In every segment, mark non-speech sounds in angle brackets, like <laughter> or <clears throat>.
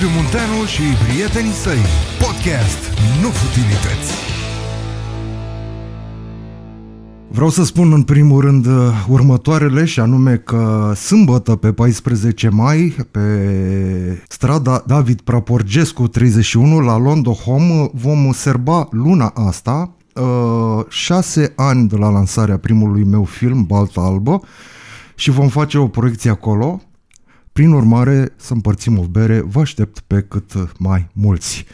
Liviu Munteanu și prietenii săi. Podcast Nu Futilități. Vreau să spun în primul rând uh, următoarele și anume că sâmbătă pe 14 mai pe strada David Praporgescu 31 la Londo Home vom serba luna asta uh, șase ani de la lansarea primului meu film, Balta Albă, și vom face o proiecție acolo prin urmare, să împărțim o bere, vă aștept pe cât mai mulți.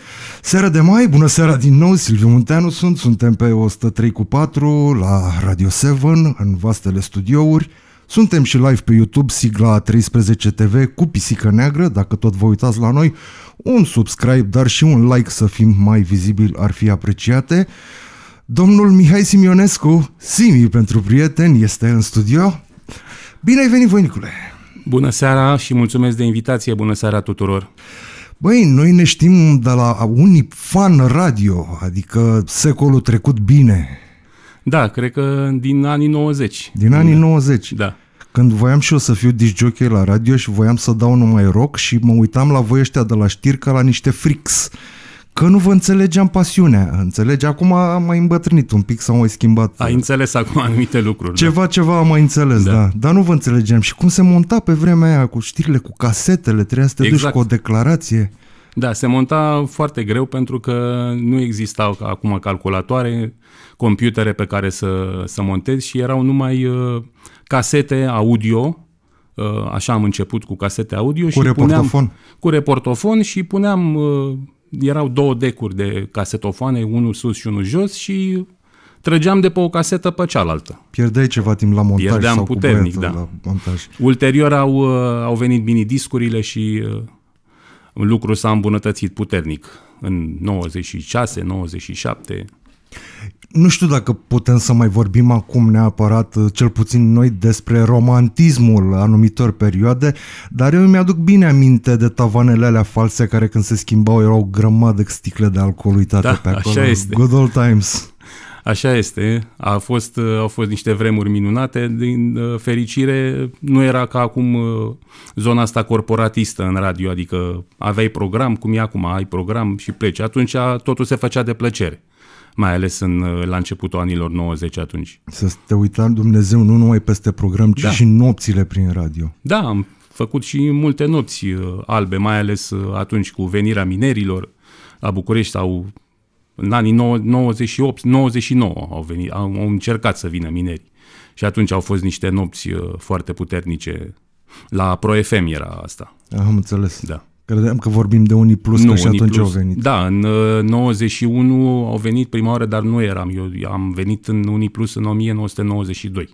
Seara de mai, bună seara din nou, Silviu Munteanu sunt, suntem pe 103 cu 4 la Radio 7 în vastele studiouri. Suntem și live pe YouTube, sigla 13 TV cu Pisică Neagră, dacă tot vă uitați la noi, un subscribe, dar și un like să fim mai vizibili ar fi apreciate. Domnul Mihai Simionescu, Simi pentru prieteni, este în studio. Bine ai venit, Voinicule! Bună seara și mulțumesc de invitație. Bună seara tuturor. Băi, noi ne știm de la unii fan radio, adică secolul trecut bine. Da, cred că din anii 90. Din anii da. 90. Da. Când voiam și eu să fiu disjockey la radio și voiam să dau numai rock și mă uitam la voi ăștia de la știri ca la niște frics că nu vă înțelegeam pasiunea. Înțelege? Acum am mai îmbătrânit un pic sau mai schimbat. Ai uh, înțeles acum anumite lucruri. Da. Ceva, da? ceva am mai înțeles, da. da. Dar nu vă înțelegeam. Și cum se monta pe vremea aia cu știrile, cu casetele, trebuia să te exact. duci cu o declarație. Da, se monta foarte greu pentru că nu existau acum calculatoare, computere pe care să, să montezi și erau numai uh, casete audio, uh, așa am început cu casete audio. Cu și reportofon. Puneam, cu reportofon și puneam uh, erau două decuri de casetofoane, unul sus și unul jos și trăgeam de pe o casetă pe cealaltă. Pierdeai ceva timp la montaj Pierdeam sau puternic, cu da. la montaj. Ulterior au, uh, au venit minidiscurile și uh, lucrul s-a îmbunătățit puternic în 96, 97. Nu știu dacă putem să mai vorbim acum neapărat, uh, cel puțin noi, despre romantismul anumitor perioade, dar eu mi-aduc bine aminte de tavanele alea false care când se schimbau erau o grămadă sticle de alcool uitate da, pe acolo. Așa este. Good old times. Așa este, a fost, uh, au fost niște vremuri minunate, din uh, fericire nu era ca acum zona asta corporatistă în radio, adică aveai program, cum e acum, ai program și pleci. Atunci totul se făcea de plăcere mai ales în, uh, la începutul anilor 90 atunci. Să te uita Dumnezeu nu numai peste program, ci da. și nopțile prin radio. Da, am făcut și multe nopți uh, albe, mai ales uh, atunci cu venirea minerilor la București sau în anii 98, 99 au venit, au, au încercat să vină mineri. Și atunci au fost niște nopți foarte puternice. La Pro FM era asta. Am înțeles. Da. Credeam că vorbim de unii plus, nu, că și atunci plus. au venit. Da, în 91 uh, au venit prima oară, dar nu eram. Eu am venit în unii plus în 1992.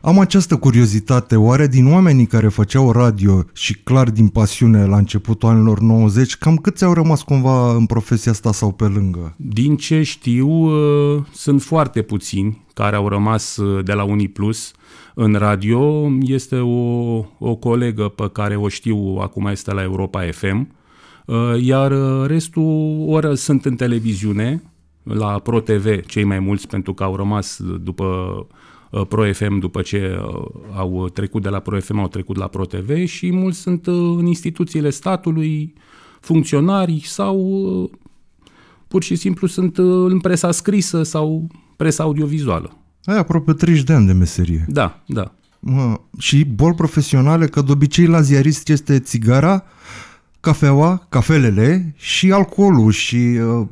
Am această curiozitate, oare din oamenii care făceau radio și clar din pasiune la începutul anilor 90, cam câți au rămas cumva în profesia asta sau pe lângă? Din ce știu, uh, sunt foarte puțini care au rămas uh, de la Uni Plus în radio este o, o colegă pe care o știu, acum este la Europa FM, uh, iar uh, restul oră sunt în televiziune, la ProTV cei mai mulți, pentru că au rămas după Pro FM după ce au trecut de la Pro FM au trecut la Pro TV și mulți sunt în instituțiile statului, funcționari sau pur și simplu sunt uh, în presa scrisă sau presa audiovizuală. Ai aproape 30 de ani de meserie. Da, da. Mă, și boli profesionale, că de obicei la ziarist este țigara, cafeaua, cafelele și alcoolul și uh,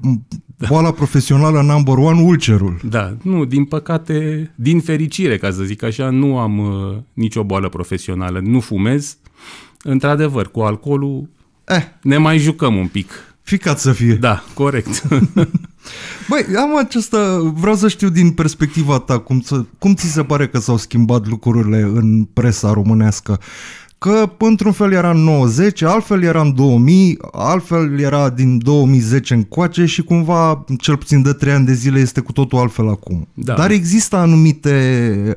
da. boala profesională number one, ulcerul. Da, nu, din păcate, din fericire, ca să zic așa, nu am uh, nicio boală profesională, nu fumez. Într-adevăr, cu alcoolul eh. ne mai jucăm un pic ficat să fie. Da, corect. <laughs> Băi, am această... Vreau să știu din perspectiva ta cum, să, cum ți se pare că s-au schimbat lucrurile în presa românească. Că într-un fel era în 90, altfel era în 2000, altfel era din 2010 încoace și cumva, cel puțin de 3 ani de zile, este cu totul altfel acum. Da. Dar există anumite... Uh,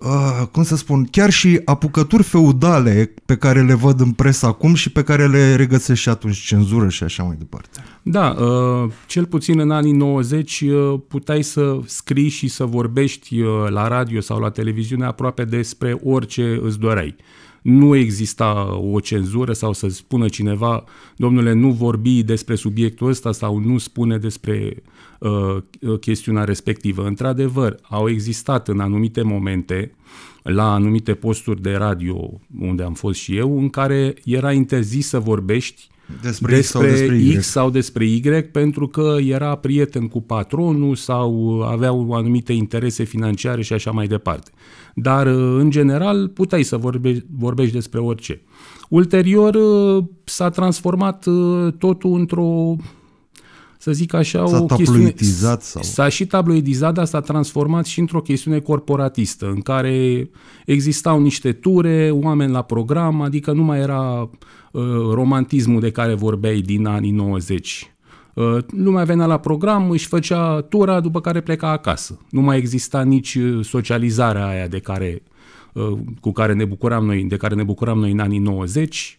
Ah, cum să spun, chiar și apucături feudale pe care le văd în presă acum și pe care le regăsesc și atunci cenzură și așa mai departe. Da, uh, cel puțin în anii 90 uh, ah, puteai să scrii și să vorbești uh, la radio sau la televiziune aproape despre orice îți doreai nu exista o cenzură sau să spună cineva, domnule, nu vorbi despre subiectul ăsta sau nu spune despre Uh, uh, chestiunea respectivă. Într-adevăr, au existat în anumite momente, la anumite posturi de radio unde am fost și eu, în care era interzis să vorbești despre, despre X, sau despre y. X sau despre Y pentru că era prieten cu patronul sau aveau anumite interese financiare și așa mai departe. Dar, uh, în general, puteai să vorbești, vorbești despre orice. Ulterior, s-a transformat totul într-o să zic așa, s-a o chestiune... Sau? S-a și tabloidizat, dar s-a transformat și într-o chestiune corporatistă, în care existau niște ture, oameni la program, adică nu mai era uh, romantismul de care vorbeai din anii 90. Uh, lumea venea la program, își făcea tura, după care pleca acasă. Nu mai exista nici uh, socializarea aia de care, uh, cu care ne bucuram noi, de care ne bucuram noi în anii 90,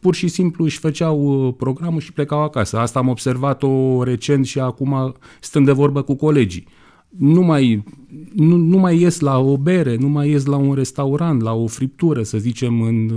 pur și simplu își făceau uh, programul și plecau acasă. Asta am observat-o recent și acum stând de vorbă cu colegii nu mai, nu, nu mai ies la o bere, nu mai ies la un restaurant, la o friptură, să zicem, în,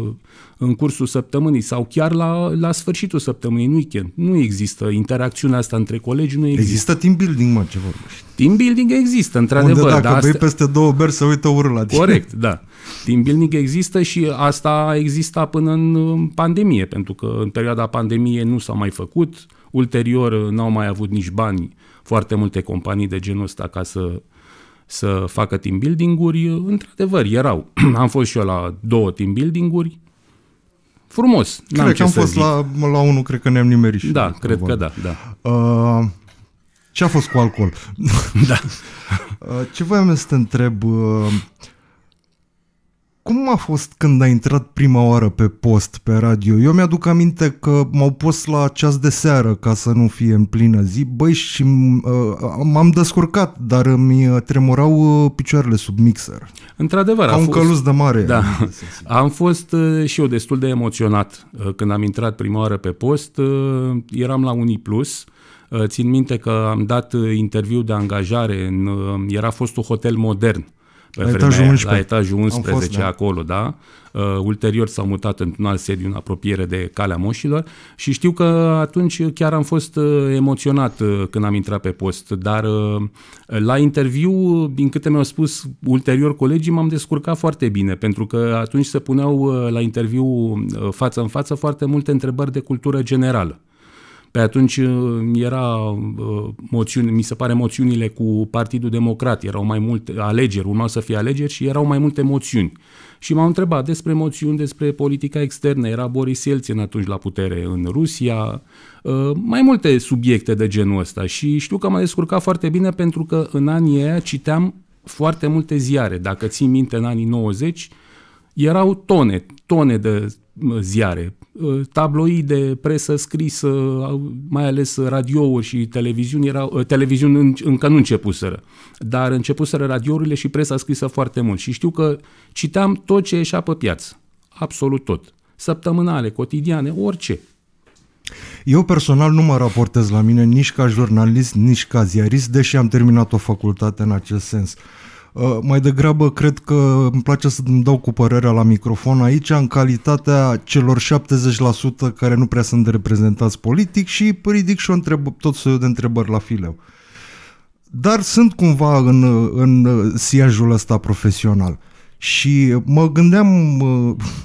în cursul săptămânii sau chiar la, la sfârșitul săptămânii, în weekend. Nu există interacțiunea asta între colegi, nu există. Există team building, mă, ce vorbești. Team building există, într-adevăr. Unde dacă bei peste două beri să uită urât la tine. Corect, da. Team building există și asta exista până în pandemie, pentru că în perioada pandemiei nu s-a mai făcut. Uh, Ulterior uh, n-au mai avut nici bani foarte multe companii de genul ăsta ca să, să facă team building-uri. Uh, într-adevăr, erau. <clears throat> am fost și eu la două team building-uri. Frumos. Cred n-am că am fost zic. la, la unul, cred că ne-am nimerit. Și da, cred că da. da. Uh, ce a fost cu alcool? <laughs> da. Uh, ce voiam să te întreb? Uh, cum a fost când a intrat prima oară pe post, pe radio? Eu mi-aduc aminte că m-au pus la ceas de seară ca să nu fie în plină zi. Băi, și uh, m-am descurcat, dar mi uh, tremurau uh, picioarele sub mixer. Într-adevăr. Ca a un fost... căluț de mare. Da. <laughs> Am fost uh, și eu destul de emoționat uh, când am intrat prima oară pe post. Uh, eram la Uniplus. Uh, țin minte că am dat uh, interviu de angajare. În, uh, era fost un hotel modern. Uh, la etajul 11, la etajul 11 fost, acolo, da. da. Uh, ulterior s-a mutat într-un alt sediu în apropiere de Calea Moșilor și știu că atunci chiar am fost uh, emoționat uh, când am intrat pe post, dar uh, la interviu, din câte mi-au spus ulterior colegii, m-am descurcat foarte bine, pentru că atunci se puneau uh, la interviu uh, față în față foarte multe întrebări de cultură generală. Pe atunci uh, era uh, moțiuni, mi se pare moțiunile cu Partidul Democrat, erau mai multe alegeri, urmau să fie alegeri și erau mai multe moțiuni. Și m-au întrebat despre moțiuni, despre politica externă, era Boris Yeltsin atunci la putere în Rusia, uh, mai multe subiecte de genul ăsta și știu că m-a descurcat foarte bine pentru că în anii aia citeam foarte multe ziare. Dacă ții minte, în anii 90 erau tone, tone de ziare, ă, tabloide, presă scrisă, mai ales radiouri și televiziuni, erau, ă, televiziuni încă nu începuseră, dar începuseră radiourile și presa scrisă foarte mult și știu că citeam tot ce ieșea pe piață, absolut tot, săptămânale, cotidiane, orice. Eu personal nu mă raportez la mine nici ca jurnalist, nici ca ziarist, deși am terminat o facultate în acest sens. Uh, Uh, mai degrabă cred că îmi place să îmi dau cu părerea la microfon aici în calitatea celor 70% care nu prea sunt reprezentați politic și ridic și o întreb, tot soiul de întrebări la fileu. Dar sunt cumva în, în siajul ăsta profesional. Și mă gândeam,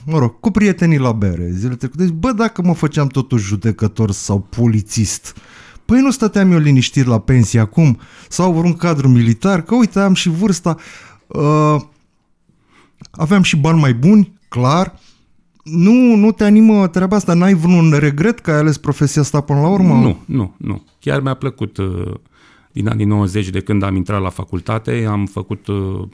mă rog, cu prietenii la bere zilele trecute, bă, dacă mă făceam totuși judecător sau polițist, uh, Păi nu stăteam eu liniștit la pensie acum sau vreun cadru militar, că uite, am și vârsta, uh, aveam și bani mai buni, clar. Nu, nu te animă treaba asta? N-ai vreun regret că ai ales profesia asta până la urmă? Nu, nu, nu. Chiar mi-a plăcut uh, din anii 90 de când am intrat la facultate, am făcut uh,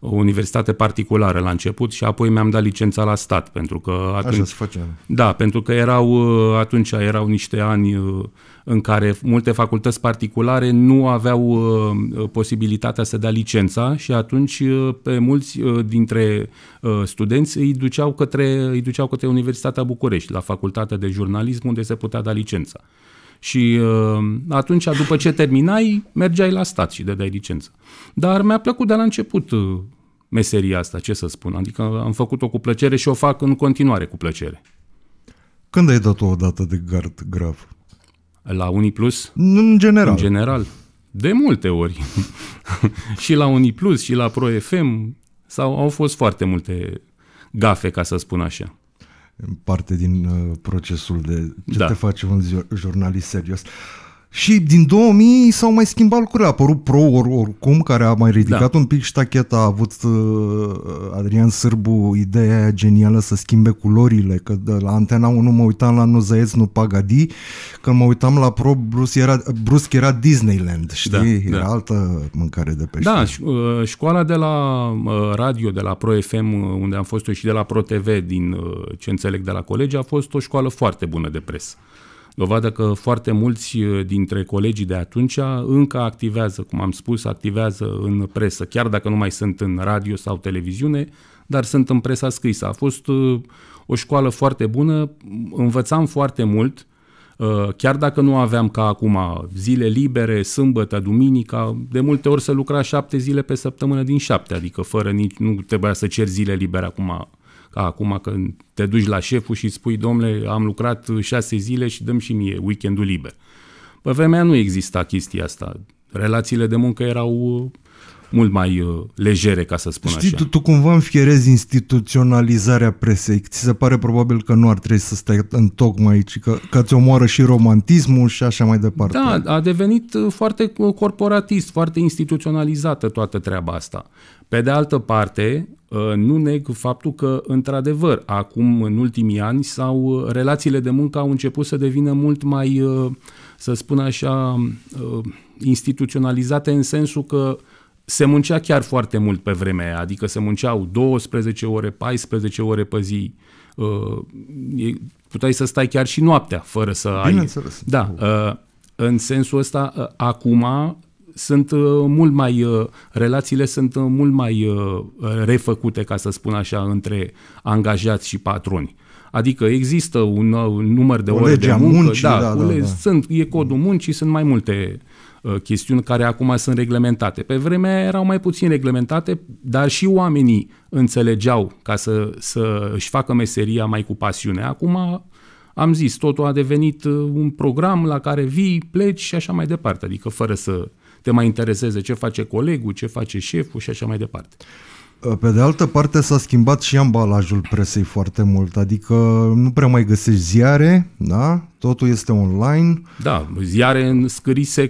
o universitate particulară la început și apoi mi-am dat licența la stat, pentru că atunci... Așa se face. Da, pentru că erau, uh, atunci erau niște ani uh, în care multe facultăți particulare nu aveau uh, posibilitatea să dea licența și atunci pe mulți dintre studenți îi duceau către, îi duceau către Universitatea București, la Facultatea de Jurnalism, unde se putea da licența. Și uh, atunci, după ce terminai, mergeai la stat și dădeai licență. Dar mi-a plăcut de la început uh, meseria asta, ce să spun. Adică am făcut-o cu plăcere și o fac în continuare cu plăcere. Când ai dat-o dată de gard grav? La Uni Plus? În general. În general. De multe ori. <laughs> și la Uni Plus, și la Pro FM, sau au fost foarte multe gafe, ca să spun așa parte din uh, procesul de ce da. te face un zi- jurnalist serios. Și din 2000 s-au mai schimbat lucrurile. A apărut Pro or, oricum, care a mai ridicat da. un pic ștacheta. A avut uh, Adrian Sârbu ideea aia genială să schimbe culorile. Că de la Antena 1 mă uitam la Nu Zăieț, Nu Pagadi. Când mă uitam la Pro, Bruce era, brusc era Disneyland, știi? Da, era da. altă mâncare de pește. Da, uh, școala de la uh, radio, de la Pro FM, uh, unde am fost eu și de la Pro TV, din ce înțeleg de la colegi, a fost o școală foarte bună de presă. Dovadă că foarte mulți eh, dintre colegii de atunci încă activează, cum am spus, activează în presă, chiar dacă nu mai sunt în radio sau televiziune, dar sunt în presa scrisă. A fost eh, o școală foarte bună, învățam foarte mult, eh, chiar dacă nu aveam ca acum zile libere, sâmbătă, duminica, de multe ori să lucra șapte zile pe săptămână din șapte, adică fără nici, nu trebuia să cer zile libere acum ca acum când te duci la șeful și spui, domnule, am lucrat șase zile și dăm și mie weekendul liber. Pe vremea nu exista chestia asta. Relațiile de muncă erau uh, mult mai uh, legere, ca să spun Știi, așa. Tu, tu cumva înfierezi instituționalizarea presei. Ți se pare probabil că nu ar trebui să stai în tocmai aici, că, că ți omoară și romantismul și așa mai departe. Da, a devenit uh, foarte corporatist, foarte instituționalizată toată treaba asta. Pe de altă parte, ă, nu neg faptul că, într-adevăr, acum, în ultimii ani, sau ă, relațiile de muncă au început să devină mult mai, ă, să spun așa, instituționalizate în sensul că se muncea chiar foarte mult pe vremea aia, adică se munceau 12 ore, 14 ore pe zi, puteai să stai chiar și noaptea fără să Bine ai... Bineînțeles. Da, în sensul ăsta, acum sunt uh, mult mai, uh, relațiile sunt uh, mult mai refăcute, ca să spun așa, între angajați și patroni. Adică există un, număr de o ore de muncă, muncii, da, da, da, da. Sunt, e codul muncii, sunt mai multe chestiuni care acum sunt reglementate. Pe vremea erau mai puțin reglementate, dar și oamenii înțelegeau ca să, să își facă meseria mai cu pasiune. Acum am zis, totul a devenit un program la care vii, pleci și așa mai departe, adică fără să te mai intereseze ce face colegul, ce face șeful și așa mai departe. Ă, pe de altă parte s-a schimbat și ambalajul presei foarte mult, adică nu prea mai găsești ziare, da? totul este online. Da, ziare în scrise,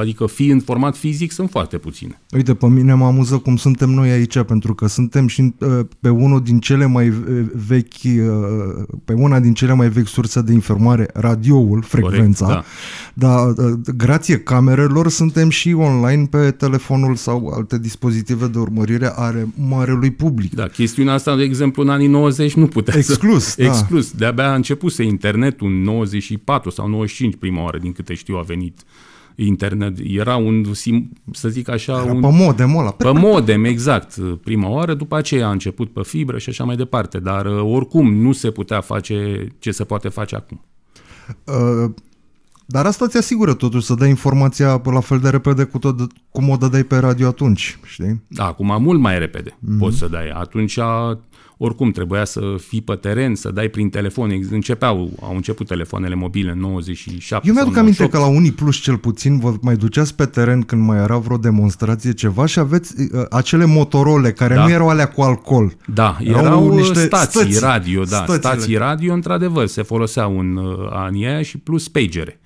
adică fi în format fizic, sunt foarte puține. Uite, pe mine mă amuză cum suntem noi aici, pentru că suntem și uh, pe unul din cele mai uh, vechi, uh, pe una din cele mai vechi surse de informare, radioul, frecvența. Corect, da. Dar grație camerelor suntem și online pe telefonul sau alte dispozitive de urmărire are marelui public. Da, chestiunea asta, de exemplu, în anii 90 nu putea exclus, să... Da. Exclus, De-abia a început să internetul în 90 94 sau 95 prima oară, din câte știu, a venit internet. Era un, să zic așa... Era un, pe modem ăla. Pe modem, exact, prima oară. După aceea a început pe fibră și așa mai departe. Dar uh, oricum nu se putea face ce se poate face acum. Uh, dar asta ți asigură totuși să dai informația la fel de repede cu tot, cum o dădeai pe radio atunci, știi? Da, acum mult mai repede mm-hmm. poți să dai. Atunci oricum trebuia să fii pe teren, să dai prin telefon, începeau, au început telefoanele mobile în 97 Eu mi-aduc aminte că la Unii Plus cel puțin vă mai duceați pe teren când mai era vreo demonstrație ceva și aveți uh, acele motorole care da. nu erau alea cu alcool. Da, erau, erau niște stații stăți, radio, da, stățile. stații radio într-adevăr se foloseau în uh, anii aia și plus pagere.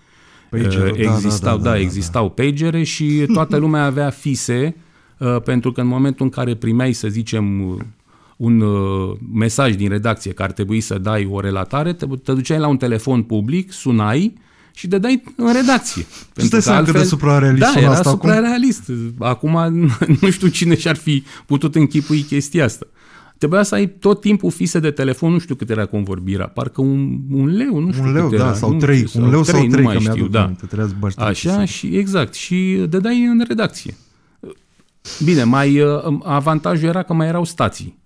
Pager, uh, da, da, da, existau, da, da, da, da, existau pagere și toată <laughs> lumea avea fise uh, pentru că în momentul în care primeai, să zicem, un uh, mesaj din redacție că ar trebui să dai o relatare, te, te duceai la un telefon public, sunai și te dai în redacție. Pentru că altfel, că de suprarealist Da, era asta suprarealist. Acum... acum <laughs> nu știu cine și-ar fi putut închipui chestia asta. Trebuia să ai tot timpul fise de telefon, nu știu cât era convorbirea, parcă un, un leu, nu știu Un leu, cât da, era, da, sau trei, un leu sau trei, nu mai știu, da. Aminte, Așa, și exact, și dai în redacție. Bine, mai uh, avantajul era că mai erau stații.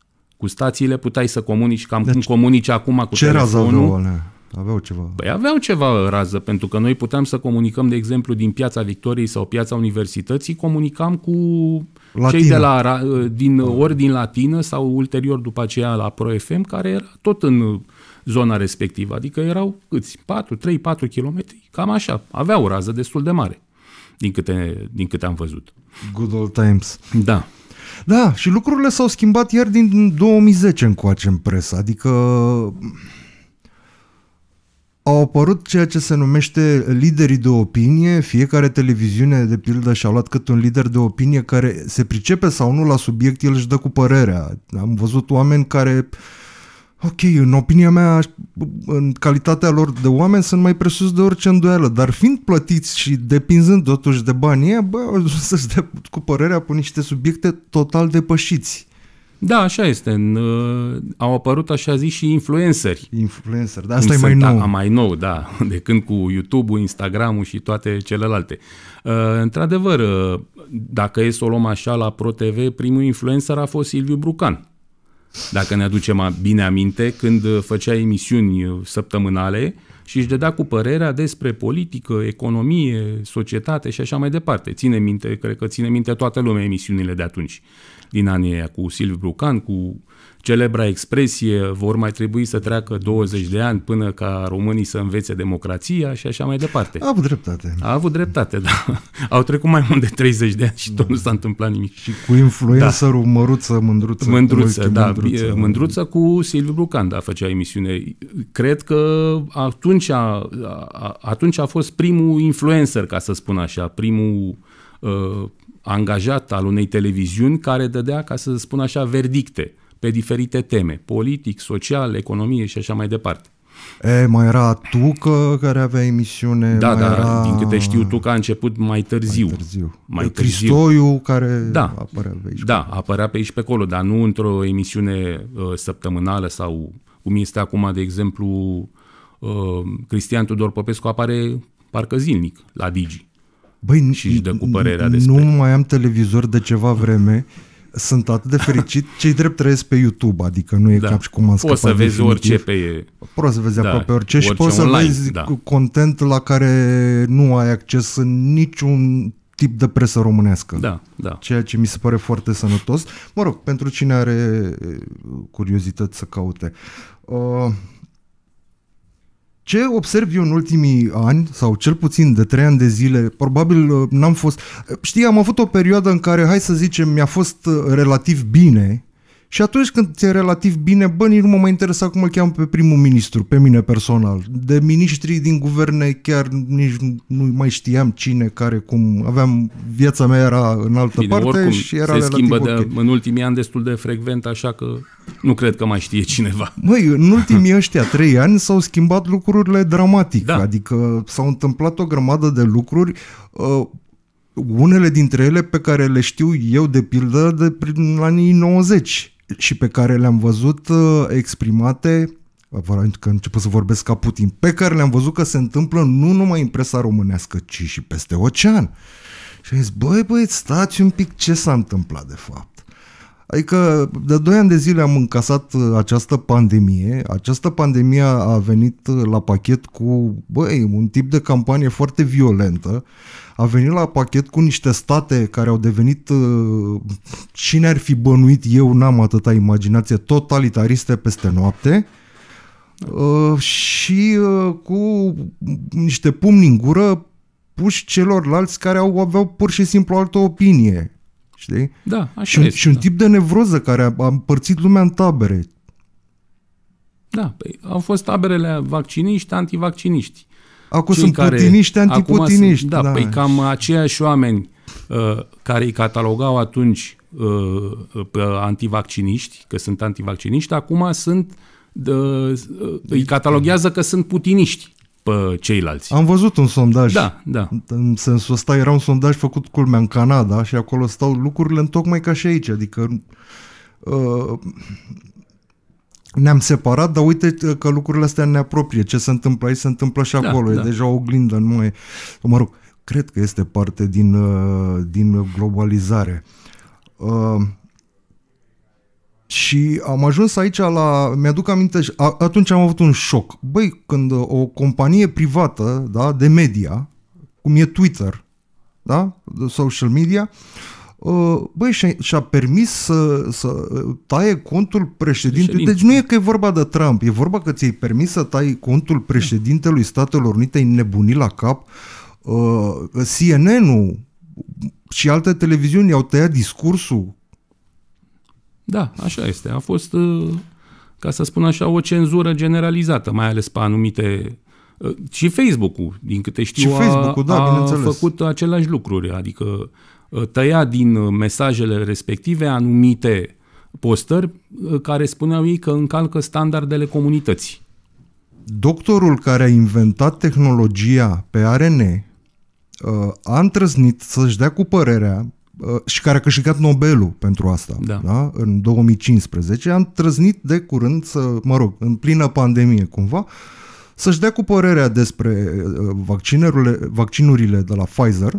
Cu stațiile puteai să comunici cam deci, cum comunici acum cu ce telefonul. Ce rază Aveau ceva. Păi aveau ceva rază, pentru că noi puteam să comunicăm, de exemplu, din Piața Victoriei sau Piața Universității, comunicam cu Latina. cei de la, din, ori din latină sau ulterior după aceea la Pro-FM, care era tot în zona respectivă. Adică erau câți? 4, 3, 4 kilometri? Cam așa. Aveau rază destul de mare, din câte, din câte am văzut. Good old times. Da. Da, și lucrurile s-au schimbat iar din 2010 încoace în presă, adică au apărut ceea ce se numește liderii de opinie, fiecare televiziune de pildă și-a luat cât un lider de opinie care se pricepe sau nu la subiect, el își dă cu părerea. Am văzut oameni care uh, Ok, în opinia mea, în calitatea lor de oameni, sunt mai presus de orice îndoială, dar fiind plătiți și depinzând totuși de banii bă, o să-și dea cu părerea pe niște subiecte total depășiți. Da, așa este. În, uh, au apărut, așa zis, și influenceri. Influencer, da, asta e mai nou. Da, mai nou, da, de când cu YouTube-ul, Instagram-ul și toate celelalte. Uh, într-adevăr, uh, dacă e să o luăm așa la ProTV, primul influencer a fost Silviu Brucan dacă ne aducem bine aminte, când uh, făcea emisiuni uh, săptămânale și își dădea cu părerea despre politică, economie, societate și așa mai departe. Ține minte, cred că ține minte toată lumea emisiunile de atunci, din anii aia, cu Silviu Brucan, cu celebra expresie, vor mai trebui să treacă 20 de ani până ca românii să învețe democrația și așa mai departe. A avut dreptate. A avut dreptate, da. <laughs> Au trecut mai mult de 30 de ani și tot nu s-a întâmplat nimic. Și cu influența da. măruță, mândruță. Mândruță, da. Mândruță. mândruță cu Silviu Brucan, da, făcea emisiune. Cred că atunci a, atunci a fost primul influencer, ca să spun așa, primul uh, angajat al unei televiziuni care dădea, ca să spun așa, verdicte pe diferite teme, politic, social, economie și așa mai departe. E, mai era Tucă care avea emisiune? Da, mai da, era... din câte știu Tucă a început mai târziu. Mai târziu. Mai târziu. Cristoiu care da, apărea pe aici. Da, apărea pe aici pe acolo, dar nu într-o emisiune uh, săptămânală sau cum este acum, de exemplu, uh, Cristian Tudor Popescu apare parcă zilnic la Digi. Băi, și de dă cu părerea despre... Nu mai am televizor de ceva vreme sunt atât de fericit. <laughs> Cei drept trăiesc pe YouTube, adică nu e da. cap și cum am scăpat Poți să vezi definitiv. orice pe... Poți să vezi da, aproape orice, orice și poți online, să vezi da. content la care nu ai acces în niciun tip de presă românească. Da, da. Ceea ce mi se pare foarte sănătos. Mă rog, pentru cine are eh, curiozități să caute. Uh, ce observ eu în ultimii ani, sau cel puțin de trei ani de zile, probabil uh, n-am fost... Uh, știi, am avut o perioadă în care, hai să zicem, mi-a fost uh, relativ bine și atunci când ți-e relativ bine, bă, nici nu mă mai interesa cum îl cheamă pe primul ministru, pe mine personal. De miniștrii din guverne chiar nici nu mai știam cine, care, cum. Aveam, viața mea era în altă bine, parte oricum, și era se schimbă de, okay. în ultimii ani destul de frecvent, așa că nu cred că mai știe cineva. Măi, în ultimii ăștia trei ani s-au schimbat lucrurile dramatic, da. adică s-au întâmplat o grămadă de lucruri. Uh, unele dintre ele pe care le știu eu de pildă de prin anii 90 și pe care le-am văzut uh, exprimate aparent că început să vorbesc ca Putin, pe care le-am văzut că se întâmplă nu numai în presa românească, ci și peste ocean. Și am zis, băi băieți, stați un pic ce s-a întâmplat de fapt. Adică de 2 ani de zile am încasat uh, această pandemie. Această pandemie a venit uh, la pachet cu, băi, un tip de campanie foarte violentă a venit la pachet cu niște state care au devenit, uh, cine ar fi bănuit, eu n-am atâta imaginație, totalitariste peste noapte, uh, și uh, cu niște pumni în gură puși celorlalți care au, aveau pur și simplu altă opinie. Știi? Da, așa și, este, și un da. tip de nevroză care a, a împărțit lumea în tabere. Da, păi, au fost taberele vacciniști, antivacciniști. Acum sunt care, putiniști, antiputiniști. da, da, păi cam aceiași oameni uh, care îi catalogau atunci uh, pe antivacciniști, că sunt antivacciniști, acum sunt uh, îi cataloguează că sunt putiniști pe ceilalți. Am văzut un sondaj. Da, da. În sensul ăsta era un sondaj făcut culmea în Canada și acolo stau lucrurile în tocmai ca și aici. Adică uh, ne-am separat, dar uite uh, că lucrurile astea ne apropie. Ce se întâmplă aici se întâmplă și da, acolo. Da, e da. deja o oglindă, nu mai e... Mă rog, cred că este parte din, uh, din globalizare. Uh, și am ajuns aici la, mi-aduc aminte, atunci am avut un șoc. Băi, când uh, o companie privată, da, de media, cum e Twitter, da, de social media, uh, Uh, băi, și-a, și permis să, să uh, taie contul președintelui. Deci nu e că e vorba de Trump, e vorba că ți-ai permis să tai contul președintelui Statelor Unite, ai nebunit la cap. Uh, CNN-ul și alte televiziuni i-au tăiat discursul. Da, așa este. A fost, uh, ca să spun așa, o cenzură generalizată, mai ales pe anumite și Facebook-ul, din câte știu, și a, da, a făcut același lucruri, adică Uh, tăia din uh, mesajele respective anumite postări uh, care spuneau ei că încalcă standardele comunității. Doctorul care a inventat tehnologia pe ARN a întrăznit să-și dea cu părerea și care a câștigat Nobelul pentru asta, da. Da? în 2015, a întrăznit de curând, să, mă rog, în plină pandemie cumva, să-și dea cu părerea despre vaccinurile, vaccinurile de la Pfizer,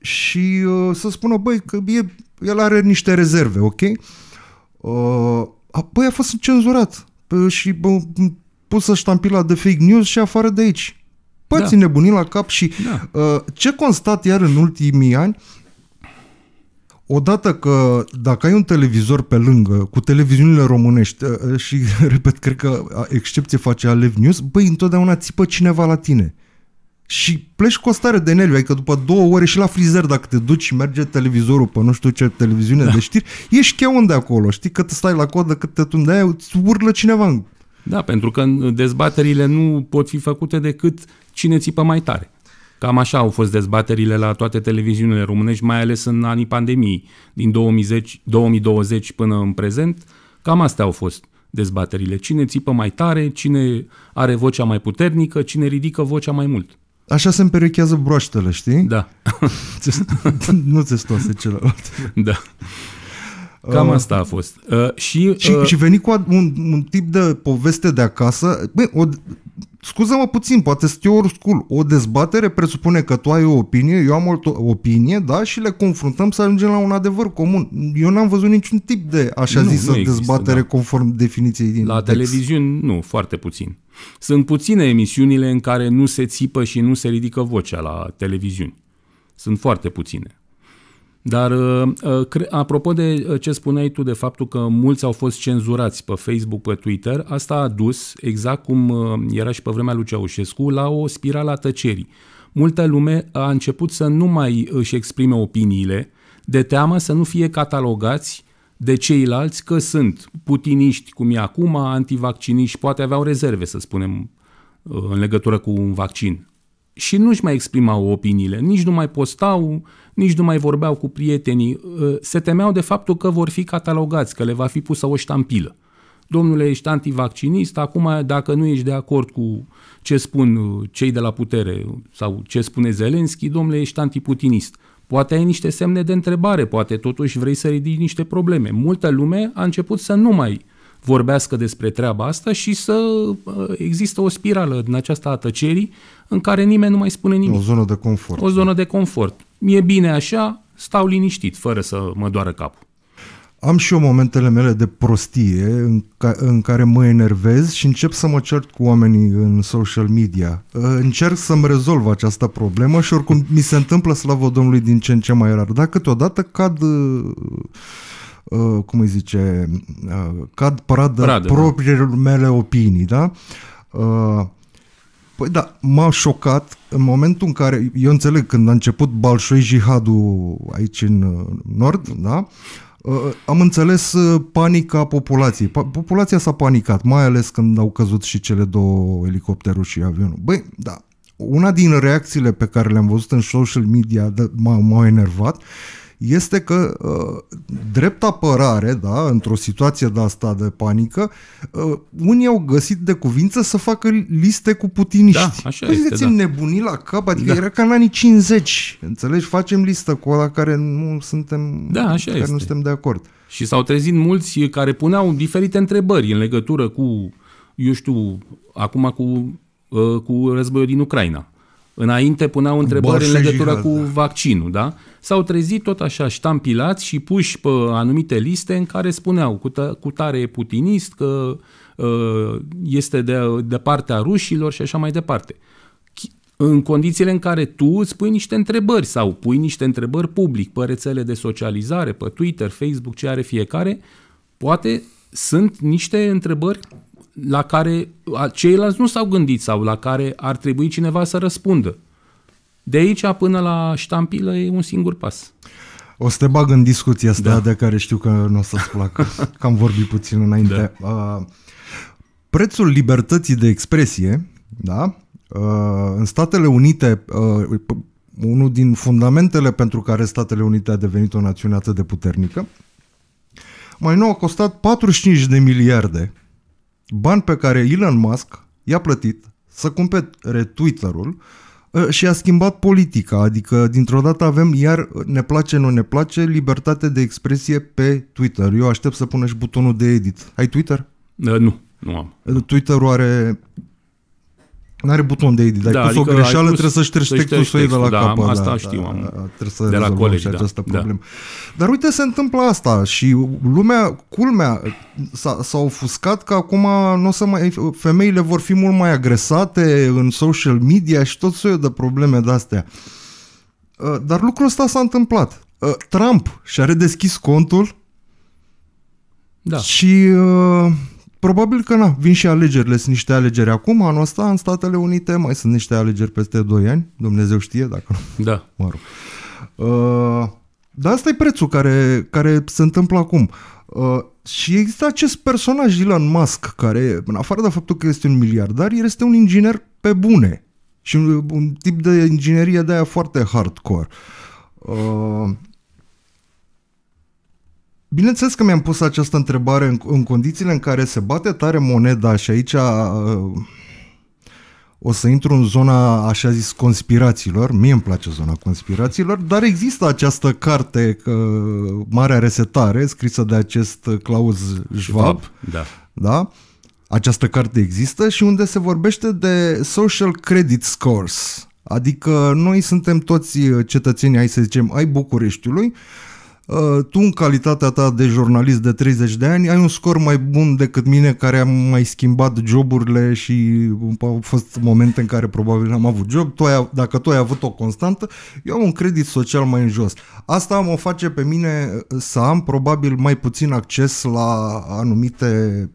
și uh, să spună, băi, că e, el are niște rezerve, ok? Uh, apoi a fost cenzurat uh, și bă, să ștampila de fake news și afară de aici. păi da. bunii la cap și da. uh, ce constat iar în ultimii ani, odată că dacă ai un televizor pe lângă, cu televiziunile românești uh, și, <laughs> repet, cred că excepție face Alev News, băi, întotdeauna țipă cineva la tine. Uh, și pleci cu o stare de nervi, adică după două ore și la frizer dacă te duci și merge televizorul pe nu știu ce televiziune da. de știri, ești chiar unde acolo, știi că te stai la codă, că te tunde, îți urlă cineva. Da, pentru că dezbaterile nu pot fi făcute decât cine țipă mai tare. Cam așa au fost dezbaterile la toate televiziunile românești, mai ales în anii pandemiei, din 2010, 2020 până în prezent. Cam astea au fost dezbaterile. Cine țipă mai tare, cine are vocea mai puternică, cine ridică vocea mai mult. Așa se împerechează broștele, știi? Da. <laughs> nu stoase celălalt. Da. Cam uh, asta a fost. Uh, și, uh, și, și veni cu un, un tip de poveste de acasă. Bă, o, scuză-mă puțin, poate să te school. O dezbatere presupune că tu ai o opinie, eu am o opinie, da, și le confruntăm să ajungem la un adevăr comun. Eu n-am văzut niciun tip de așa nu, zisă nu există, dezbatere da. conform definiției din La text. televiziuni, nu, foarte puțin. Sunt puține emisiunile în care nu se țipă și nu se ridică vocea la televiziuni. Sunt foarte puține. Dar uh, uh, apropo de uh, ce spuneai tu de faptul că mulți au fost cenzurați pe Facebook, pe Twitter, asta a dus, exact cum era și pe vremea lui Ceaușescu, la o spirală a tăcerii. Multă lume a început să nu mai își exprime opiniile de teamă să nu fie catalogați de ceilalți că sunt putiniști, cum e acum, antivacciniști, poate aveau rezerve, să spunem, în legătură cu un vaccin. Și nu-și mai exprimau opiniile, nici nu mai postau, nici nu mai vorbeau cu prietenii, ă, se temeau de faptul că vor fi catalogați, că le va fi pusă o ștampilă. Domnule, ești antivaccinist, acum dacă nu ești de acord cu ce spun ă, cei de la putere sau ce spune Zelenski, domnule, ești antiputinist. Poate ai niște semne de întrebare, poate totuși vrei să ridici niște probleme. Multă lume a început să nu mai vorbească despre treaba asta și să ă, există o spirală din această atăcerii în care nimeni nu mai spune nimic. O zonă de confort. O zonă de confort mi-e bine așa, stau liniștit, fără să mă doară capul. Am și eu momentele mele de prostie în, ca, în care mă enervez și încep să mă cert cu oamenii în social media. Uh, încerc să-mi rezolv această problemă și oricum mi se întâmplă, slavă Domnului, din ce în ce mai rar. Dar câteodată cad... Uh, uh, cum îi zice, uh, cad paradă, paradă propriilor da. mele opinii, da? Uh, Păi da, m-a șocat în momentul în care, eu înțeleg, când a început Balșoi Jihadul aici în uh, nord, da? Uh, am înțeles uh, panica populației. Populația s-a panicat, mai ales când au căzut și cele două elicopterul și avionul. Băi, da, una din reacțiile pe care le-am văzut în social media da, m-au enervat uh, este că uh, drept apărare, da, într-o situație de asta de panică, uh, unii au găsit de cuvință să facă liste cu putiniști. Da, așa păi este, da. nebunii la cap, adică da. era ca în anii 50, înțelegi? Facem listă cu ăla care nu suntem, da, așa care este. nu suntem de acord. Și s-au trezit mulți care puneau diferite întrebări în legătură cu, eu știu, acum cu, uh, cu războiul din Ucraina Înainte puneau întrebări în legătură cu da. vaccinul, da? S-au trezit tot așa ștampilați și puși pe anumite liste în care spuneau cu, tă- cu tare e putinist, că uh, este de, de partea rușilor și așa mai departe. În condițiile în care tu îți pui niște întrebări sau pui niște întrebări public pe rețele de socializare, pe Twitter, Facebook, ce are fiecare, poate sunt niște întrebări la care ceilalți nu s-au gândit sau la care ar trebui cineva să răspundă. De aici până la ștampilă e un singur pas. O să te bag în discuția asta da. de care știu că nu o să-ți placă, <laughs> că am vorbit puțin înainte. Da. Uh, prețul libertății de expresie, da? Uh, în Statele Unite, uh, unul din fundamentele pentru care Statele Unite a devenit o națiune atât de puternică, mai nou a costat 45 de miliarde Bani pe care Elon Musk i-a plătit să cumpere Twitter-ul ă, și a schimbat politica, adică dintr-o dată avem iar ne place, nu ne place, libertate de expresie pe Twitter. Eu aștept să și butonul de edit. Ai Twitter? Da, nu, nu am. Twitter-ul are nu are buton de edit, da, adică ai pus adică o greșeală, pus, trebuie să ștergi să textul, să de la da, capăt. Da, asta da, știu, da, da, trebuie să de la colegi, și da, această da. problemă. Da. Dar uite, se întâmplă asta și lumea, culmea, s-a, ofuscat că acum nu o să mai, femeile vor fi mult mai agresate în social media și tot soiul de probleme de-astea. Uh, dar lucrul ăsta s-a întâmplat. Uh, Trump și-a redeschis contul da. și uh, Probabil că na, vin și alegerile, sunt niște alegeri acum, anul ăsta în Statele Unite mai sunt niște alegeri peste 2 ani, Dumnezeu știe dacă nu. Da. Mă rog. Uh, dar asta e prețul care, care se întâmplă acum. Uh, și există acest personaj, Elon Musk, care, în afară de faptul că este un miliardar, el este un inginer pe bune. Și un, un tip de inginerie de aia foarte hardcore. Uh, Bineînțeles că mi-am pus această întrebare în, în condițiile în care se bate tare moneda și aici uh, o să intru în zona, așa zis, conspirațiilor. Mie îmi place zona conspirațiilor, dar există această carte, uh, Marea Resetare, scrisă de acest Klaus Schwab. Da. da? Această carte există și unde se vorbește de social credit scores. Adică noi suntem toți uh, cetățenii, hai să zicem, ai Bucureștiului, Uh, tu în calitatea ta de jurnalist de 30 de ani ai un scor mai bun decât mine care am mai schimbat joburile și uh, au fost momente în care probabil am avut job, tu ai, dacă tu ai avut o constantă, eu am un credit social mai în jos. Asta mă face pe mine uh, să am probabil mai puțin acces la anumite,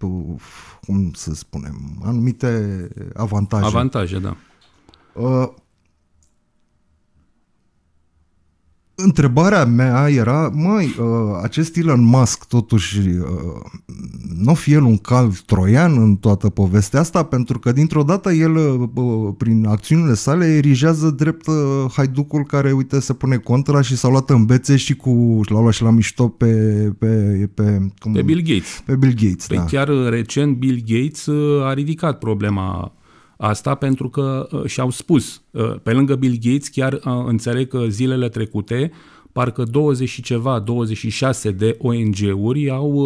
cum să spunem, anumite avantaje. Avantaje, da. Uh, Întrebarea mea era, mai uh, acest Elon Musk totuși, uh, nu fi el un cal troian în toată povestea asta? Pentru că dintr-o dată el, uh, prin acțiunile sale, erigează drept haiducul care, uite, se pune contra și s-a luat în bețe și cu, l-au luat și la mișto pe... Pe, pe, cum? pe Bill Gates. Pe Bill Gates, păi da. chiar recent Bill Gates a ridicat problema Asta pentru că uh, și-au spus, uh, pe lângă Bill Gates, chiar uh, înțeleg că zilele trecute, parcă 20 și ceva, 26 de ONG-uri au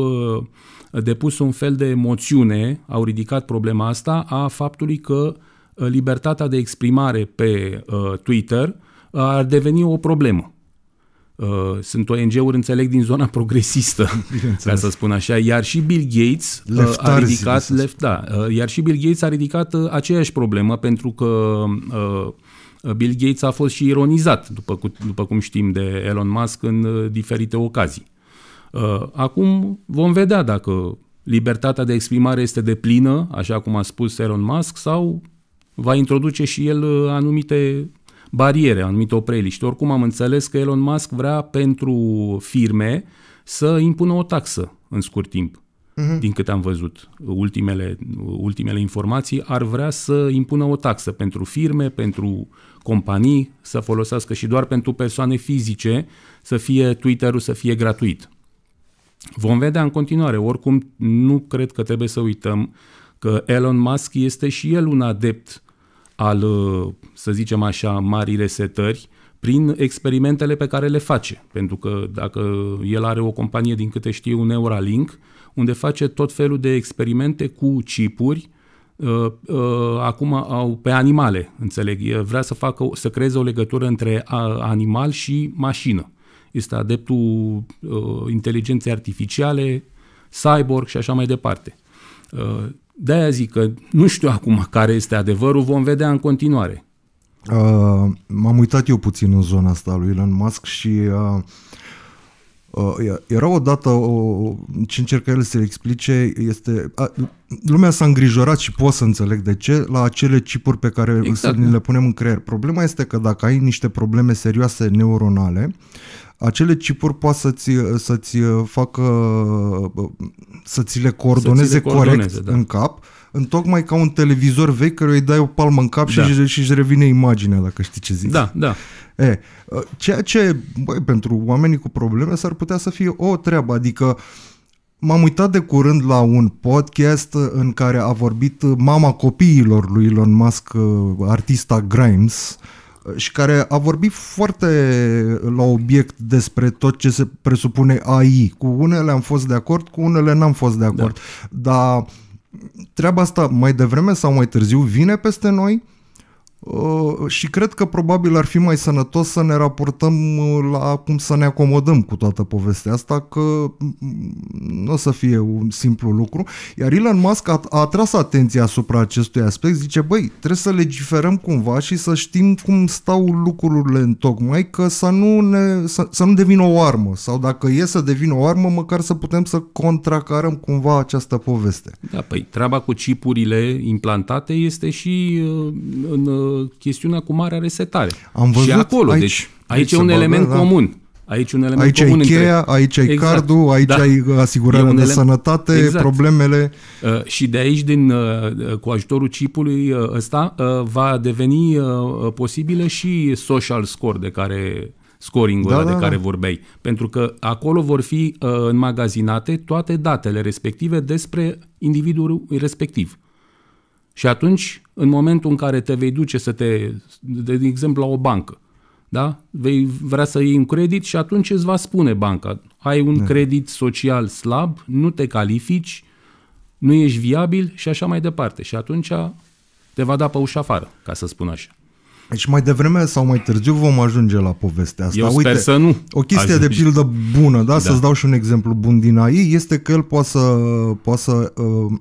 depus un fel de moțiune, au ridicat problema asta a faptului că libertatea de exprimare pe Twitter ar deveni o problemă. Uh, sunt ONG-uri, înțeleg, din zona <laughs> progresistă, ca să spun așa, iar și Bill Gates Leftarzi, uh, a ridicat, left, da, uh, iar și Bill Gates a ridicat aceeași problemă, pentru că Bill Gates a fost și ironizat, după, după cum știm, de Elon Musk în diferite ocazii. Acum vom vedea dacă libertatea de exprimare este de plină, așa cum a spus Elon Musk, sau va introduce și el anumite bariere, anumite opreliști. Oricum am înțeles că Elon Musk vrea pentru firme să impună o taxă în scurt timp. Mhm. Din câte am văzut ultimele, ultimele informații, ar vrea să impună o taxă pentru firme, pentru companii, să folosească și doar pentru persoane fizice, să fie Twitter-ul să fie gratuit. Vom vedea în continuare. Oricum, nu cred că trebuie să uităm că Elon Musk este și el un adept al, uh, să zicem așa, marii resetări prin experimentele pe care le face. Pentru că dacă el are o companie, din câte știu, Neuralink, unde face tot felul de experimente cu chipuri, Uh, uh, acum au pe animale, înțeleg. Vrea să facă, să creeze o legătură între uh, animal și mașină. Este adeptul uh, inteligenței artificiale, cyborg și așa mai departe. Uh, de-aia zic că nu știu acum care este adevărul, vom vedea în continuare. Uh, m-am uitat eu puțin în zona asta lui Elon Musk și uh, uh, era odată o, ce încerca el să-l explice, este a, lumea s-a îngrijorat și pot să înțeleg de ce, la acele chipuri pe care exact. să le punem în creier. Problema este că dacă ai niște probleme serioase neuronale, acele chipuri poate să-ți, să-ți facă, să ți le coordoneze, să ți le coordoneze corect da. în cap, în tocmai ca un televizor vechi care îi dai o palmă în cap da. și își revine imaginea, dacă știi ce zic. Da, da. E, ceea ce, băi, pentru oamenii cu probleme s-ar putea să fie o treabă, adică M-am uitat de curând la un podcast în care a vorbit mama copiilor lui Elon Musk, uh, artista Grimes, uh, și care a vorbit foarte uh, la obiect despre tot ce se presupune AI. Cu unele am fost de acord, cu unele n-am fost de acord. Da. Dar treaba asta mai devreme sau mai târziu vine peste noi Uh, și cred că probabil ar fi mai sănătos să ne raportăm uh, la cum să ne acomodăm cu toată povestea asta, că mm, nu o să fie un simplu lucru. Iar Elon Musk a, a atras atenția asupra acestui aspect, zice, băi, trebuie să legiferăm cumva și să știm cum stau lucrurile în tocmai, că să nu, ne, să, să nu devină o armă, sau dacă e să devină o armă, măcar să putem să contracarăm cumva această poveste. Da, păi treaba cu chipurile implantate este și uh, în chestiunea cu marea resetare. Am văzut și acolo, aici, deci aici da, da. e un element bagă, comun. Da. Aici un element aici comun. Ai cheia, între... Aici ai exact. cardul, aici da. ai asigurarea de sănătate, exact. problemele. Uh, și de aici, din, uh, cu ajutorul chipului uh, ăsta, uh, va deveni uh, posibilă și social score de care scoring-ul da, da, de da. care da. vorbeai. Pentru că acolo vor fi uh, înmagazinate toate datele respective despre individul respectiv. Și atunci, în momentul în care te vei duce să te, de exemplu, la o bancă, da? Vei vrea să iei un credit și atunci îți va spune banca, ai un da. credit social slab, nu te califici, nu ești viabil și așa mai departe. Și atunci te va da pe ușa afară, ca să spun așa. Deci mai devreme sau mai târziu vom ajunge la povestea asta. Eu Uite, sper să nu. O chestie ajungi. de pildă bună, da? da? Să-ți dau și un exemplu bun din AI, este că el poate să, poate să uh,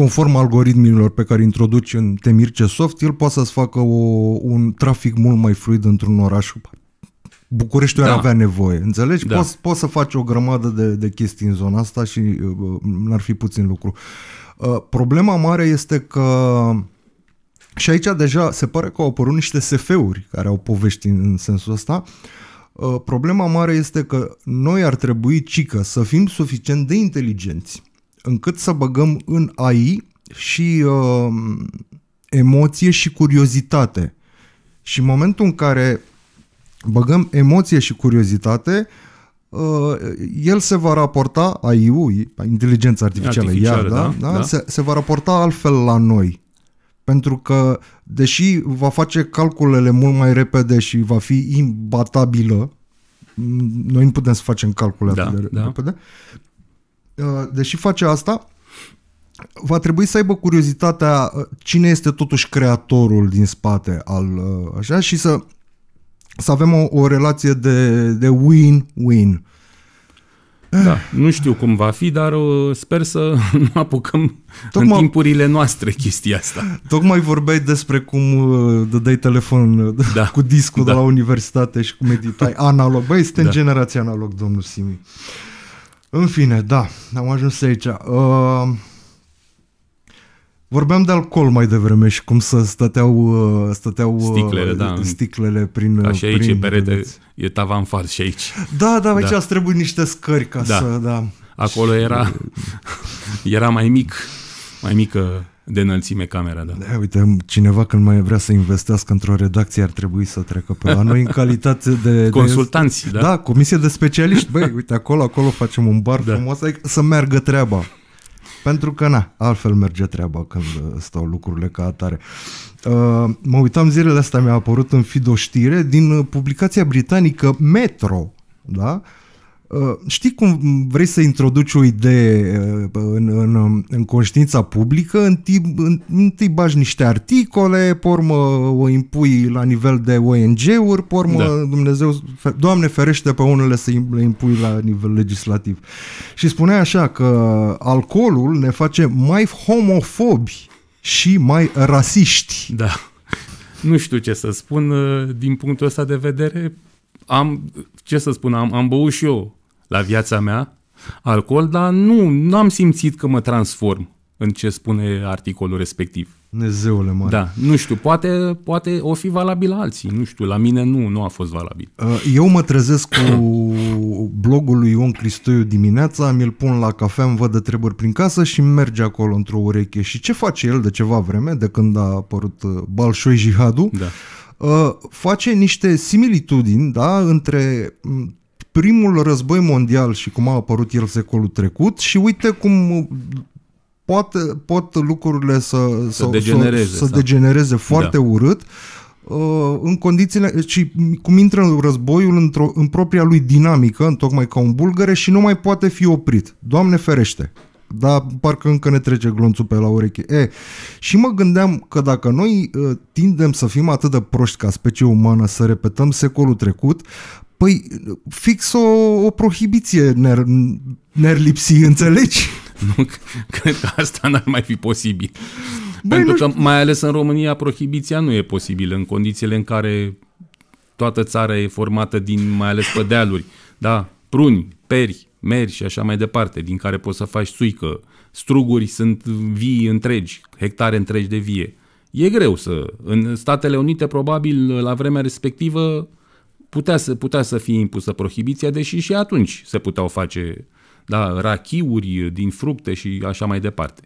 conform algoritmilor pe care introduci în Temirce Soft, el poate să-ți facă o, un trafic mult mai fluid într-un oraș. Bucureștiul da. ar avea nevoie, înțelegi? Da. Poți, poți să faci o grămadă de, de chestii în zona asta și uh, n-ar fi puțin lucru. Uh, problema mare este că și aici deja se pare că au apărut niște SF-uri care au povești în, în sensul ăsta. Uh, problema mare este că noi ar trebui, cică, să fim suficient de inteligenți încât să băgăm în AI și uh, emoție și curiozitate. Și în momentul în care băgăm emoție și curiozitate, uh, el se va raporta, AI-ul, inteligența artificială, artificială iar, da, da, da? Da? Se, se va raporta altfel la noi. Pentru că, deși va face calculele mult mai repede și va fi imbatabilă, noi nu putem să facem calcule da, atât de da. repede, Uh, deși face asta, va trebui să aibă curiozitatea uh, cine este totuși creatorul din spate al uh, așa și să, să avem o, o relație de, de win-win. Da, nu știu cum va fi, dar sper să <laughs> nu apucăm tocmai, în timpurile noastre chestia asta. Tocmai vorbeai despre cum dai telefon <laughs> da, cu discul da. de la universitate și cum editai <laughs> analog. Băi, suntem da. generația analog, domnul Simi. Uh, în fine, da, am ajuns aici. Uh, vorbeam de alcool mai devreme și cum să stăteau, uh, stăteau uh, sticlele, da. sticlele prin... și aici prin, e perete, e tavan fals și aici. Da, da, aici da. ați trebuit niște scări ca da. să... Da. Acolo era, era mai mic, mai mică de înălțime camera, da. da. Uite, cineva când mai vrea să investească într-o redacție ar trebui să treacă pe la noi în calitate de... Consultanți, de, da? Da, comisie de specialiști. Băi, uite, acolo, acolo facem un bar da. frumos, adică să meargă treaba. Pentru că, na, altfel merge treaba când stau lucrurile ca atare. Uh, mă uitam zilele astea, mi-a apărut în feed o știre din publicația britanică Metro, da? Uh, știi cum vrei să introduci o idee uh, în, în, um, în conștiința publică, întâi, întâi bagi niște articole, pormă o impui la nivel de ONG-uri, pormă da. Dumnezeu, Doamne ferește pe unele să le impui la nivel legislativ. Și spunea așa că alcoolul ne face mai homofobi și mai rasiști. Da. Nu știu ce să spun uh, din punctul ăsta de vedere. Am, ce să spun, am, am băut și eu la viața mea alcool, dar nu nu am simțit că mă transform în ce spune articolul respectiv. Dumnezeule mare. Da, nu știu, poate, poate o fi valabil alții, nu știu, la mine nu, nu a fost valabil. Uh, eu mă trezesc cu blogul lui Ion Cristoiu dimineața, mi-l pun la cafea, îmi văd de treburi prin casă și merge acolo într-o ureche. Și ce face el de ceva vreme, de când a apărut uh, Balșoi Jihadu, Da. Uh, face niște similitudini da, între primul război mondial și cum a apărut el secolul trecut și uite cum uh, poate, pot lucrurile să, să, să degenereze, să, să da. degenereze foarte da. urât uh, în condițiile și cum intră în războiul într-o, în propria lui dinamică, în tocmai ca un bulgare și nu mai poate fi oprit. Doamne ferește! Dar parcă încă ne trece glonțul pe la ureche. E, și mă gândeam că dacă noi uh, tindem să fim atât de proști ca specie umană, să repetăm secolul trecut, Păi, fix o, o prohibiție ner nerlipsi, înțelegi? Nu, <laughs> cred că asta n-ar mai fi posibil. Băi, Pentru că, mai ales în România, prohibiția nu e posibilă în condițiile în care toată țara e formată din, mai ales pădealuri. da, pruni, peri, meri și așa mai departe, din care poți să faci suică, struguri sunt vii întregi, hectare întregi de vie. E greu să... În Statele Unite, probabil, la vremea respectivă, putea să, putea să fie impusă prohibiția, deși și atunci se puteau face da, rachiuri din fructe și așa mai departe.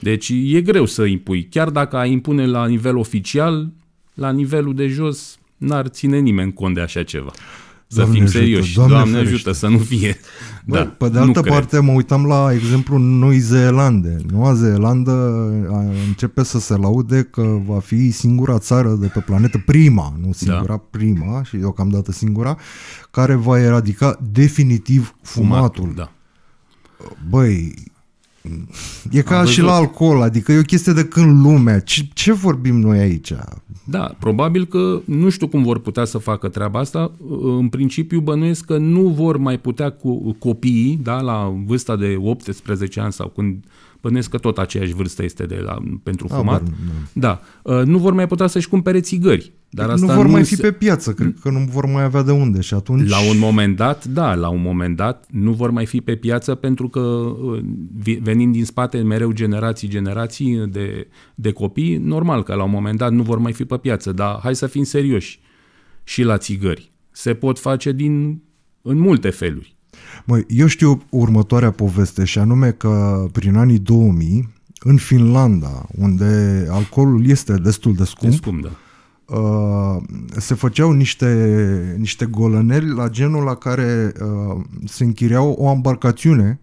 Deci e greu să impui. Chiar dacă ai impune la nivel oficial, la nivelul de jos, n-ar ține nimeni cont de așa ceva. Să Doamne fim ajută, serioși. Doamne, Doamne ajută să nu fie. Bă, da, pe de altă parte, cred. mă uitam la exemplu Noi Zeelande. Noua Zeelandă începe să se laude că va fi singura țară de pe planetă, prima, nu da. singura, da. prima și deocamdată singura, care va eradica definitiv fumatul. fumatul da. Băi, E ca și la alcool, adică e o chestie de când lumea. Ce, ce vorbim noi aici? Da, probabil că nu știu cum vor putea să facă treaba asta. În principiu bănuiesc că nu vor mai putea cu copiii, da, la vârsta de 18 ani sau când Bănesc că tot aceeași vârstă este de la, pentru A, ah, fumat. Bă, da. Uh, nu vor mai putea să-și cumpere țigări. Dar asta nu vor nu mai se... fi pe piață, cred că nu vor mai avea de unde și atunci... La un moment dat, da, la un moment dat nu vor mai fi pe piață pentru că uh, venind din spate mereu generații, generații de, de copii, normal că la un moment dat nu vor mai fi pe piață, dar hai să fim serioși și la țigări. Se pot face din, în multe feluri. Măi, eu știu următoarea poveste și anume că prin anii 2000, în Finlanda, unde alcoolul este destul de scump, de scump da. Uh, se făceau niște, niște golăneri la genul la care uh, se închiriau o ambarcațiune,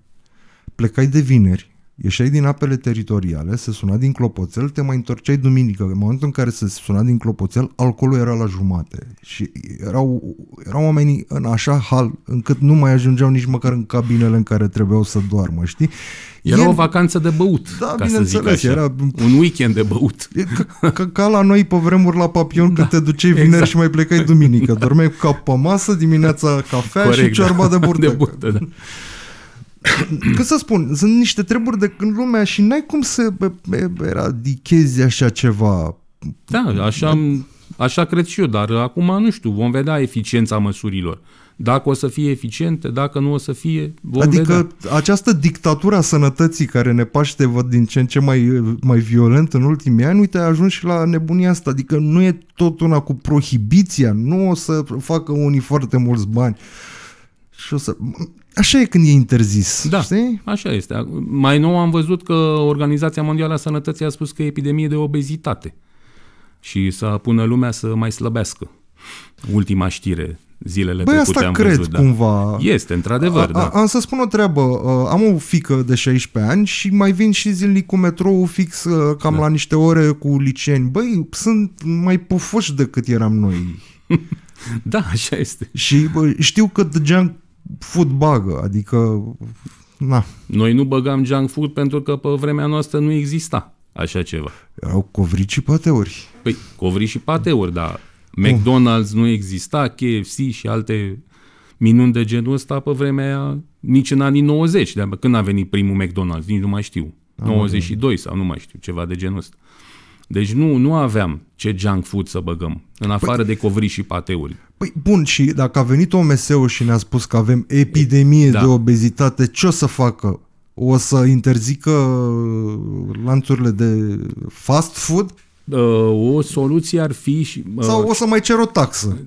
plecai de vineri, ieșeai din apele teritoriale, se suna din clopoțel, te mai întorceai duminică. În momentul în care se suna din clopoțel, alcoolul era la jumate și erau, erau oamenii în așa hal încât nu mai ajungeau nici măcar în cabinele în care trebuiau să doarmă, știi? Era El... o vacanță de băut, da, ca bineînțeles, să zic așa. Era... Un weekend de băut. Ca, ca, la noi pe vremuri la Papion, da, când te duceai exact. vineri și mai plecai duminică. Da. Dormeai cu cap pe masă, dimineața cafea Corect, și da. ciorba da. <laughs> de burtă. De burtă da. <coughs> Că să spun, sunt niște treburi de când lumea și n-ai cum să eradichezi așa ceva. Da, așa, așa cred și eu, dar acum nu știu, vom vedea eficiența măsurilor. Dacă o să fie eficiente, dacă nu o să fie, vom Adică vedea. această dictatură sănătății care ne paște văd din ce în ce mai, mai violent în ultimii ani, uite, a ajuns și la nebunia asta. Adică nu e tot una cu prohibiția, nu o să facă unii foarte mulți bani. Și o să... Așa e când e interzis, da, știi? așa este. Mai nou am văzut că Organizația Mondială a Sănătății a spus că e epidemie de obezitate și să pună lumea să mai slăbească. Ultima știre zilele Băi, trecute asta am cred văzut, da. cumva. Da. Este, într-adevăr, a, da. a, da. Am să spun o treabă. Am o fică uh, de 16 ani și mai vin și zilnic cu metrou fix uh, cam da. la niște ore cu liceni. Băi, sunt mai pufoși decât eram noi. <laughs> da, așa este. Și bă, știu că The Junk food bagă, adică na. Noi nu băgam junk food pentru că pe vremea noastră nu exista așa ceva. Erau covrici și pateuri. Păi, covrici și pateuri, dar McDonald's nu exista, KFC și alte minuni de genul ăsta pe vremea aia, nici în anii 90, de când a venit primul McDonald's, nici nu mai știu. 92 sau nu mai știu, ceva de genul ăsta. Deci nu, nu aveam ce junk food să băgăm, în păi- afară păi, de covri și pateuri. Păi bun, și dacă a venit OMS-ul și ne-a spus că avem epidemie da. de obezitate, ce o să facă? O să interzică lanțurile de fast food? Uh, o soluție ar fi... Și, uh, Sau o să mai cer o taxă?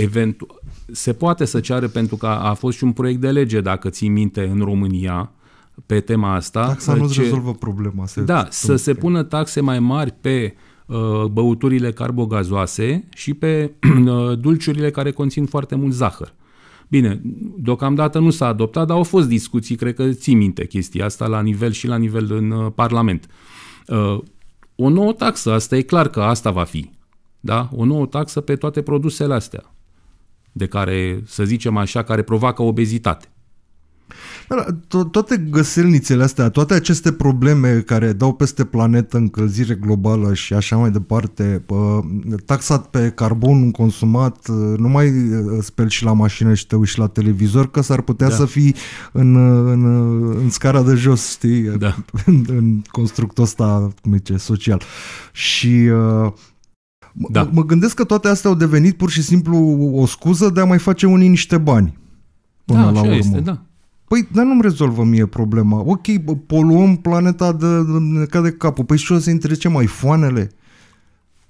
Eventual. se poate să ceară pentru că a fost și un proiect de lege, dacă ții minte, în România, pe tema asta. Taxa nu ce, rezolvă problema. Se da, să se pună taxe mai mari pe uh, băuturile carbogazoase și pe <clears throat> uh, dulciurile care conțin foarte mult zahăr. Bine, deocamdată nu s-a adoptat, dar au fost discuții, cred că ții minte chestia asta la nivel și la nivel în uh, Parlament. Uh, o nouă taxă, asta e clar că asta va fi. Da? O nouă taxă pe toate produsele astea, de care, să zicem așa, care provoacă obezitate toate găselnițele astea, toate aceste probleme care dau peste planetă, încălzire globală și așa mai departe, taxat pe carbon consumat, nu mai ă, speli și la mașină și te uiți la televizor, că s-ar putea da. să fii în, în, în scara de jos, știi, da. <laughs> în, în constructul ăsta, cum zice, social. Și... Ă, da. mă gândesc că toate astea au devenit pur și simplu o scuză de a mai face unii niște bani. Până da, la urmă. Este, da. Păi, dar nu-mi rezolvă mie problema. Ok, poluăm planeta de, ne de capul. Păi și o să întrecem foanele?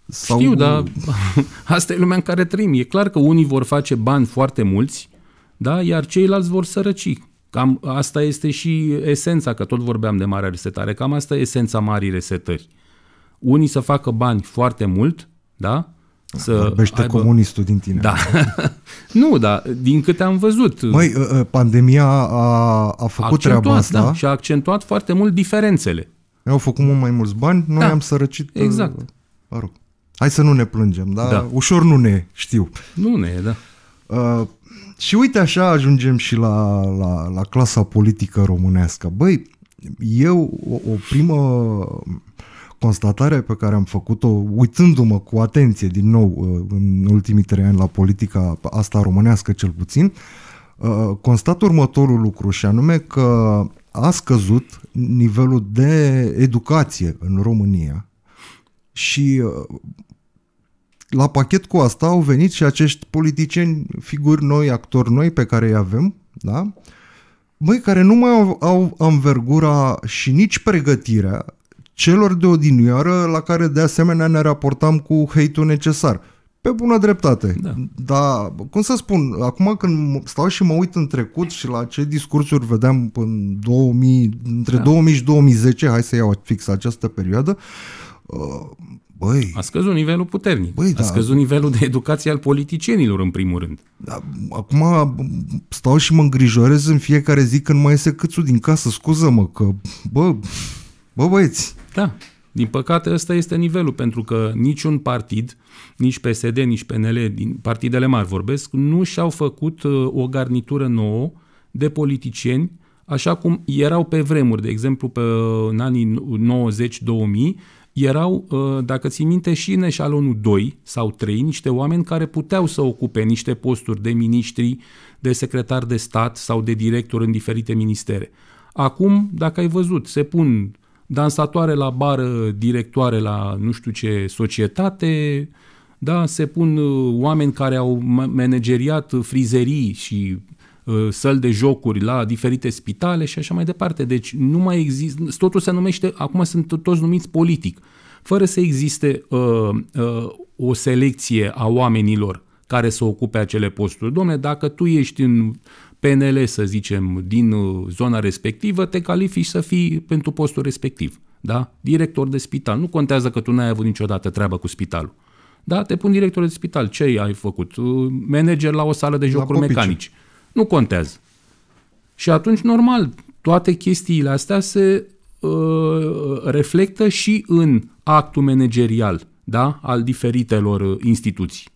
Sau... Știu, dar <laughs> asta e lumea în care trăim. E clar că unii vor face bani foarte mulți, da? iar ceilalți vor sărăci. Cam asta este și esența, că tot vorbeam de marea resetare, cam asta e esența marii resetări. Unii să facă bani foarte mult, da? să Vorbește aibă... comunistul din tine. Da. <laughs> nu, dar din câte am văzut... Măi, ă, ă, pandemia a, a făcut treaba da, asta. Da, și a accentuat foarte mult diferențele. Au făcut mult mai mulți bani, noi da. am sărăcit... Ă, exact. Mă rog. Hai să nu ne plângem, da? da. Ușor nu ne știu. Nu ne e, da. Uh, și uite așa ajungem și la, la, la clasa politică românească. Băi, eu o, o primă constatarea pe care am făcut-o, uitându-mă cu atenție din nou uh, în ultimii trei ani la politica asta românească cel puțin, uh, constat următorul lucru și anume că a scăzut nivelul de educație în România și uh, la pachet cu asta au venit și acești politicieni, figuri noi, actori noi pe care îi avem, da? Băi, care nu mai au, au învergura și nici pregătirea celor de odinioară la care de asemenea ne raportam cu hate necesar. Pe bună dreptate. Da. Dar, cum să spun, acum când stau și mă uit în trecut și la ce discursuri vedeam în 2000, între da. 2000 și 2010, hai să iau fix această perioadă, uh, Băi, a scăzut nivelul puternic. Băi, da. A scăzut nivelul de educație al politicienilor, în primul rând. Da, acum stau și mă îngrijorez în fiecare zi când mai iese câțul din casă. Scuză-mă că, bă, bă băieți, da. Din păcate, ăsta este nivelul, pentru că niciun partid, nici PSD, nici PNL, din partidele mari vorbesc, nu și-au făcut uh, o garnitură nouă de politicieni, așa cum erau pe vremuri, de exemplu, pe, uh, în anii 90-2000, erau, uh, dacă ți minte, și în eșalonul 2 sau 3, niște oameni care puteau să ocupe niște posturi de miniștri, de secretar de stat sau de director în diferite ministere. Acum, dacă ai văzut, se pun dansatoare la bară, directoare la nu știu ce societate, da, se pun uh, oameni care au manageriat uh, frizerii și uh, de jocuri la diferite spitale și așa mai departe. Deci nu mai există, totul se numește, acum sunt toți numiți politic, fără să existe uh, uh, o selecție a oamenilor care să ocupe acele posturi. Domne, dacă tu ești în PNL, să zicem, din uh, zona respectivă, te califici să fii pentru postul respectiv. Da? Director de spital. Nu contează că tu n-ai avut niciodată treabă cu spitalul. Da? Te pun director de spital. Ce ai făcut? Uh, manager la o sală de jocuri mecanici. Nu contează. Și atunci, normal, toate chestiile astea se uh, reflectă și în actul managerial da? al diferitelor uh, instituții.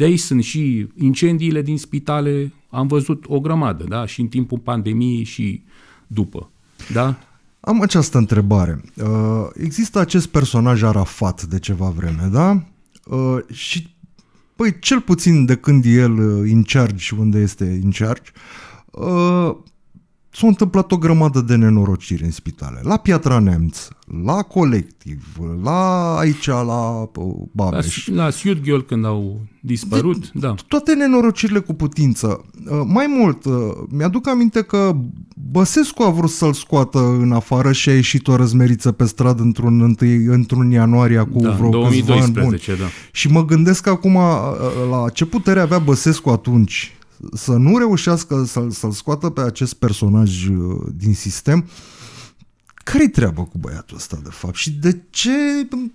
De aici sunt și incendiile din spitale, am văzut o grămadă, da? Și în timpul pandemiei și după, da? Am această întrebare. Uh, există acest personaj Arafat de ceva vreme, da? Uh, și, păi, cel puțin de când e el uh, în charge, unde este în charge, s-a întâmplat o grămadă de nenorociri în spitale. La Piatra Neamț, la Colectiv, la aici, la uh, Babeș. La, la Siudghiol când au dispărut, de, da. Toate nenorocirile cu putință. Uh, mai mult, uh, mi-aduc aminte că Băsescu a vrut să-l scoată în afară și a ieșit o răzmeriță pe stradă într-un, întâi, într-un ianuarie cu da, vreo 2012, câțiva ani. Da. Și mă gândesc acum la ce putere avea Băsescu atunci să nu reușească să-l, să-l scoată pe acest personaj uh, din sistem, care-i treaba cu băiatul ăsta, de fapt? Și de ce,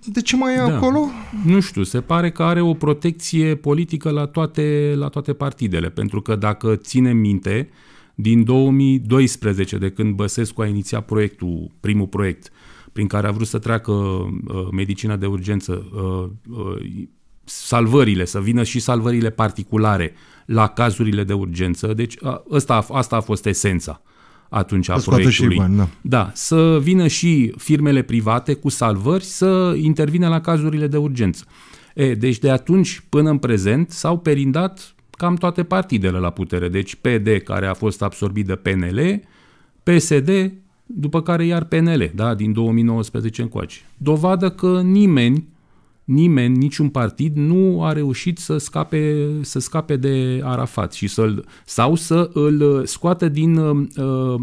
de ce mai e da. acolo? Nu știu, se pare că are o protecție politică la toate, la toate partidele, pentru că dacă ținem minte, din 2012, de când Băsescu a inițiat proiectul, primul proiect, prin care a vrut să treacă uh, medicina de urgență, uh, uh, salvările, să vină și salvările particulare la cazurile de urgență. Deci asta, asta a fost esența atunci a proiectului. Și bani, da. da, să vină și firmele private cu salvări să intervină la cazurile de urgență. E, deci de atunci până în prezent s-au perindat cam toate partidele la putere. Deci PD care a fost absorbit de PNL, PSD, după care iar PNL, da, din 2019 încoace. Dovadă că nimeni nimeni, niciun partid nu a reușit să scape, să scape de Arafat și să-l, sau să îl scoată din, uh, uh,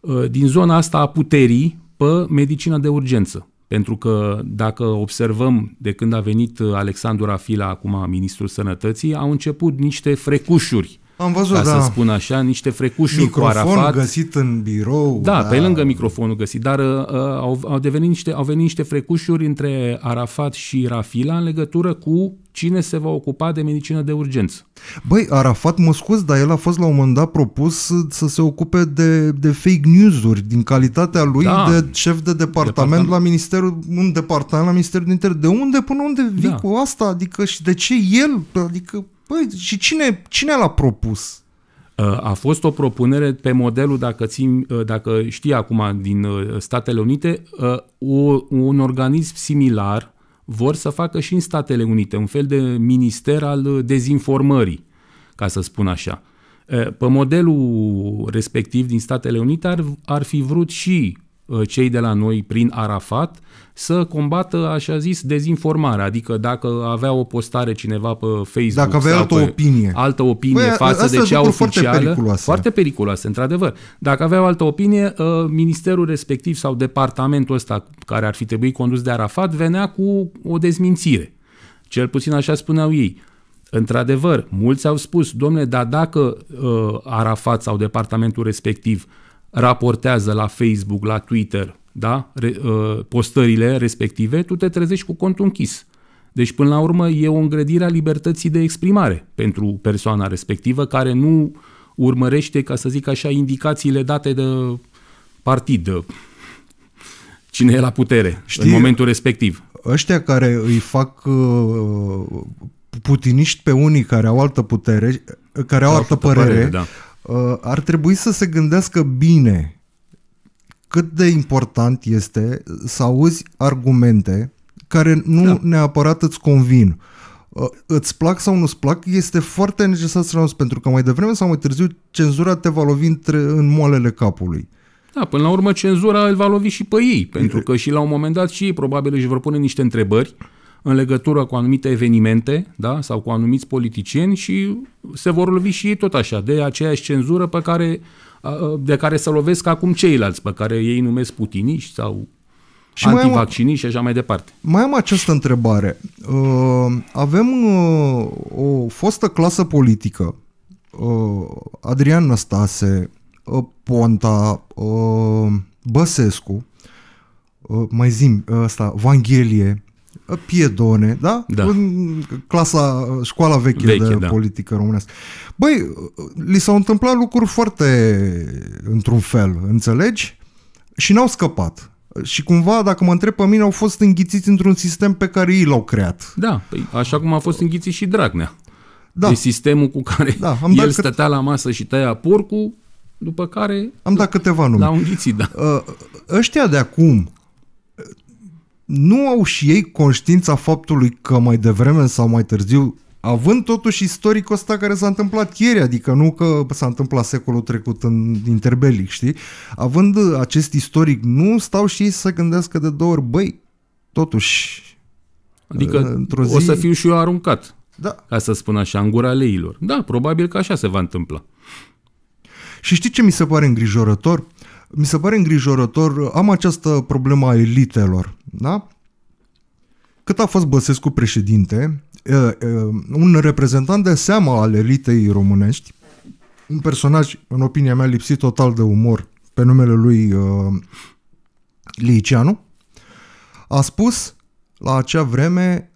uh, din zona asta a puterii pe medicina de urgență. Pentru că dacă observăm de când a venit Alexandru Rafila, acum ministrul sănătății, au început niște frecușuri am văzut, ca da. să spun așa, niște frecușuri Microfon cu Arafat. găsit în birou. Da, da, pe lângă microfonul găsit, dar uh, au, au, devenit niște, au venit niște frecușuri între Arafat și Rafila în legătură cu cine se va ocupa de medicină de urgență. Băi, Arafat, mă scuz, dar el a fost la un moment dat propus să se ocupe de, de fake news-uri din calitatea lui da. de șef de departament, departament. la ministerul, un departament la Ministerul de Interne. De unde până unde vii da. cu asta? Adică și de ce el? Adică Păi, și cine, cine l-a propus? Uh, a fost o propunere pe modelul, dacă, țin, uh, dacă știi acum, din uh, Statele Unite, un organism similar vor să facă și în Statele Unite, un fel de minister al dezinformării, ca să spun așa. Pe modelul respectiv din Statele Unite ar, ar fi vrut și Uh, cei de la noi prin Arafat să combată, așa zis, dezinformarea. Adică dacă avea o postare cineva pe Facebook dacă avea altă opinie, altă opinie Băi, față de cea oficială, foarte periculoasă. foarte periculoasă, într-adevăr. Dacă avea o altă opinie, uh, ministerul respectiv sau departamentul ăsta care ar fi trebuit condus de Arafat venea cu o dezmințire. Cel puțin așa spuneau ei. Într-adevăr, mulți au spus, domnule, dar dacă uh, Arafat sau departamentul respectiv uh, raportează la Facebook, la Twitter, da? Re, uh, postările respective, tu te trezești cu contul închis. Deci, până la urmă, e o îngrădire a libertății de exprimare pentru persoana respectivă care nu urmărește, ca să zic așa, indicațiile date de partid, de cine e la putere Știi, în momentul respectiv. Ăștia care îi fac uh, putiniști pe unii care au altă putere, care au altă, altă părere, părere da Uh, ar trebui să se gândească bine cât de important este să auzi argumente care nu da. neapărat îți convin. Uh, îți plac sau nu-ți plac, este foarte necesar să auzi, pentru că mai devreme sau mai târziu cenzura te va lovi între, în moalele capului. Da, până la urmă cenzura îl va lovi și pe ei, pentru că și la un moment dat și ei probabil își vor pune niște întrebări uh, în legătură cu anumite evenimente da? sau cu anumiți politicieni și se vor lovi și ei tot așa, de aceeași cenzură pe care, de care se lovesc acum ceilalți, pe care ei numesc putiniști sau și antivacciniști și așa mai departe. Mai am această întrebare. Uh, avem uh, o fostă clasă politică, uh, Adrian Năstase, Ponta, Băsescu, mai zim ăsta, Vanghelie, piedone, da? da. În clasa, școala veche, veche de da. politică românească. Băi, li s-au întâmplat lucruri foarte într-un fel, înțelegi? Și n-au scăpat. Și cumva, dacă mă întreb pe mine, au fost înghițiți într-un sistem pe care ei l-au creat. Da, păi așa cum a fost înghițit și Dragnea. Da. De sistemul cu care da, am el stătea cât... la masă și tăia porcul, după care... Am dat câteva nume. La înghițit, da. Uh, ăștia de acum, nu au și ei conștiința faptului că mai devreme sau mai târziu, având totuși istoricul ăsta care s-a întâmplat ieri, adică nu că s-a întâmplat secolul trecut în interbelic, știi? Având acest istoric, nu stau și ei să se gândească de două ori, băi, totuși... Adică ă, într-o zi... o să fiu și eu aruncat, da. ca să spun așa, în gura leilor. Da, probabil că așa se va întâmpla. Și știi ce mi se pare îngrijorător? Mi se pare îngrijorător, am această problemă a elitelor da? Cât a fost Băsescu președinte, un reprezentant de seamă al elitei românești, un personaj, în opinia mea, lipsit total de umor, pe numele lui Liceanu, a spus la acea vreme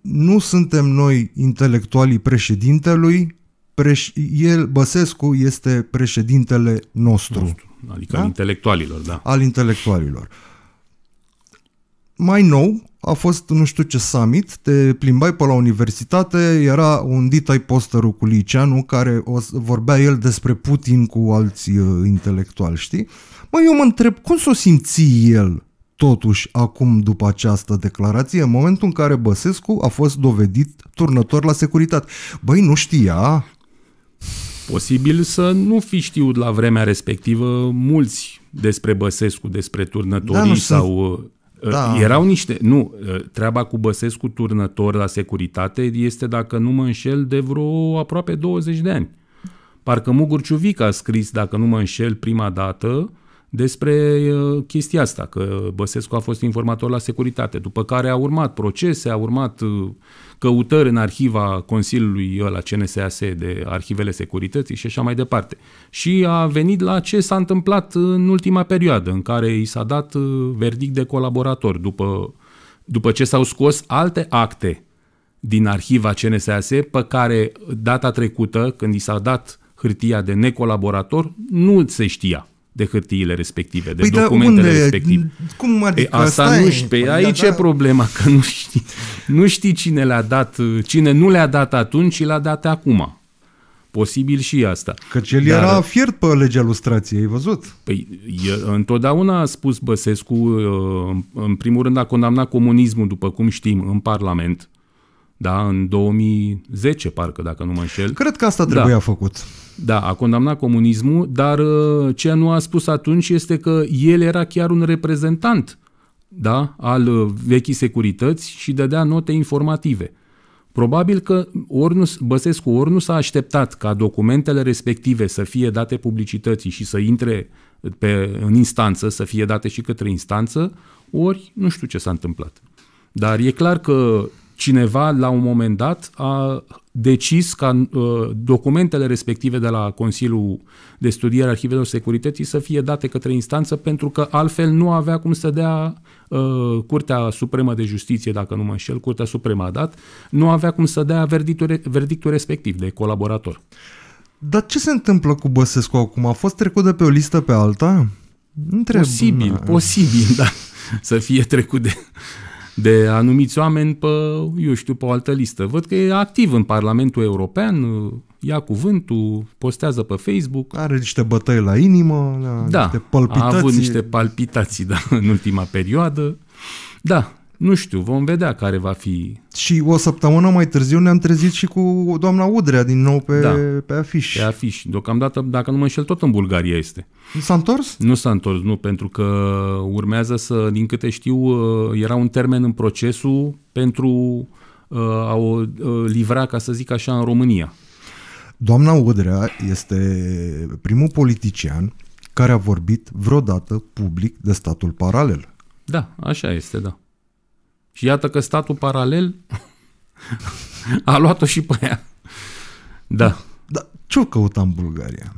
nu suntem noi intelectualii președintelui, preș- el, Băsescu, este președintele nostru. nostru da? adică da? al intelectualilor, da. Al intelectualilor. Uh, mai nou a fost nu știu ce summit, te plimbai pe la universitate, era un ditai posterul cu Liceanu care o, vorbea el despre Putin cu alți uh, intelectuali, știi? Mă, eu mă întreb, cum s-o simți el totuși acum după această declarație, în momentul în care Băsescu a fost dovedit turnător la securitate? Băi, nu știa... Posibil să nu fi știut la vremea respectivă mulți despre Băsescu, despre turnătorii da, sau... Sunt uh, Ă, da. Erau niște... Nu, ă, treaba cu Băsescu turnător la securitate este, dacă nu mă înșel, de vreo aproape 20 de ani. Parcă Mugur Ciuvic a scris, dacă nu mă înșel, prima dată despre ă, chestia asta, că Băsescu a fost informator la securitate, după care a urmat procese, a urmat căutări în arhiva Consiliului la CNSAS de arhivele securității și așa mai departe. Și a venit la ce s-a întâmplat în ultima perioadă, în care i s-a dat uh, verdict de colaborator după, după ce s-au scos alte acte din arhiva CNSAS, pe care data trecută, când i s-a dat hârtia de necolaborator, nu se știa de hârtiile respective, de păi documentele da, unde? respective. Cum adică? E, asta stai, nu știi. Păi, păi aici da, e da. problema, că nu știi, nu știi cine le-a dat, cine nu le-a dat atunci și le-a dat acum. Posibil și asta. Că cel Dar, era fiert pe legea lustrației, ai văzut? Păi, e, întotdeauna a spus Băsescu, uh, în primul rând a condamnat comunismul, după cum știm, în Parlament, da, în 2010, parcă, dacă nu mă înșel. Cred că asta trebuia da. făcut. Da, a condamnat comunismul, dar uh, ce nu a spus atunci este că el era chiar un reprezentant da, al uh, vechii securități și dădea note informative. Probabil că Ornus, Băsescu ori nu s-a așteptat ca documentele respective să fie date publicității și să intre pe, în instanță, să fie date și către instanță, ori nu știu ce s-a întâmplat. Dar e clar că cineva la un moment dat a decis ca uh, documentele respective de la Consiliul de Studiere Arhivelor Securității să fie date către instanță pentru că altfel nu avea cum să dea uh, Curtea Supremă de Justiție, dacă nu mă înșel, Curtea Supremă a dat, nu avea cum să dea verdictul, verdictul respectiv de colaborator. Dar ce se întâmplă cu Băsescu acum? A fost trecut de pe o listă pe alta? Întreb. Posibil, posibil, da. <laughs> Să fie trecut de de anumiți oameni pe, eu știu, pe o altă listă. Văd că e activ în Parlamentul European, ia cuvântul, postează pe Facebook. Are niște bătăi la inimă, da, niște palpitații. a avut niște palpitații da, în ultima perioadă. Da, nu știu, vom vedea care va fi. Și o săptămână mai târziu ne-am trezit și cu doamna Udrea din nou pe, da, pe afiș. Pe afiș. Deocamdată, dacă nu mă înșel, tot în Bulgaria este. Nu s-a întors? Nu s-a întors, nu, pentru că urmează să, din câte știu, uh, era un termen în procesul pentru uh, a o uh, livra, ca să zic așa, în România. Doamna Udrea este primul politician care a vorbit vreodată public de statul paralel. Da, așa este, da. Și iată că statul paralel a luat-o și pe ea. Da. Dar ce-o căuta în Bulgaria?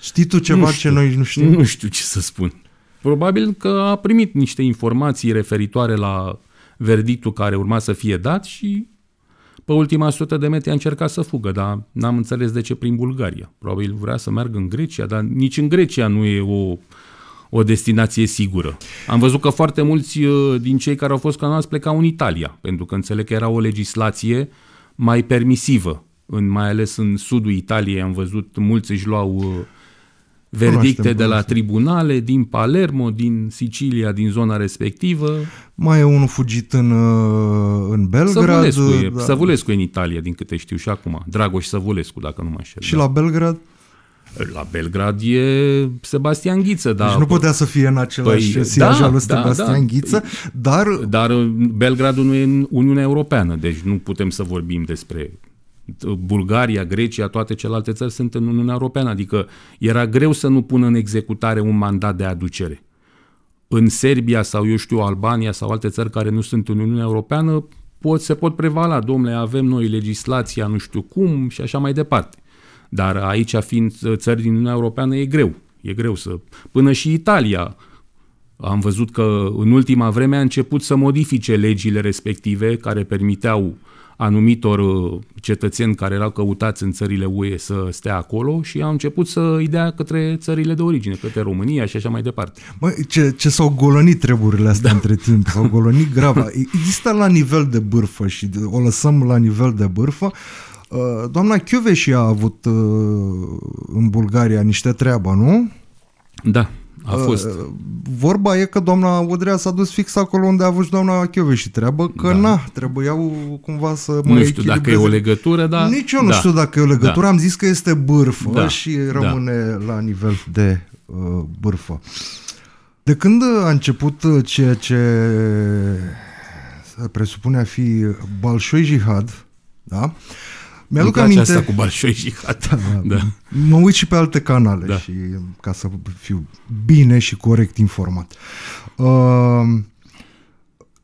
Știi tu ceva știu, ce noi nu știm? Nu știu ce să spun. Probabil că a primit niște informații referitoare la verdictul care urma să fie dat și pe ultima sută de metri a încercat să fugă, dar n-am înțeles de ce prin Bulgaria. Probabil vrea să meargă în Grecia, dar nici în Grecia nu e o o destinație sigură. Am văzut că foarte mulți uh, din cei care au fost canonați plecau în Italia, pentru că înțeleg că era o legislație mai permisivă. În, mai ales în sudul Italiei am văzut mulți își luau uh, verdicte cunoaștem, de la tribunale, din Palermo, din Sicilia, din zona respectivă. Mai e unul fugit în, uh, în Belgrad. Săvulescu, e, da. Săvulescu e în Italia, din câte știu și acum. Dragoș Săvulescu, dacă nu mă înșel. Și da. la Belgrad la Belgrad e Sebastian Ghiță. Dar... Deci nu putea să fie în același păi, siaj da, al lui da, Sebastian da, Ghiță, păi, dar... Dar uh, Belgradul nu e în Uniunea Europeană, deci nu putem să vorbim despre Bulgaria, Grecia, toate celelalte țări sunt în Uniunea Europeană, adică era greu să nu pună în executare un mandat de aducere. În Serbia sau, eu știu, Albania sau alte țări care nu sunt în Uniunea Europeană, pot, se pot prevala, domnule, avem noi legislația nu știu cum și așa mai departe. Dar aici, fiind țări din Uniunea Europeană, e greu. E greu să... Până și Italia, am văzut că în ultima vreme a început să modifice legile respective care permiteau anumitor uh, cetățeni care erau căutați în țările UE să stea acolo și au început să îi dea către țările de origine, către România și așa mai departe. Mă, ce, ce s-au golonit treburile astea da. între timp, s-au golonit grav. <laughs> Există la nivel de bârfă și o lăsăm la nivel de bârfă Uh, doamna și a avut uh, în Bulgaria niște treabă, nu? Da, a uh, fost. Vorba e că doamna Udrea s-a dus fix acolo unde a avut și doamna și treabă, că da. na, trebuiau cumva să mă Nu știu dacă e o legătură, dar... Nici eu nu da. știu dacă e o legătură, da. am zis că este bârfă da. și da. rămâne da. la nivel de uh, bârfă. De când a început ceea ce se presupune a fi Balșoi Jihad, da? Uh, mi-aduc aminte... asta cu Balșoi și Hata. Da, <laughs> da. Mă uit și pe alte canale da. și ca să fiu bine și corect informat. Uh,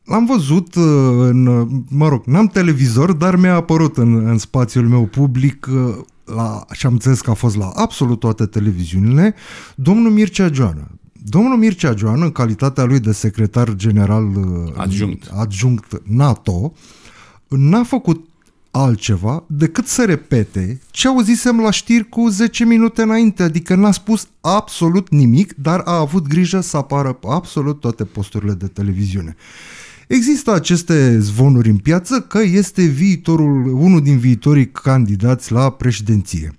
L-am văzut uh, în, mă rog, n-am televizor, dar mi-a apărut în, în spațiul meu public uh, la, și am înțeles că a fost la absolut toate televiziunile, domnul Mircea Joană. Domnul Mircea Joană, în calitatea lui de secretar general uh, adjunct, adjunct NATO, n-a făcut altceva decât să repete ce auzisem la știri cu 10 minute înainte, adică n-a spus absolut nimic, dar a avut grijă să apară absolut toate posturile de televiziune. Există aceste zvonuri în piață că este viitorul, unul din viitorii candidați la președinție.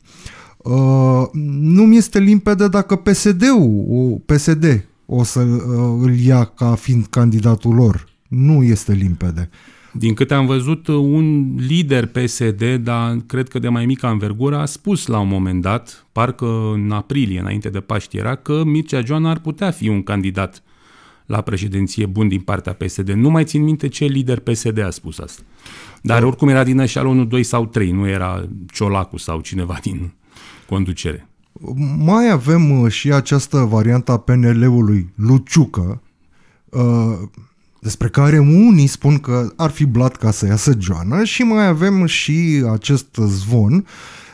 Uh, nu mi este limpede dacă PSD-ul, PSD o să uh, îl ia ca fiind candidatul lor. Nu este limpede. Uh, din câte am văzut, un lider PSD, dar cred că de mai mică învergură, a spus la un moment dat, parcă în aprilie, înainte de Paști era, că Mircea Joana ar putea fi un candidat la președinție bun din partea PSD. Nu mai țin minte ce lider PSD a spus asta. Dar da. oricum era din eșalonul 2 sau 3, nu era Ciolacu sau cineva din conducere. Mai avem uh, și această variantă a PNL-ului, Luciucă, uh, despre care unii spun că ar fi blat ca să iasă Joana și mai avem și acest zvon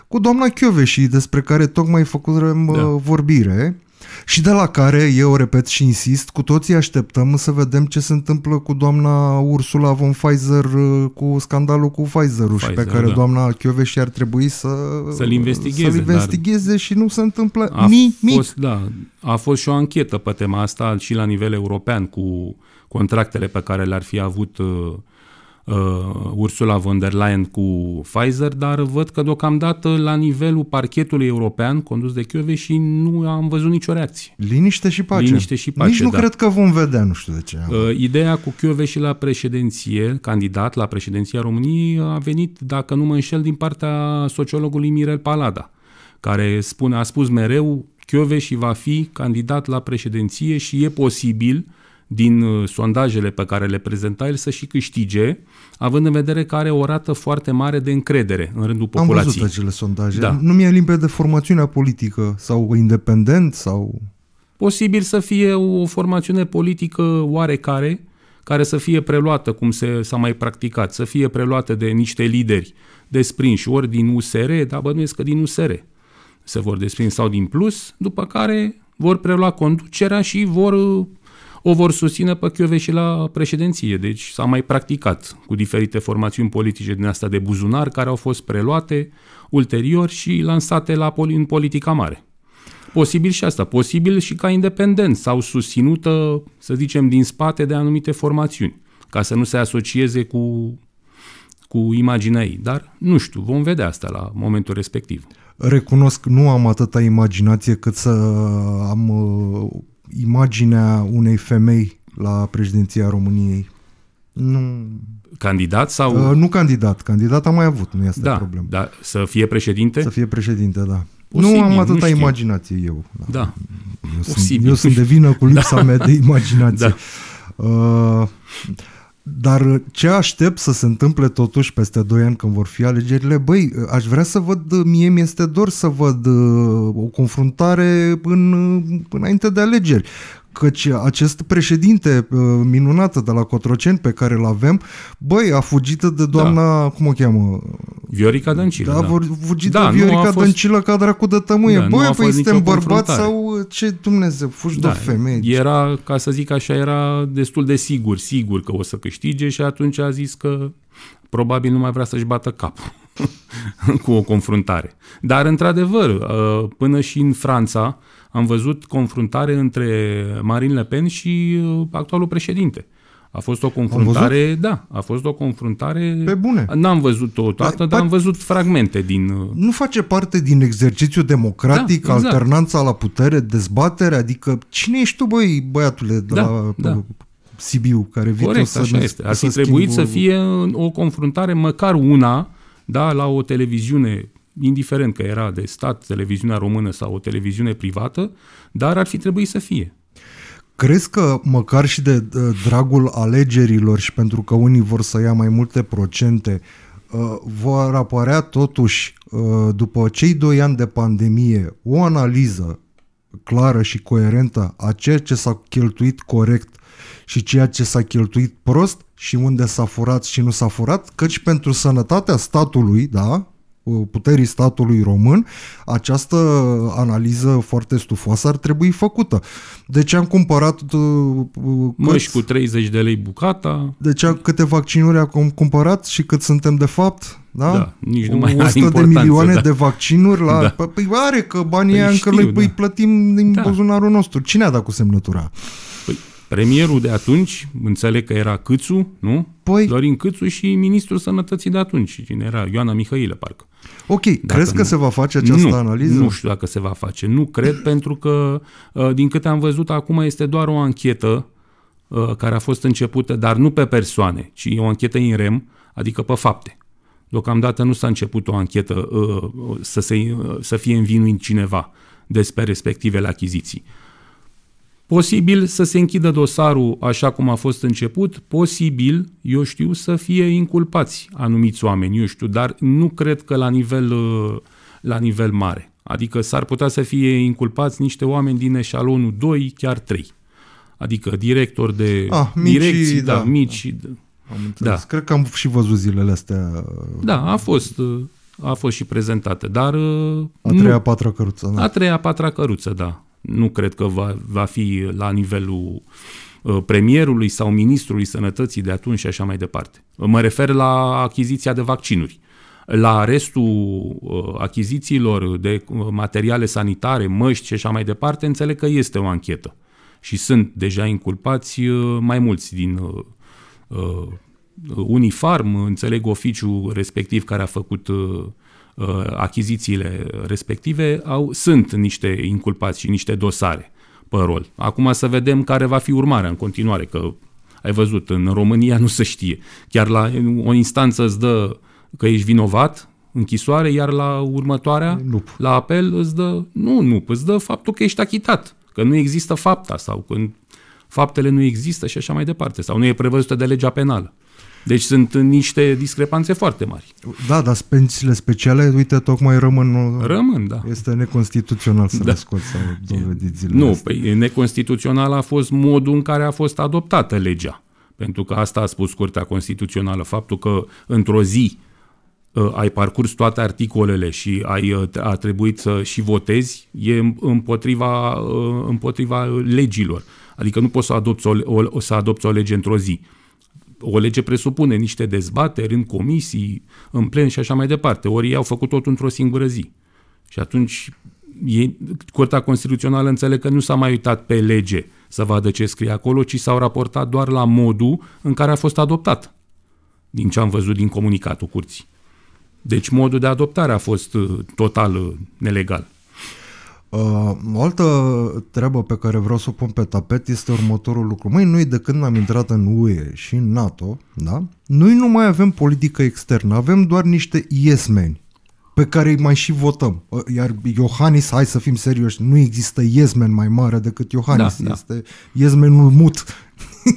cu doamna și despre care tocmai făcurăm da. Uh, vorbire și de la care eu repet și insist, cu toții așteptăm să vedem ce se întâmplă cu doamna Ursula von Pfizer, uh, cu scandalul cu Pfizer-ul Pfizer, și pe care da. doamna și ar trebui să să-l investigheze, să investigheze și nu se întâmplă a nimic. Fost, da, a fost și o anchetă pe tema asta și la nivel european cu contractele pe care le-ar fi avut uh, uh, Ursula von der Leyen cu Pfizer, dar văd că deocamdată la nivelul parchetului european condus de Chiove și nu am văzut nicio reacție. Liniște și pace. Liniște și pace, Nici nu da. cred că vom vedea, nu știu de ce. Uh, ideea cu Chiove și la președinție, candidat la președinția României, a venit, dacă nu mă înșel, din partea sociologului Mirel Palada, care spune, a spus mereu Chiove și va fi candidat la președinție și e posibil din uh, sondajele pe care le prezenta el să și câștige, având în vedere că are o rată foarte mare de încredere în rândul populației. Am văzut acele sondaje. Da. Nu mi-e limpede formațiunea politică sau independent sau... Posibil să fie o formațiune politică oarecare, care să fie preluată, cum se, s-a mai practicat, să fie preluată de niște lideri desprinși, ori din USR, dar bănuiesc că din USR se vor desprinși sau din plus, după care vor prelua conducerea și vor uh, o vor susține pe Chiove și la președinție. Deci s-a mai practicat cu diferite formațiuni politice din asta de buzunar care au fost preluate ulterior și lansate la poli- în politica mare. Posibil și asta, posibil și ca independent sau susținută, să zicem, din spate de anumite formațiuni, ca să nu se asocieze cu, cu imaginea ei. Dar nu știu, vom vedea asta la momentul respectiv recunosc, nu am atâta imaginație cât să am uh, imaginea unei femei la președinția României. Nu. Candidat sau? Uh, nu candidat. Candidat am mai avut, nu este da, problemă. Da, să fie președinte? Să fie președinte, da. Posibil, nu am atâta nu imaginație eu. Da. da. Eu, Posibil. sunt, eu sunt de vină cu lipsa <laughs> da. mea de imaginație. Da. Uh, dar uh, ce aștept să se întâmple totuși peste 2 ani când vor fi alegerile? Băi, uh, aș vrea să văd, uh, mie mi-este dor să văd o confruntare în, înainte de alegeri căci acest președinte uh, minunat de la Cotroceni pe care îl avem, băi, a fugit de doamna, da. cum o cheamă? Viorica Dăncilă. Da, da. fugit da, de Viorica fost... Dăncilă ca dracu de tămâie. Da, băi, păi suntem bărbați sau uh, ce Dumnezeu, fugi da, de femei. Era, ca să zic așa, era destul de sigur, sigur că o să câștige și atunci a zis că probabil nu mai vrea să-și bată capul <laughs> cu o confruntare. Dar, într-adevăr, uh, până și în Franța, am văzut confruntare între Marine Le Pen și uh, actualul președinte. A fost o confruntare, da, a fost o confruntare... Pe bune. N-am văzut-o păi, toată, dar păi am văzut fragmente din... Uh, nu face parte din exercițiu democratic, da, exact. alternanța la putere, dezbatere, adică cine ești tu, băi, băiatule, de da, la da. Sibiu, care vii Corect, să... așa este. Ar fi trebuit să fie o confruntare, măcar una, da, la o televiziune indiferent că era de stat, televiziunea română sau o televiziune privată, dar ar fi trebuit să fie. Crezi că măcar și de dragul alegerilor și pentru că unii vor să ia mai multe procente, uh, vor apărea totuși, uh, după cei doi ani de pandemie, o analiză clară și coerentă a ceea ce s-a cheltuit corect și ceea ce s-a cheltuit prost și unde s-a furat și nu s-a furat, căci pentru sănătatea statului, da, puterii statului român, această analiză foarte stufoasă ar trebui făcută. De ce am cumpărat... Uh, Măști cu 30 de lei bucata. De ce câte vaccinuri am cumpărat și cât suntem de fapt? Da? da nici nu mai 100 de milioane da. de vaccinuri la... Da. Păi, păi are că banii păi încă noi da. îi păi, plătim din da. buzunarul nostru. Cine a dat cu semnătura? Păi, premierul de atunci, înțeleg că era Câțu, nu? Păi... Dorin Câțu și ministrul sănătății de atunci. Cine era? Ioana Mihăilă, parcă. Ok, dacă crezi că se va face această nu, analiză? Nu știu dacă se va face. Nu cred, <clears throat> pentru că, uh, din câte am văzut, acum este doar o anchetă uh, care a fost începută, dar nu pe persoane, ci o anchetă în rem, adică pe fapte. Deocamdată nu s-a început o anchetă uh, să, se, să fie învinuit cineva despre respectivele achiziții. Posibil să se închidă dosarul așa cum a fost început, posibil, eu știu, să fie inculpați anumiți oameni, eu știu, dar nu cred că la nivel, uh, la nivel mare. Adică s-ar putea să fie inculpați niște oameni din eșalonul 2, chiar 3. Adică director de ah, mici, direcții, da, da, da. mici. Da. Am înțeles. Da. Cred că am și văzut zilele astea. Da, a fost, uh, a fost și prezentate. dar... Uh, a treia, nu, patra căruță. Da. A treia, patra căruță, da. Nu cred că va, va fi la nivelul uh, premierului sau ministrului sănătății de atunci și așa mai departe. Mă refer la achiziția de vaccinuri. La restul uh, achizițiilor de uh, materiale sanitare, măști și așa mai departe, înțeleg că este o anchetă. Și sunt deja inculpați mai mulți din Unifarm, înțeleg oficiul respectiv care a făcut uh, Uh, achizițiile respective au, sunt niște inculpați și niște dosare pe rol. Acum să vedem care va fi urmarea în continuare, că ai văzut, în România nu se știe. Chiar la o instanță îți dă că ești vinovat, închisoare, iar la următoarea, nup. la apel, îți dă, nu, nu, îți dă faptul că ești achitat, că nu există fapta sau când faptele nu există și așa mai departe, sau nu e prevăzută de legea penală. Deci sunt niște discrepanțe foarte mari. Da, dar pensiile speciale, uite, tocmai rămân... Rămân, da. Este neconstituțional să da. le scoți sau dovediți Nu, astea. păi, neconstituțional a fost modul în care a fost adoptată legea. Pentru că asta a spus Curtea Constituțională, faptul că într-o zi ă, ai parcurs toate articolele și ai, ă, a trebuit să și votezi, e împotriva, ă, împotriva legilor. Adică nu poți să adopți o, o, să adopți o lege într-o zi o lege presupune niște dezbateri în comisii, în plen și așa mai departe. Ori ei au făcut tot într-o singură zi. Și atunci ei, Curtea Constituțională înțeleg că nu s-a mai uitat pe lege să vadă ce scrie acolo, ci s-au raportat doar la modul în care a fost adoptat, din ce am văzut din comunicatul curții. Deci modul de adoptare a fost uh, total uh, nelegal. Uh, o altă treabă pe care vreau să o pun pe tapet este următorul lucru. Mai noi de când am intrat în UE și în NATO, da? noi nu mai avem politică externă, avem doar niște men pe care îi mai și votăm. Ă, iar Iohannis, hai să fim serioși, nu există Iezmen mai mare decât Iohannis. Da, da. este da. iesmenul mut.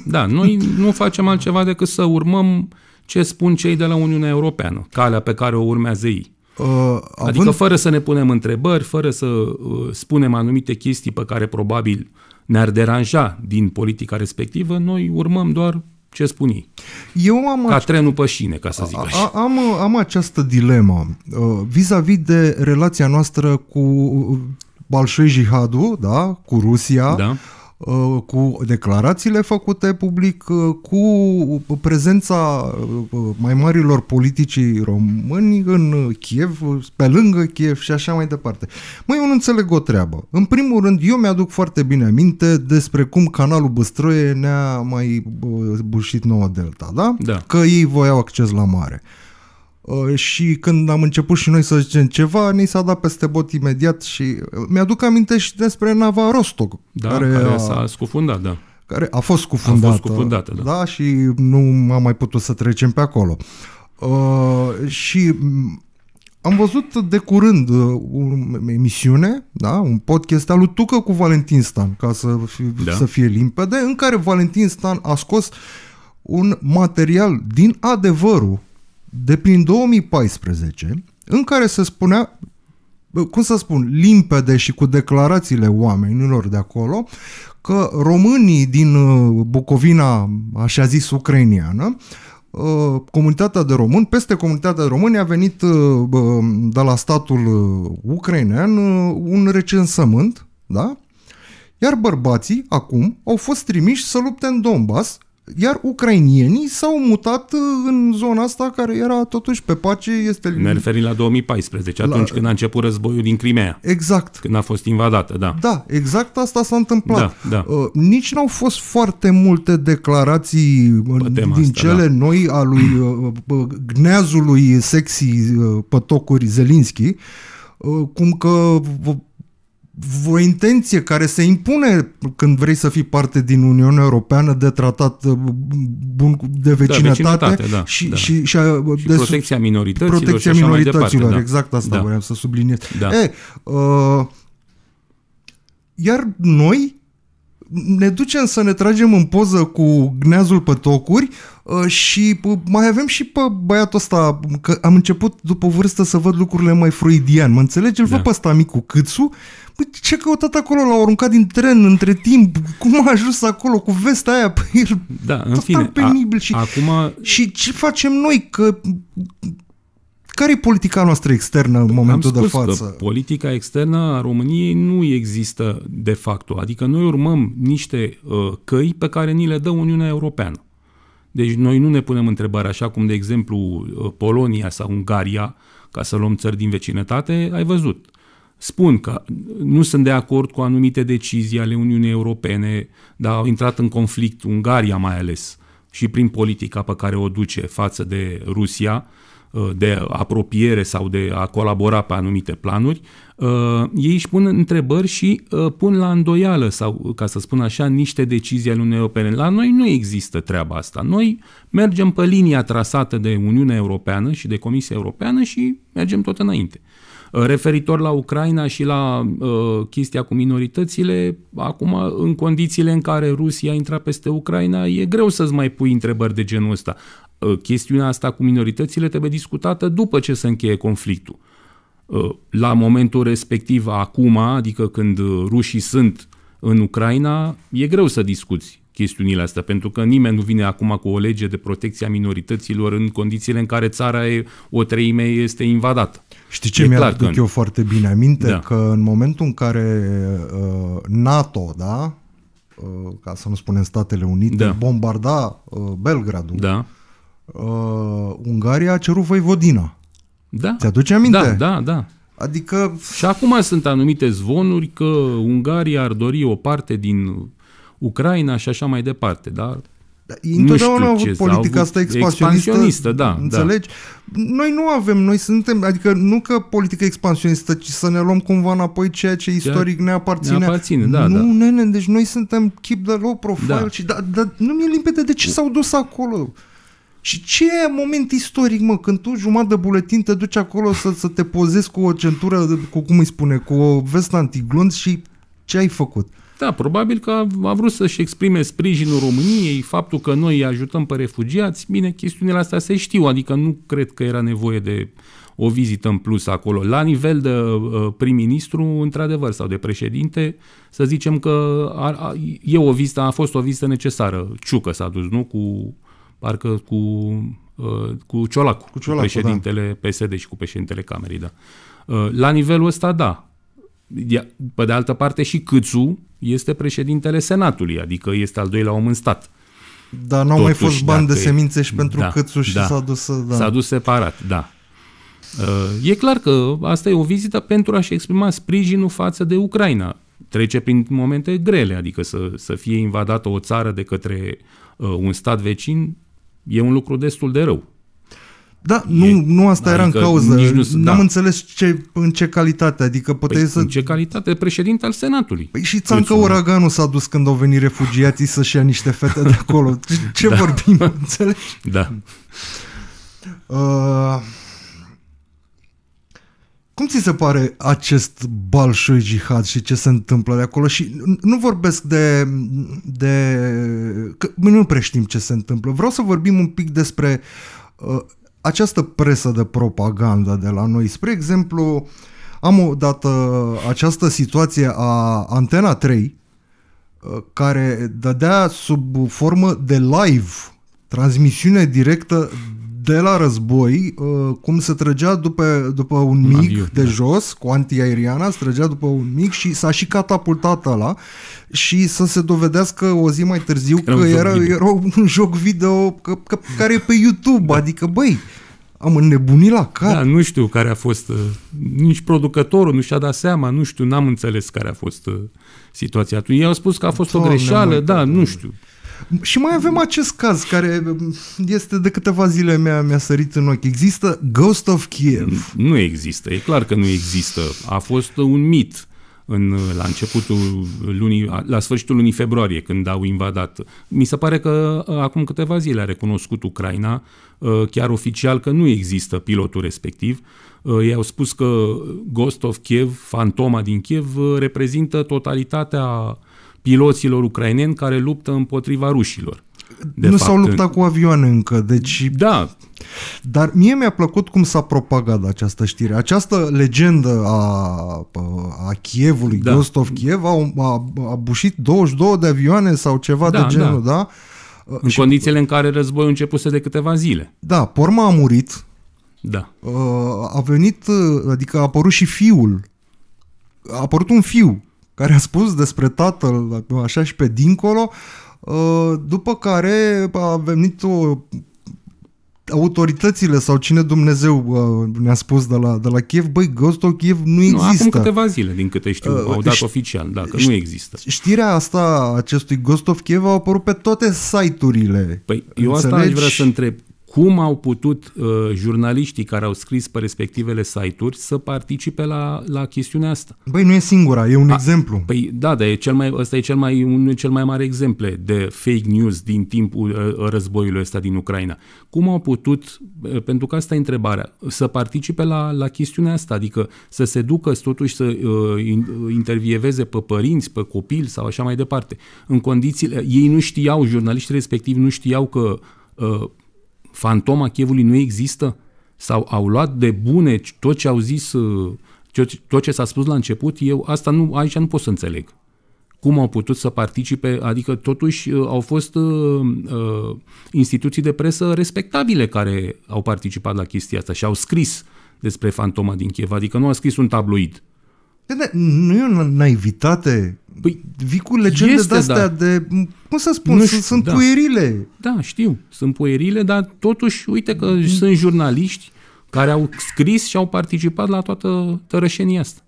Da, noi nu facem altceva decât să urmăm ce spun cei de la Uniunea Europeană, calea pe care o urmează ei. Uh, adică având... Adică fără să ne punem întrebări, fără să uh, spunem anumite chestii pe care probabil ne-ar deranja din politica respectivă, noi urmăm doar ce spun ei. Eu am ca ac... trenul pe șine, ca să zic așa. A, am, am această dilemă uh, vis-a-vis de relația noastră cu Balșoi Jihadu, da, cu Rusia, da Uh, cu declarațiile făcute public, uh, cu prezența uh, mai marilor politicii români în Kiev, pe lângă Kiev și așa mai departe. Mai eu nu înțeleg o treabă. În primul rând, eu mi-aduc foarte bine aminte despre cum canalul Băstrăie ne-a mai bușit nouă Delta, da? da? Că ei voiau acces la mare. Uh, și când am început și noi să zicem ceva, ni s-a dat peste bot imediat și uh, mi-aduc aminte și despre nava Rostog. Da, care, care a, s-a scufundat, da. Care a fost scufundată. A fost scufundată, da. da. Și nu am mai putut să trecem pe acolo. Uh, și mm, am văzut de curând o uh, emisiune, da, un podcast al lui Tucă cu Valentin Stan, ca să, fie, da. să fie limpede, în care Valentin Stan a scos un material din adevărul de prin 2014, în care se spunea, cum să spun, limpede și cu declarațiile oamenilor de acolo, că românii din uh, Bucovina, așa zis, ucrainiană, uh, comunitatea de români, peste comunitatea de români a venit uh, de la statul ucrainean un recensământ, da? Iar bărbații, acum, au fost trimiși să lupte în Donbass iar ucrainienii s-au mutat uh, în zona asta care era totuși pe pace. Este... Ne referim la 2014, atunci la... când a început războiul din Crimea. Exact. Când a fost invadată, da. Da, exact asta s-a întâmplat. Da, da. Uh, nici n-au fost foarte multe declarații uh, pe din asta, cele da. noi a lui uh, gneazului sexy uh, pătocuri Zelinski, uh, cum că o intenție care se impune când vrei să fii parte din Uniunea Europeană de tratat uh, bun de da, vecinătate, da, vecinătate da, și, da. și, și, și uh, protecția minorităților. Protecția și minorităților, departe, exact asta da. vreau să subliniez. Da. E, uh, iar noi ne ducem să ne tragem în poză cu gneazul pe tocuri uh, și mai avem și pe băiatul ăsta, că am început după vârstă să văd lucrurile mai freudian, mă înțelegi? Îl da. văd pe ăsta micu Câțu, uh, Păi ce căutat acolo? L-au aruncat din tren între timp. Cum a ajuns acolo cu vesta aia? Păi, da, în fine. Penibil a, și, acum... și ce facem noi? Că care e politica noastră externă în momentul Am spus de față? Că politica externă a României nu există de fapt, Adică noi urmăm niște uh, căi pe care ni le dă Uniunea Europeană. Deci noi nu ne punem întrebarea așa cum, de exemplu, uh, Polonia sau Ungaria, ca să luăm țări din vecinătate, ai văzut spun că nu sunt de acord cu anumite decizii ale Uniunii Europene, dar au intrat în conflict Ungaria mai ales și prin politica pe care o duce față de Rusia, uh, de apropiere sau de a colabora pe anumite planuri, uh, ei își pun întrebări și uh, pun la îndoială, sau ca să spun așa, niște decizii ale Uniunii Europene. La noi nu există treaba asta. Noi mergem pe linia trasată de Uniunea Europeană și de Comisia Europeană și mergem tot înainte. Referitor la Ucraina și la uh, chestia cu minoritățile, acum, în condițiile în care Rusia a intrat peste Ucraina, e greu să-ți mai pui întrebări de genul ăsta. Uh, chestiunea asta cu minoritățile trebuie discutată după ce se încheie conflictul. Uh, la momentul respectiv, acum, adică când rușii sunt în Ucraina, e greu să discuți chestiunile astea, pentru că nimeni nu vine acum cu o lege de protecție a minorităților în condițiile în care țara e, o treime este invadată. Știi ce mi-a aduc că... eu foarte bine aminte? Da. Că în momentul în care uh, NATO, da, uh, ca să nu spunem Statele Unite, da. bombarda uh, Belgradul, da. uh, Ungaria a cerut Voivodina. Da. Ți-aduce aminte? Da, da, da. Adică... Și acum sunt anumite zvonuri că Ungaria ar dori o parte din Ucraina și așa mai departe, dar Întotdeauna au avut politica asta expansionistă, expansionistă da, da, înțelegi? Da. Noi nu avem, noi suntem, adică nu că politica expansionistă, ci să ne luăm cumva înapoi ceea ce istoric ne aparține. Ne aparține, da, Nu, da. nene, deci noi suntem keep the low profile da. și da, da, nu mi-e limpede de ce s-au dus acolo. Și ce moment istoric, mă, când tu jumătate de buletin te duci acolo să, să te pozezi cu o centură, cu cum îi spune, cu o vestă antiglonț și ce ai făcut? Da, probabil că a vrut să-și exprime sprijinul României, faptul că noi îi ajutăm pe refugiați. Bine, chestiunile astea se știu, adică nu cred că era nevoie de o vizită în plus acolo. La nivel de uh, prim-ministru, într-adevăr, sau de președinte, să zicem că a, a, e o vizită, a fost o vizită necesară. Ciucă s-a dus, nu? Cu, parcă cu, uh, cu Ciolacu, cu, Ciolacu, cu da. președintele da. PSD și cu președintele Camerei, da. Uh, la nivelul ăsta, da, pe de altă parte și Câțu este președintele Senatului, adică este al doilea om în stat. Dar n-au mai fost bani de semințe și pentru da, Câțu și da, s-a dus... Da. S-a dus separat, da. Uh, e clar că asta e o vizită pentru a-și exprima sprijinul față de Ucraina. Trece prin momente grele, adică să, să fie invadată o țară de către uh, un stat vecin e un lucru destul de rău. Da, nu, e, nu asta adică era în adică cauză. Nu, N-am da. înțeles ce, în ce calitate. Adică păi puteai păi, să... În ce calitate? Președinte al Senatului. Păi și Țancă uraganul s-a dus când au venit refugiații să-și ia niște fete de acolo. <laughs> Ce da. vorbim, <laughs> înțelegi? Da. Uh, cum ți se pare acest Balșoi Jihad și ce se întâmplă de acolo? Și nu vorbesc de... de că nu prea știm ce se întâmplă. Vreau să vorbim un pic despre uh, această presă de propagandă de la noi. Spre exemplu, am o dată această situație a Antena 3, uh, care dădea sub formă de live transmisiune directă de la război, uh, cum se trăgea după, după un mic avion, de da. jos, cu antiaeriana, se trăgea după un mic și s-a și catapultat ăla și să se dovedească o zi mai târziu era că era, era un joc video că, că, care e pe YouTube, da. adică băi, am înnebunit la cap. Da, nu știu care a fost, uh, nici producătorul nu și-a dat seama, nu știu, n-am înțeles care a fost uh, situația Ei au spus că a fost Doamne, o greșeală, da, nu știu. Și mai avem acest caz care este de câteva zile mi-a, mi-a sărit în ochi. Există Ghost of Kiev? Nu există, e clar că nu există. A fost un mit în, la începutul lunii, la sfârșitul lunii februarie, când au invadat. Mi se pare că uh, acum câteva zile a recunoscut Ucraina, uh, chiar oficial, că nu există pilotul respectiv. Uh, ei au spus că Ghost of Kiev, fantoma din Kiev, reprezintă totalitatea uh, piloților ucraineni care luptă împotriva rușilor. De nu fapt, s-au luptat cu avioane încă, deci... Da. Dar mie mi-a plăcut cum s-a propagat această știre. Această legendă a, a Chievului, da. Ghost of Kiev, a, a, a bușit 22 de avioane sau ceva da, de da. genul, da? da? În și, condițiile în care războiul începuse de câteva zile. Da, porma a murit. Da. Uh, a venit, uh, adică a apărut și fiul. A apărut un fiu care a spus despre tatăl așa și pe dincolo, uh, după care a venit o autoritățile sau cine Dumnezeu uh, ne-a spus de la, de la Kiev, băi, Ghost of Kiev nu există. Nu, acum câteva zile, din câte știu, uh, au dat ști, oficial, dacă ș- nu există. Știrea asta acestui Ghost of Kiev a apărut pe toate site-urile. Păi, eu înțelegi? asta aș vrea să întreb cum au putut uh, jurnaliștii care au scris pe respectivele site-uri să participe la, la chestiunea asta. Băi, nu e singura, e un A, exemplu. Păi da, dar e cel mai, ăsta e cel mai, un, cel mai mare exemplu de fake news din timpul uh, războiului ăsta din Ucraina. Cum au putut, uh, pentru că asta e întrebarea, să participe la, la chestiunea asta, adică să se ducă totuși să uh, in, uh, intervieveze pe părinți, pe copil sau așa mai departe. În condițiile, ei nu știau, jurnaliștii respectivi nu știau că uh, fantoma Chievului nu există? Sau au luat de bune tot ce au zis, uh, tot ce s-a spus la început? Eu asta nu, aici nu pot să înțeleg. Cum au putut să participe? Adică totuși uh, au fost uh, uh, instituții de presă respectabile care au participat la chestia asta și au scris despre fantoma din Chiev. Adică nu a scris un tabloid. Nu e o naivitate Păi, vii cu legende este, de-astea da. de... Cum să spun? Nu știu, sunt da. puierile. Da, știu. Sunt puierile, dar totuși, uite că mm. sunt jurnaliști care au scris și au participat la toată tărășenia asta.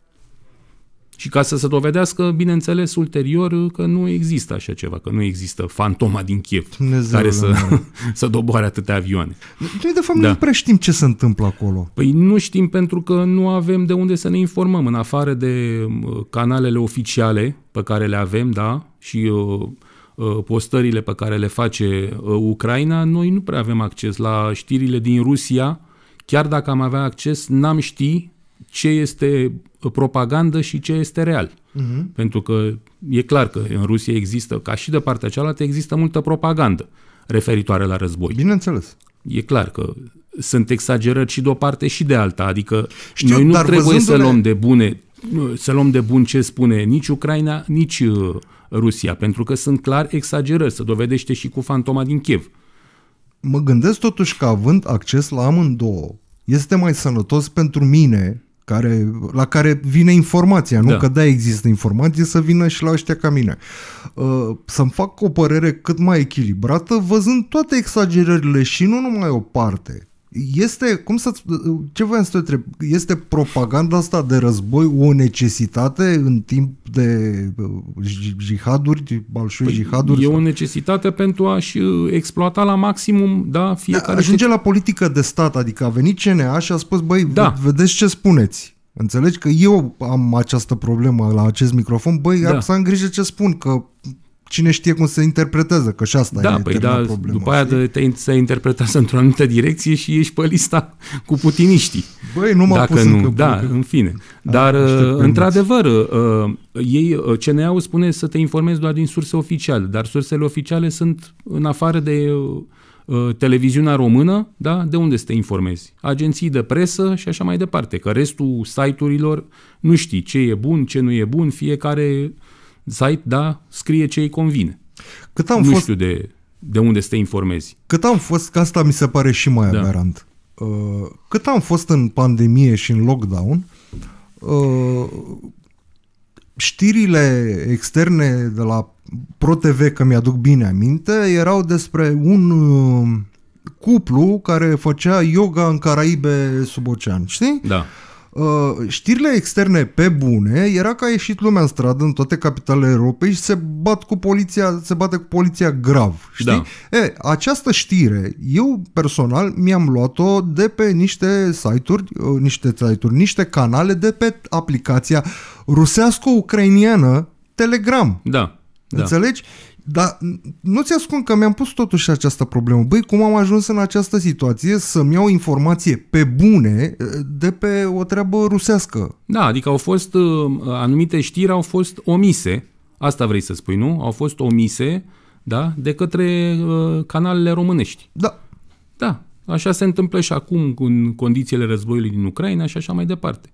Și ca să se dovedească, bineînțeles, ulterior că nu există așa ceva, că nu există fantoma din Kiev Dumnezeu care să, <laughs> să doboare atâtea avioane. Noi, de fapt, da. nu prea știm ce se întâmplă acolo. Păi nu știm pentru că nu avem de unde să ne informăm, în afară de canalele oficiale pe care le avem, da, și uh, uh, postările pe care le face uh, Ucraina, noi nu prea avem acces la știrile din Rusia, chiar dacă am avea acces, n-am ști ce este uh, propagandă și ce este real. Uh-huh. Pentru că e clar că în Rusia există, ca și de partea cealaltă, există multă propagandă referitoare la război. Bineînțeles. E clar că sunt exagerări și de o parte și de alta, adică Știu, noi nu trebuie să luăm de bune să luăm de bun ce spune nici Ucraina, nici uh, Rusia, pentru că sunt clar exagerări, se dovedește și cu fantoma din Kiev. Mă gândesc totuși că având acces la amândouă este mai sănătos pentru mine care, la care vine informația, nu da. că da există informație, să vină și la ăștia ca mine. Uh, să-mi fac o părere cât mai echilibrată, văzând toate exagerările și nu numai o parte. Este, cum să ce voiam să te întreb, este propaganda asta de război o necesitate în timp de uh, jihaduri, balșuri păi jihaduri? E sau? o necesitate pentru a-și uh, exploata la maximum, da, fiecare... Da, ajunge la politică de stat, adică a venit CNA și a spus, băi, da. vedeți ce spuneți. Înțelegi că eu am această problemă la acest microfon, băi, da. să am grijă ce spun, că cine știe cum să interpreteze, că și asta da, e păi da, problemă. După aia te, se interpretează într-o anumită direcție și ești pe lista cu putiniștii. Băi, nu m-a Dacă pus nu, încă Da, că... în fine. Dar, uh, într-adevăr, uh, ei, uh, CNA-ul spune să te informezi doar din surse oficiale, dar sursele oficiale sunt în afară de uh, televiziunea română, da? de unde să te informezi? Agenții de presă și așa mai departe, că restul site-urilor nu știi ce e bun, ce nu e bun, fiecare uh, site, da, scrie ce îi convine. Cât am nu fost... știu de, de unde să te informezi. Cât am fost, că asta mi se pare și mai da. aberant. Uh, cât am fost în pandemie și în lockdown, uh, știrile externe de la ProTV, că mi-aduc bine aminte, erau despre un uh, cuplu care făcea yoga în Caraibe sub ocean, știi? Da. Uh, știrile externe pe bune era că a ieșit lumea în stradă în toate capitalele Europei și se bat cu poliția, se bate cu poliția grav, știi? Da. E, această știre, eu personal mi-am luat-o de pe niște site-uri, uh, niște site-uri, niște canale de pe aplicația rusească ucrainiană Telegram. Da. Da. Înțelegi? Dar nu ți ascund că mi-am pus totuși această problemă. Băi, cum am ajuns în această situație să-mi iau informație pe bune eh, de pe o treabă rusească? Da, adică au fost eh, anumite știri au fost omise. Asta vrei să spui, nu? Au fost omise, da, de către eh, canalele românești. Da. Da, așa se întâmplă și acum în condițiile războiului din Ucraina și așa mai departe.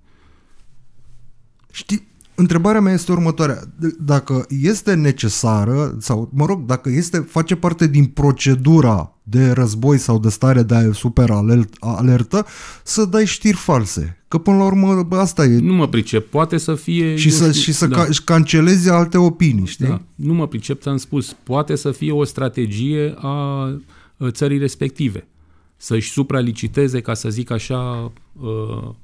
Știi, Întrebarea mea este următoarea. Dacă este necesară, sau, mă rog, dacă este, face parte din procedura de război sau de stare de super alert, alertă, să dai știri false. Că până la urmă asta e. Nu mă pricep, poate să fie... Și să, știu, și să da. ca, cancelezi alte opinii, știi? Da. Nu mă pricep, ți-am spus, poate să fie o strategie a țării respective. Să-și supraliciteze, ca să zic așa, ă,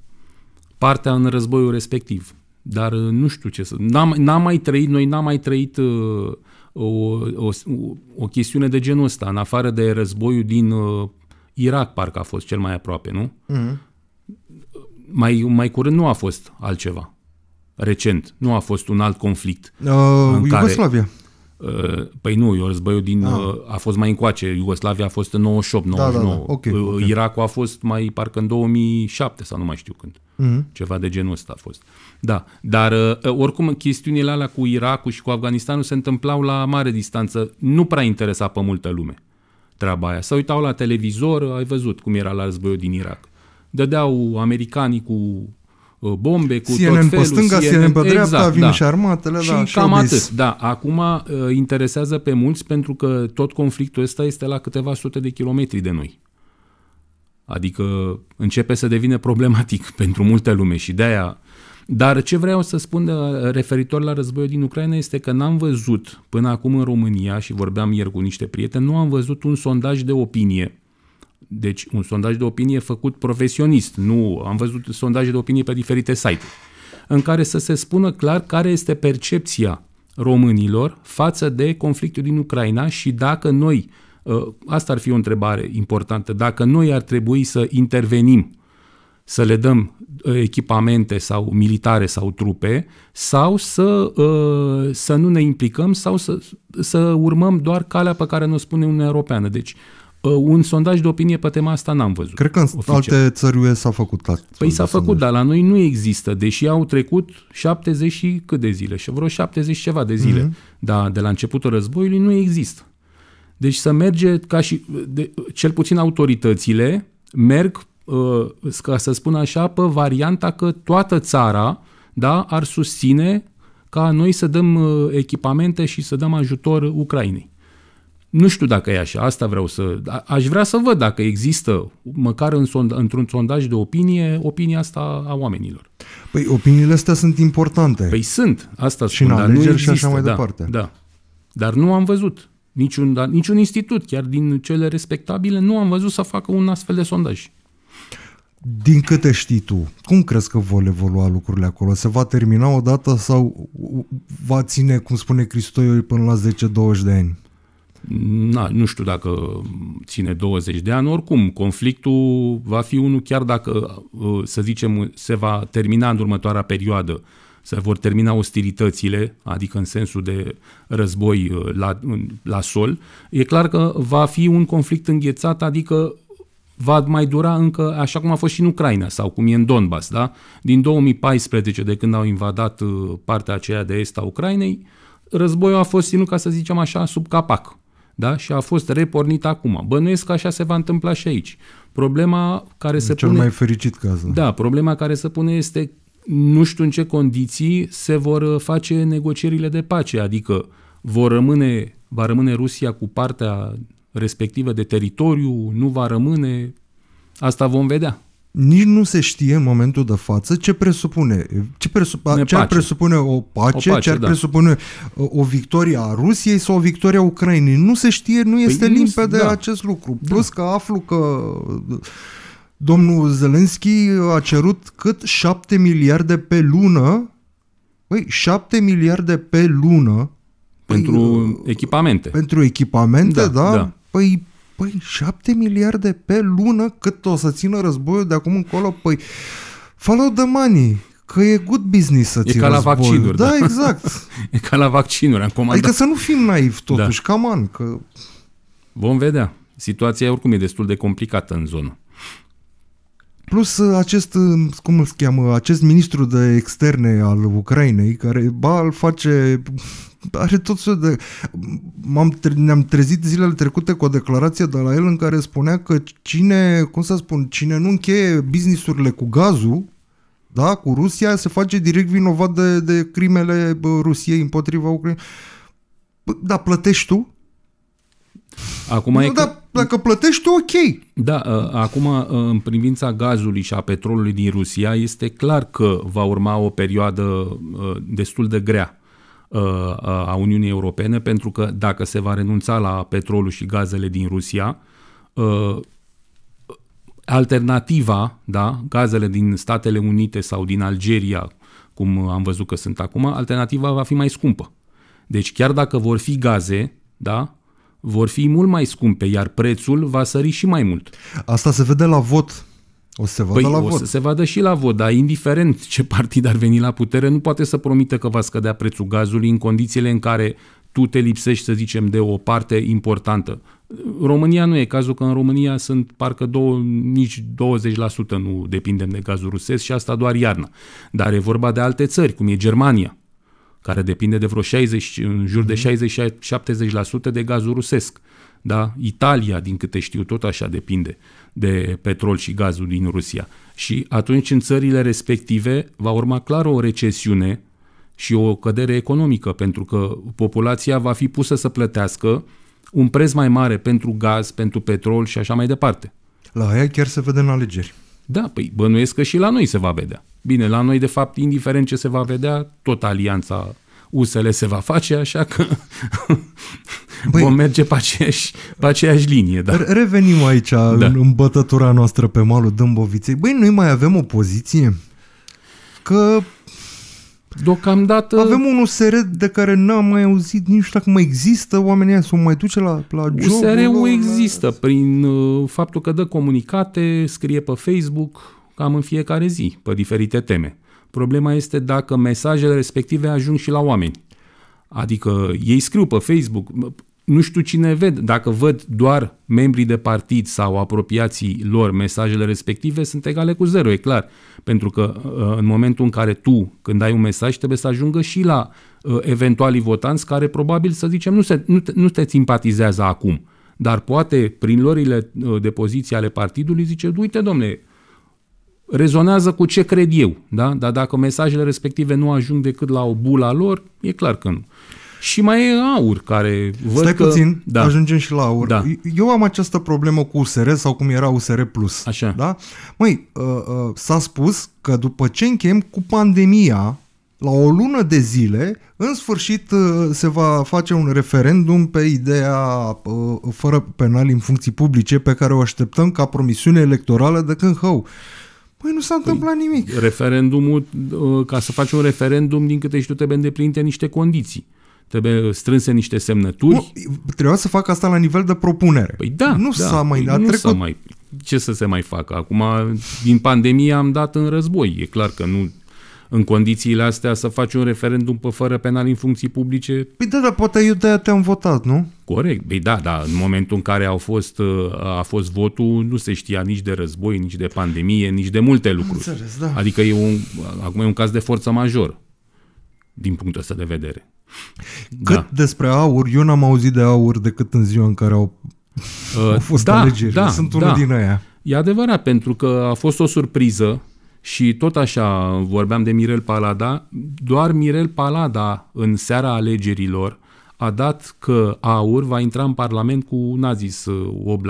partea în războiul respectiv. Dar uh, nu știu ce să... N-am, n-am mai trăit, noi n-am mai trăit uh, o, o, o chestiune de genul ăsta, în afară de războiul din uh, Irak, parcă a fost cel mai aproape, nu? Mm. Mai, mai curând nu a fost altceva. Recent. Nu a fost un alt conflict. Uh, în Iugoslavia. Care, uh, Păi nu, războiul din, ah. Uh, a fost mai încoace. Iugoslavia a fost în 98, 99. Da, da, da. Okay, okay. Irakul a fost mai parcă în 2007 sau nu mai știu când. Mm-hmm. Ceva de genul ăsta a fost. Uh, da, dar uh, uh, oricum chestiunile alea cu Irakul și cu Afganistanul se întâmplau la mare distanță. Nu prea interesa pe multă lume treaba aia. Să uitau la televizor, ai văzut cum era la războiul din Irak. Dădeau americanii cu uh, bombe, cu CNN tot felul. Pe stânga, CNN, CNN pe dreapta, exact, vin da. și armatele. Și da, cam showbiz. atât. Da, acum interesează pe mulți pentru că tot conflictul ăsta este la câteva sute de kilometri de noi. Adică începe să devine problematic <laughs> pentru multe lume și de-aia dar ce vreau să spun uh, referitor la războiul din Ucraina este că n-am văzut până acum în România, și vorbeam ieri cu niște prieteni, nu am văzut un sondaj de opinie deci un sondaj de opinie făcut profesionist, nu am văzut sondaje de opinie pe diferite site-uri, în care să se spună clar care este percepția românilor față de conflictul din Ucraina și dacă noi, uh, asta ar fi o întrebare importantă, dacă noi ar trebui să intervenim să le dăm ă, echipamente sau militare sau trupe sau să, ă, să nu ne implicăm sau să, să urmăm doar calea pe care ne spune Uniunea Europeană. Deci ă, un sondaj de opinie pe tema asta n-am văzut. Cred că în oficial. alte țări UE s-a făcut. Păi s-a făcut, dar la noi nu există, deși au trecut 70 și cât de zile, și vreo 70 ceva de zile, mm-hmm. dar de la începutul războiului nu există. Deci să merge ca și, de, cel puțin autoritățile merg Uh, ca să spun așa, pe varianta că toată țara da, ar susține ca noi să dăm uh, echipamente și să dăm ajutor Ucrainei. Nu știu dacă e așa, asta vreau să... Aș vrea să văd dacă există, măcar în sond, într-un sondaj de opinie, opinia asta a oamenilor. Păi opiniile astea sunt importante. Păi sunt, asta și spun, dar nu există. Și așa mai da, departe. Da, dar nu am văzut. Niciun, niciun institut, chiar din cele respectabile, nu am văzut să facă un astfel de sondaj din câte știi tu, cum crezi că vor evolua lucrurile acolo? Se va termina odată sau va ține, cum spune Cristoiu, până la 10-20 de ani? Na, nu știu dacă ține 20 de ani, oricum, conflictul va fi unul chiar dacă, uh, să zicem, se va termina în următoarea perioadă, se vor termina ostilitățile, adică în sensul de război uh, la, la sol, e clar că va fi un conflict înghețat, adică va mai dura încă, așa cum a fost și în Ucraina sau cum e în Donbass, da? Din 2014, de când au invadat uh, partea aceea de est a Ucrainei, războiul a fost ținut, ca să zicem așa, sub capac. Da? Și a fost repornit acum. Bănuiesc că așa se va întâmpla și aici. Problema care de se cel pune... mai fericit caz. Da. da, problema care se pune este nu știu în ce condiții se vor uh, face negocierile de pace, adică vor rămâne, va rămâne Rusia cu partea respectivă de teritoriu, nu va rămâne, asta vom vedea. Nici nu se știe în momentul de față ce presupune. Ce, presup- ce ar presupune o pace, o pace ce ar da. presupune uh, o victorie a Rusiei sau o victorie a Ucrainei. Nu se știe, nu este păi limpede da. acest lucru. Da. Plus da. că aflu că uh, domnul Zelenski a cerut cât 7 miliarde pe lună. Păi, 7 miliarde pe lună păi, pentru uh, echipamente. Pentru echipamente, da. da. da. Păi, păi, 7 miliarde pe lună cât o să țină războiul de acum încolo? Păi, follow the money, că e good business să ții E ca războiul. la vaccinuri. Da, da, exact. <laughs> e ca la vaccinuri, am comandat. Adică să nu fim naivi da. totuși, da. caman, că... Vom vedea. Situația oricum e destul de complicată în zonă. Plus acest, cum îl cheamă, acest ministru de externe al Ucrainei, care ba îl face are tot felul de... M-am, ne-am trezit zilele trecute cu o declarație de la el în care spunea că cine, cum să spun, cine nu încheie businessurile cu gazul, da, cu Rusia, se face direct vinovat de, de crimele Rusiei împotriva Ucrainei. Da, plătești tu? Acum nu, e da, că... dacă plătești tu, ok. Da, ă, acum ă, în privința gazului și a petrolului din Rusia este clar că va urma o perioadă ă, destul de grea Uh, uh, a Uniunii Europene, pentru că dacă se va renunța la petrolul și gazele din Rusia, uh, alternativa, da, gazele din Statele Unite sau din Algeria, cum am văzut că sunt acum, alternativa va fi mai scumpă. Deci chiar dacă vor fi gaze, da, vor fi mult mai scumpe, iar prețul va sări și mai mult. Asta se vede la vot o să se vadă păi, la o vot. să se vadă și la vot, dar indiferent ce <laughs> partid ar veni la putere, nu poate să promită că va scădea prețul gazului în condițiile în care tu te lipsești, să zicem, de o parte importantă. România nu e cazul că în România sunt parcă două, nici 20% nu depindem de gazul rusesc și asta doar iarna. Dar e vorba de alte țări, cum e Germania, care depinde de vreo 60, în jur de 60-70% mhm. de gazul rusesc. Uh, da? Italia, din câte știu, tot așa depinde de petrol și gazul din Rusia. Și atunci în țările respective va urma clar o recesiune și o cădere economică, pentru că populația va fi pusă să plătească un preț mai mare pentru gaz, pentru petrol și așa mai departe. La aia chiar se vede în alegeri. Da, păi bănuiesc că și la noi se va vedea. Bine, la noi, de fapt, indiferent ce se va vedea, tot alianța USL se va face, așa că <laughs> Băi, vom merge pe aceeași, pe aceeași linie. Da. Revenim aici da. în bătătura noastră pe malul Dâmboviței. Băi, noi mai avem o poziție? Că Deocamdată... Avem un USR de care n-am mai auzit nici dacă mai există oamenii ăia, s-o mai duce la, la job. USR-ul există la... prin uh, faptul că dă comunicate, scrie pe Facebook cam în fiecare zi, pe diferite teme. Problema este dacă mesajele respective ajung și la oameni. Adică ei scriu pe Facebook, nu știu cine ved, dacă văd doar membrii de partid sau apropiații lor mesajele respective, sunt egale cu zero, e clar. Pentru că uh, în momentul în care tu, când ai un mesaj, trebuie să ajungă și la uh, eventualii votanți care probabil, să zicem, nu, se, nu, te, nu te simpatizează acum, dar poate prin lorile uh, de poziție ale partidului zice, uite domne, rezonează cu ce cred eu, da? Dar dacă mesajele respective nu ajung decât la o bula lor, e clar că nu. Și mai e aur care văd Stai că... puțin, da. ajungem și la aur. Da. Eu am această problemă cu USR sau cum era USR+. Plus, Așa. Da? Măi, uh, uh, s-a spus că după ce închem cu pandemia, la o lună de zile, în sfârșit uh, se va face un referendum pe ideea uh, fără penal în funcții publice pe care o așteptăm ca promisiune electorală de când hău. Păi nu s-a păi, întâmplat păi, nimic. Referendumul, uh, ca să faci un referendum, din câte știu, trebuie îndeplinite niște condiții. Trebuie strânse niște semnături. Nu, trebuia să fac asta la nivel de propunere. Păi da, nu da, s-a mai păi dat. Nu trecut... mai, ce să se mai facă? Acum, din pandemie am dat în război. E clar că nu în condițiile astea să faci un referendum pe fără penal în funcții publice? Păi da, dar poate eu de te-am votat, nu? Corect, păi da, dar în momentul în care au fost, uh, a fost votul, nu se știa nici de război, nici de pandemie, nici de multe lucruri. Înțeles, da. Adică e un, acum e un caz de forță major, din punctul ăsta de vedere. Cât da. despre aur, eu n-am auzit de aur decât în ziua în care au, uh, au fost da, alegeri. Da, Sunt unul da. din aia. E adevărat, pentru că a fost o surpriză și tot așa vorbeam de Mirel Palada, doar Mirel Palada în seara alegerilor a dat că AUR va intra în Parlament cu, n-a zis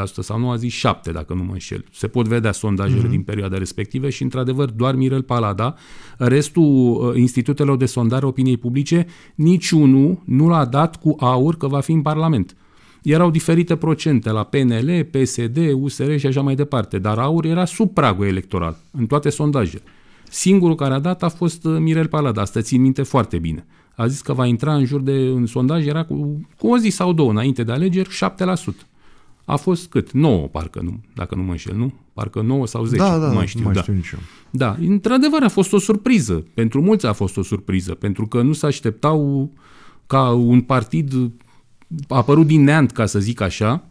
8% uh, sau nu, a zis 7% dacă nu mă înșel. Se pot vedea sondajele mm-hmm. din perioada respectivă și, într-adevăr, doar Mirel Palada, restul uh, institutelor de sondare opiniei publice, niciunul nu l-a dat cu AUR că va fi în Parlament erau diferite procente la PNL, PSD, USR și așa mai departe, dar AUR era sub pragul electoral în toate sondajele. Singurul care a dat a fost uh, Mirel Palada, asta țin minte foarte bine. A zis că va intra în jur de, în sondaj, era cu, cu o zi sau două înainte de alegeri, 7%. A fost cât? 9, parcă nu, dacă nu mă înșel, nu? Parcă 9 sau 10, da, da, nu da, mai știu. Nu mai da. știu nicio. Da, într-adevăr a fost o surpriză. Pentru mulți a fost o surpriză, pentru că nu se așteptau ca un partid a apărut din neant, ca să zic așa,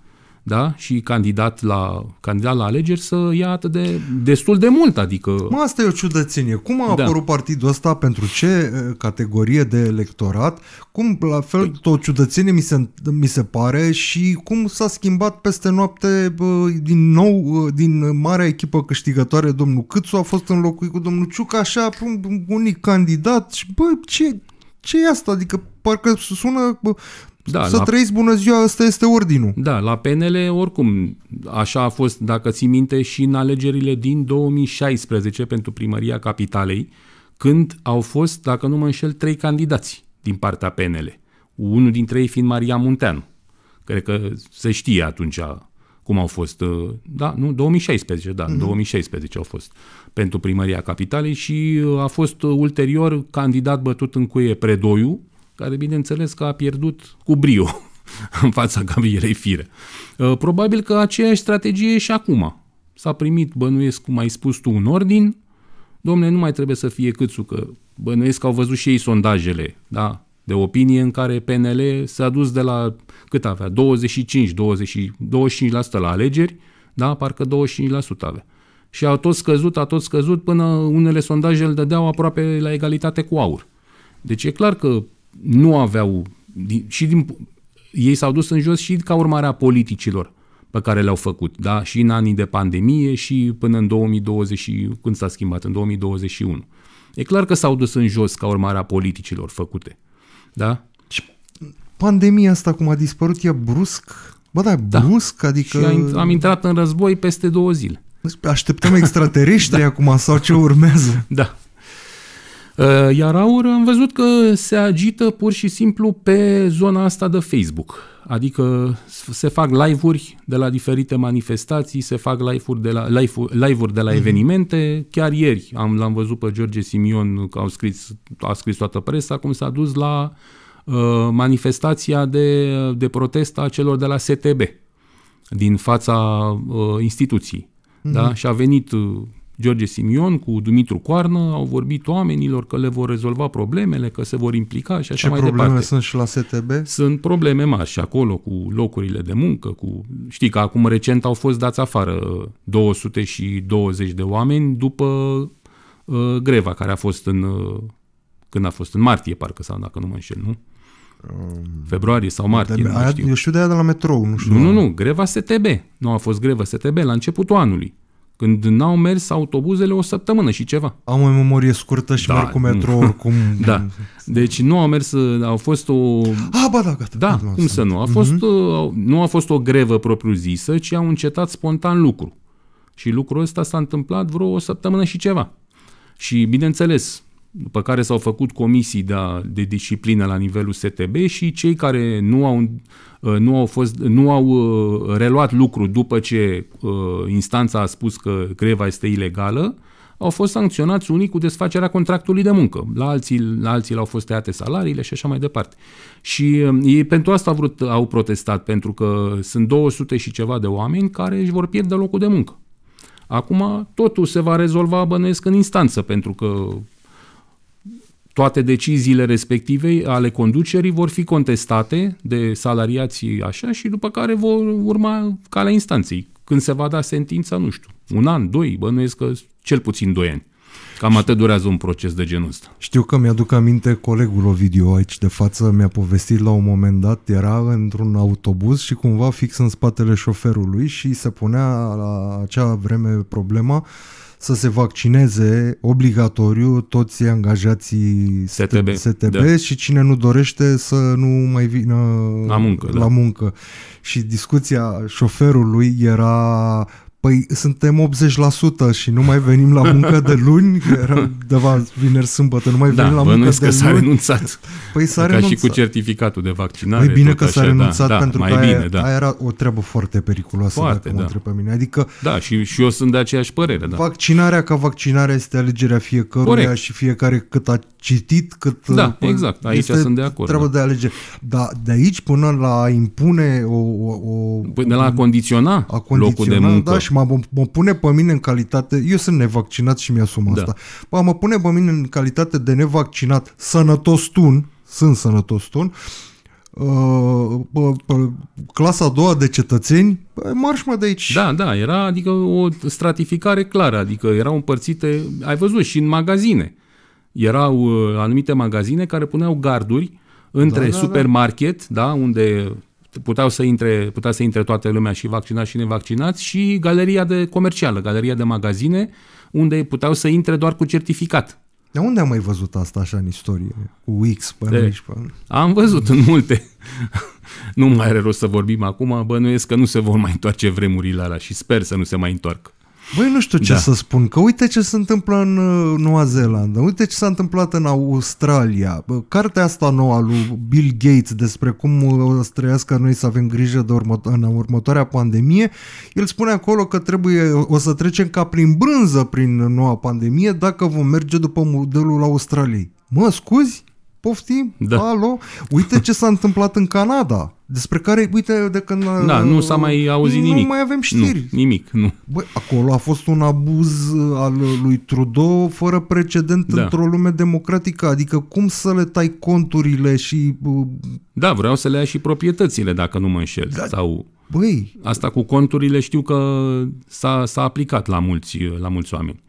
da? și candidat la, candidat la alegeri să ia atât de destul de mult, adică... Mă, asta e o ciudățenie. Cum a da. apărut da. partidul ăsta, pentru ce eh, categorie de electorat, cum la fel păi- o ciudățenie mi se, mi se pare și cum s-a schimbat peste noapte din nou, eh, din marea echipă câștigătoare, domnul Câțu a fost înlocuit cu domnul Ciucă, așa, un unic candidat și bă, ce, ce e asta? Adică parcă sună bă, da, să la... trăiți bună ziua, ăsta este ordinul. Da, la PNL oricum, așa a fost, dacă ți minte, și în alegerile din 2016 pentru primăria Capitalei, când au fost, dacă nu mă înșel, trei candidați din partea PNL. Unul dintre ei fiind Maria Munteanu. Cred că se știe atunci cum au fost, uh, da, nu, 2016, da, mm-hmm. 2016 au fost pentru primăria Capitalei și uh, a fost ulterior candidat bătut în cuie Predoiu, care bineînțeles că a pierdut cu brio <laughs> în fața gabierei fire. Uh, probabil că aceeași strategie e și acum. S-a primit, bănuiesc, cum ai spus tu, un ordin. Domne, nu mai trebuie să fie câțu, că bănuiesc că au văzut și ei sondajele, da? de opinie în care PNL s-a dus de la cât avea, 25, 20, 25% la alegeri, da, parcă 25% avea. Și a tot scăzut, a tot scăzut, până unele sondaje îl dădeau aproape la egalitate cu aur. Deci e clar că nu aveau și din, ei s-au dus în jos și ca urmare a politicilor pe care le-au făcut, da? și în anii de pandemie și până în 2020, când s-a schimbat, în 2021. E clar că s-au dus în jos ca urmare a politicilor făcute. Da? Și pandemia asta cum a dispărut e brusc? Bă, da, da. brusc, adică... Și am intrat în război peste două zile. Așteptăm extraterestri da. <laughs> acum sau ce urmează? Da. Uh, iar aur am văzut că se agită pur și simplu pe zona asta de Facebook. Adică se fac live-uri de la diferite manifestații, se fac live-uri de la, live-uri de la mm-hmm. evenimente. Chiar ieri am, l-am văzut pe George Simion că au scris, a scris toată presa cum s-a dus la uh, manifestația de, de protest a celor de la STB din fața uh, instituției. Mm-hmm. Da? Mhm. Și a venit uh, George Simion cu Dumitru Coarnă au vorbit oamenilor că le vor rezolva problemele, că se vor implica și așa Ce mai departe. Ce probleme sunt și la STB? Sunt probleme mari și acolo cu locurile de muncă, cu știi că acum recent au fost dați afară 220 de oameni după uh, greva care a fost în uh, când a fost în martie parcă sau dacă nu mă înșel, nu? Um, februarie sau martie, de, nu aia, știu. Eu știu de aia de la metrou, nu știu. Nu, nu, nu, greva STB. Nu a fost greva STB la începutul anului. Când n-au mers autobuzele o săptămână și ceva. Am o memorie scurtă și da, merg cu metro <laughs> oricum. da. Deci nu au mers, au fost o... Ah, ba da, gata. Da, cum să nu. A fost, uh-huh. Nu a fost o grevă propriu-zisă, ci au încetat spontan lucru. Și lucrul ăsta s-a întâmplat vreo o săptămână și ceva. Și, bineînțeles, după care s-au făcut comisii de, a, de disciplină la nivelul STB și cei care nu au, uh, nu au, fost, nu au uh, reluat lucru după ce uh, instanța a spus că greva este ilegală, au fost sancționați unii cu desfacerea contractului de muncă. La alții, la alții le-au fost tăiate salariile și așa mai departe. Și um, ei pentru asta au, vrut, au protestat, pentru că sunt 200 și ceva de oameni care își vor pierde locul de muncă. Acum totul se va rezolva, bănuiesc, în instanță, pentru că toate deciziile respective ale conducerii vor fi contestate de salariații așa și după care vor urma calea instanței. Când se va da sentința, nu știu, un an, doi, bănuiesc că cel puțin doi ani. Cam atât durează un proces de genul ăsta. Știu că mi-aduc aminte colegul Ovidiu aici de față, mi-a povestit la un moment dat, era într-un autobuz și cumva fix în spatele șoferului și se punea la acea vreme problema uh, să se vaccineze obligatoriu toți angajații STB, STB da. și cine nu dorește să nu mai vină la muncă. La da. muncă. Și discuția șoferului era păi suntem 80% și nu mai venim la muncă de luni, <laughs> era de vineri, sâmbătă, nu mai da, la muncă de că s-a renunțat. Păi s-a Ca renunțat. și cu certificatul de vaccinare. E păi bine că s-a da. renunțat da, pentru da, că bine, aia, da. aia era o treabă foarte periculoasă, foarte, dacă da. mă întreb pe mine. Adică, da, și, și eu sunt de aceeași părere. Da. Vaccinarea ca vaccinare este alegerea fiecăruia Corect. și fiecare cât a citit, cât... Da, uh, pă, exact, aici sunt de acord. Trebuie da. de alegere. Dar de aici până la impune o... o, o până la a condiționa, a condiționa locul de muncă. Da, și mă, mă pune pe mine în calitate, eu sunt nevaccinat și mi-asum da. asta, ba, mă pune pe mine în calitate de nevaccinat, sănătos tun, sunt sănătos tun, uh, uh, uh, clasa a doua de cetățeni, marș mă de aici. Da, da, era adică o stratificare clară, adică erau împărțite, ai văzut și în magazine. Erau uh, anumite magazine care puneau garduri între da, da, da. supermarket, da. da, unde puteau să intre, putea să intre toată lumea și vaccinați și nevaccinați și galeria de comercială, galeria de magazine, unde puteau să intre doar cu certificat. De unde am mai văzut asta așa în istorie? Cu X pe de, aici, pe... Am văzut în multe. <laughs> nu mai are rost să vorbim acum, bănuiesc că nu se vor mai întoarce vremurile alea și sper să nu se mai întoarcă. Băi, nu știu ce da. să spun, că uite ce se întâmplă în uh, Noua Zeelandă, uite ce s-a întâmplat în Australia. Cartea asta nouă a lui Bill Gates despre cum uh, o să noi să avem grijă de urmă- în următoarea pandemie, el spune acolo că trebuie, o să trecem ca prin brânză prin noua pandemie dacă vom merge după modelul Australiei. Mă, scuzi? poftim, da. alo, uite ce s-a întâmplat în Canada, despre care, uite, de când... Da, nu s-a uh, mai auzit nu nimic. Nu mai avem știri. Nu, nimic, nu. Băi, acolo a fost un abuz al lui Trudeau fără precedent da. într-o lume democratică, adică cum să le tai conturile și... Uh, da, vreau să le ia și proprietățile, dacă nu mă înșel, da. sau... Băi... Asta cu conturile știu că s-a, s-a aplicat la mulți, la mulți oameni.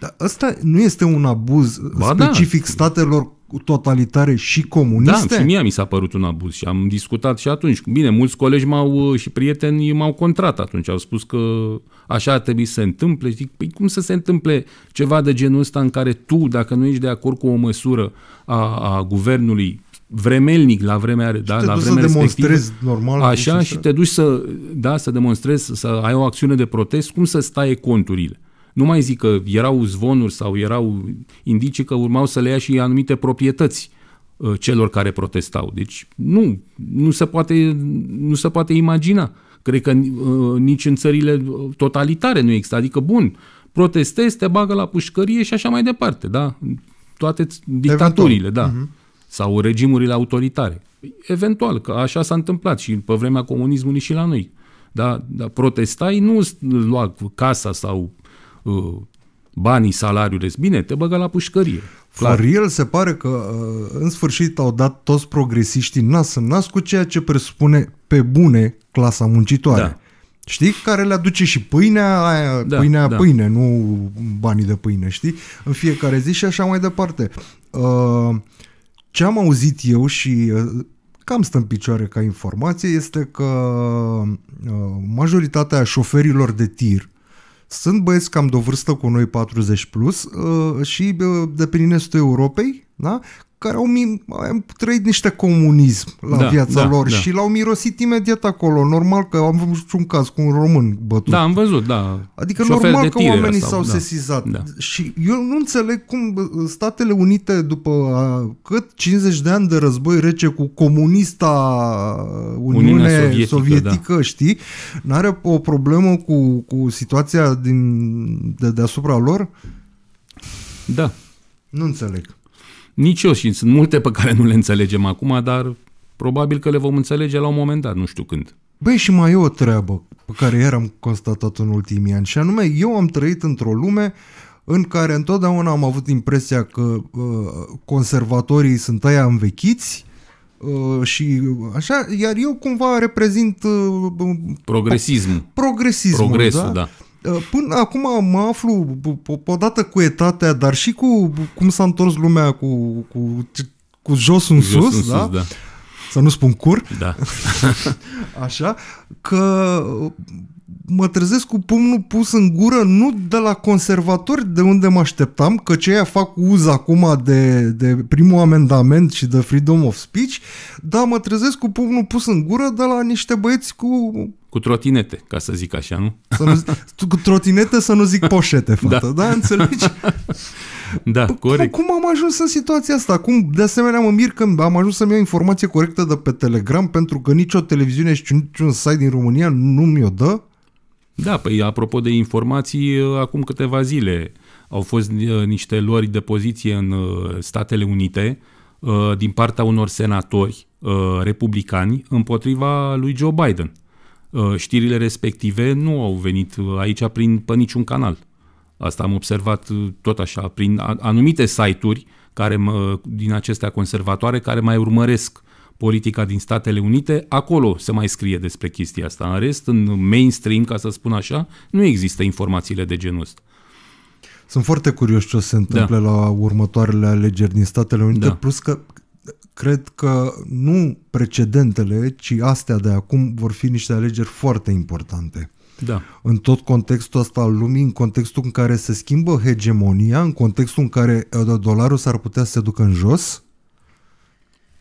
Dar ăsta nu este un abuz ba da. specific da. statelor totalitare și comuniste? Da, și mie mi s-a părut un abuz și am discutat și atunci. Bine, mulți colegi m-au, uh, și prieteni m-au contrat atunci, au spus că așa ar trebui să se întâmple. Zic, păi cum să se întâmple ceva de genul ăsta în care tu, dacă nu ești de acord cu o măsură a, a guvernului vremelnic la vremea, și da, la vremea respectivă. normal. Așa și te duci să, da, să demonstrezi, să ai o acțiune de protest, cum să stai conturile. Nu mai zic că erau zvonuri sau erau indicii că urmau să le ia și anumite proprietăți uh, celor care protestau. Deci nu, nu se poate, nu se poate imagina. Cred că uh, nici în țările uh, totalitare nu există. Adică, bun, protestezi, te bagă la pușcărie și așa mai departe, da? Toate dictaturile, Eventual. da. Uh-huh. Sau regimurile autoritare. Eventual, că așa s-a întâmplat și pe vremea comunismului și la noi. Da, da protestai, nu îți lua casa sau Uh, banii, salariul, bine, te băga la pușcărie. Clar. Floriel se pare că uh, în sfârșit au dat toți progresiștii nas în nas cu ceea ce presupune pe bune clasa muncitoare. Da. Știi? Care le aduce și pâinea, aia, da, pâinea, da. pâine, nu banii de pâine, știi? În fiecare zi și așa mai departe. Uh, ce am auzit eu și cam stă în picioare ca informație este că majoritatea șoferilor de tir sunt băieți cam de o vârstă cu noi 40 plus uh, și uh, de prin estul Europei, da? care au, au trăit niște comunism la da, viața da, lor da. și l-au mirosit imediat acolo. Normal că am văzut un caz cu un român bătut. Da, am văzut, da. Adică Șofer normal că oamenii s-au da. sesizat. Da. Și eu nu înțeleg cum Statele Unite după cât 50 de ani de război rece cu comunista Uniune Uniunea Sovietică, sovietică da. știi, n-are o problemă cu, cu situația din, de deasupra lor? Da. Nu înțeleg. Nici eu și sunt multe pe care nu le înțelegem acum, dar probabil că le vom înțelege la un moment dat, nu știu când. Băi, și mai e o treabă pe care iar am constatat în ultimii ani și anume eu am trăit într-o lume în care întotdeauna am avut impresia că uh, conservatorii sunt aia învechiți uh, și așa, iar eu cumva reprezint uh, progresismul. Progresismul, Progresul, da? da. Uh, până acum mă aflu, odată cu etatea, dar și cu cum s-a întors lumea cu, cu, cu jos în jos sus, în da? sus da? să nu spun cur, da. <laughs> așa, că uh, mă trezesc cu pumnul pus în gură nu de la conservatori de unde mă așteptam, că cei fac uz acum de, de primul amendament și de freedom of speech, dar mă trezesc cu pumnul pus în gură de la niște băieți cu cu trotinete, ca să zic așa, nu? Să nu cu trotinete să nu zic poșete, da. fată, da, da? înțelegi? Da, P- păi, corect. Cum am ajuns în situația asta? Cum, de asemenea, mă mir că am ajuns să-mi iau informație corectă de pe Telegram, pentru că nicio televiziune și niciun site din România nu mi-o dă? Da, păi apropo de informații, acum câteva zile au fost uh, niște luări de poziție în uh, Statele Unite uh, din partea unor senatori republicani împotriva lui Joe Biden. Uh, știrile respective nu au venit uh, aici prin, pe niciun canal. Asta am observat uh, tot așa, prin anumite site-uri care mă, din acestea conservatoare care mai urmăresc politica din Statele Unite, acolo se mai scrie despre chestia asta. În rest, în mainstream, ca să spun așa, nu există informațiile de genul ăsta. Sunt foarte curios ce o se întâmple da. la următoarele alegeri din Statele Unite, da. plus că cred că nu precedentele, ci astea de acum vor fi niște alegeri foarte importante. Da. În tot contextul ăsta al lumii, în contextul în care se schimbă hegemonia, în contextul în care da, dolarul s-ar putea să se ducă în jos.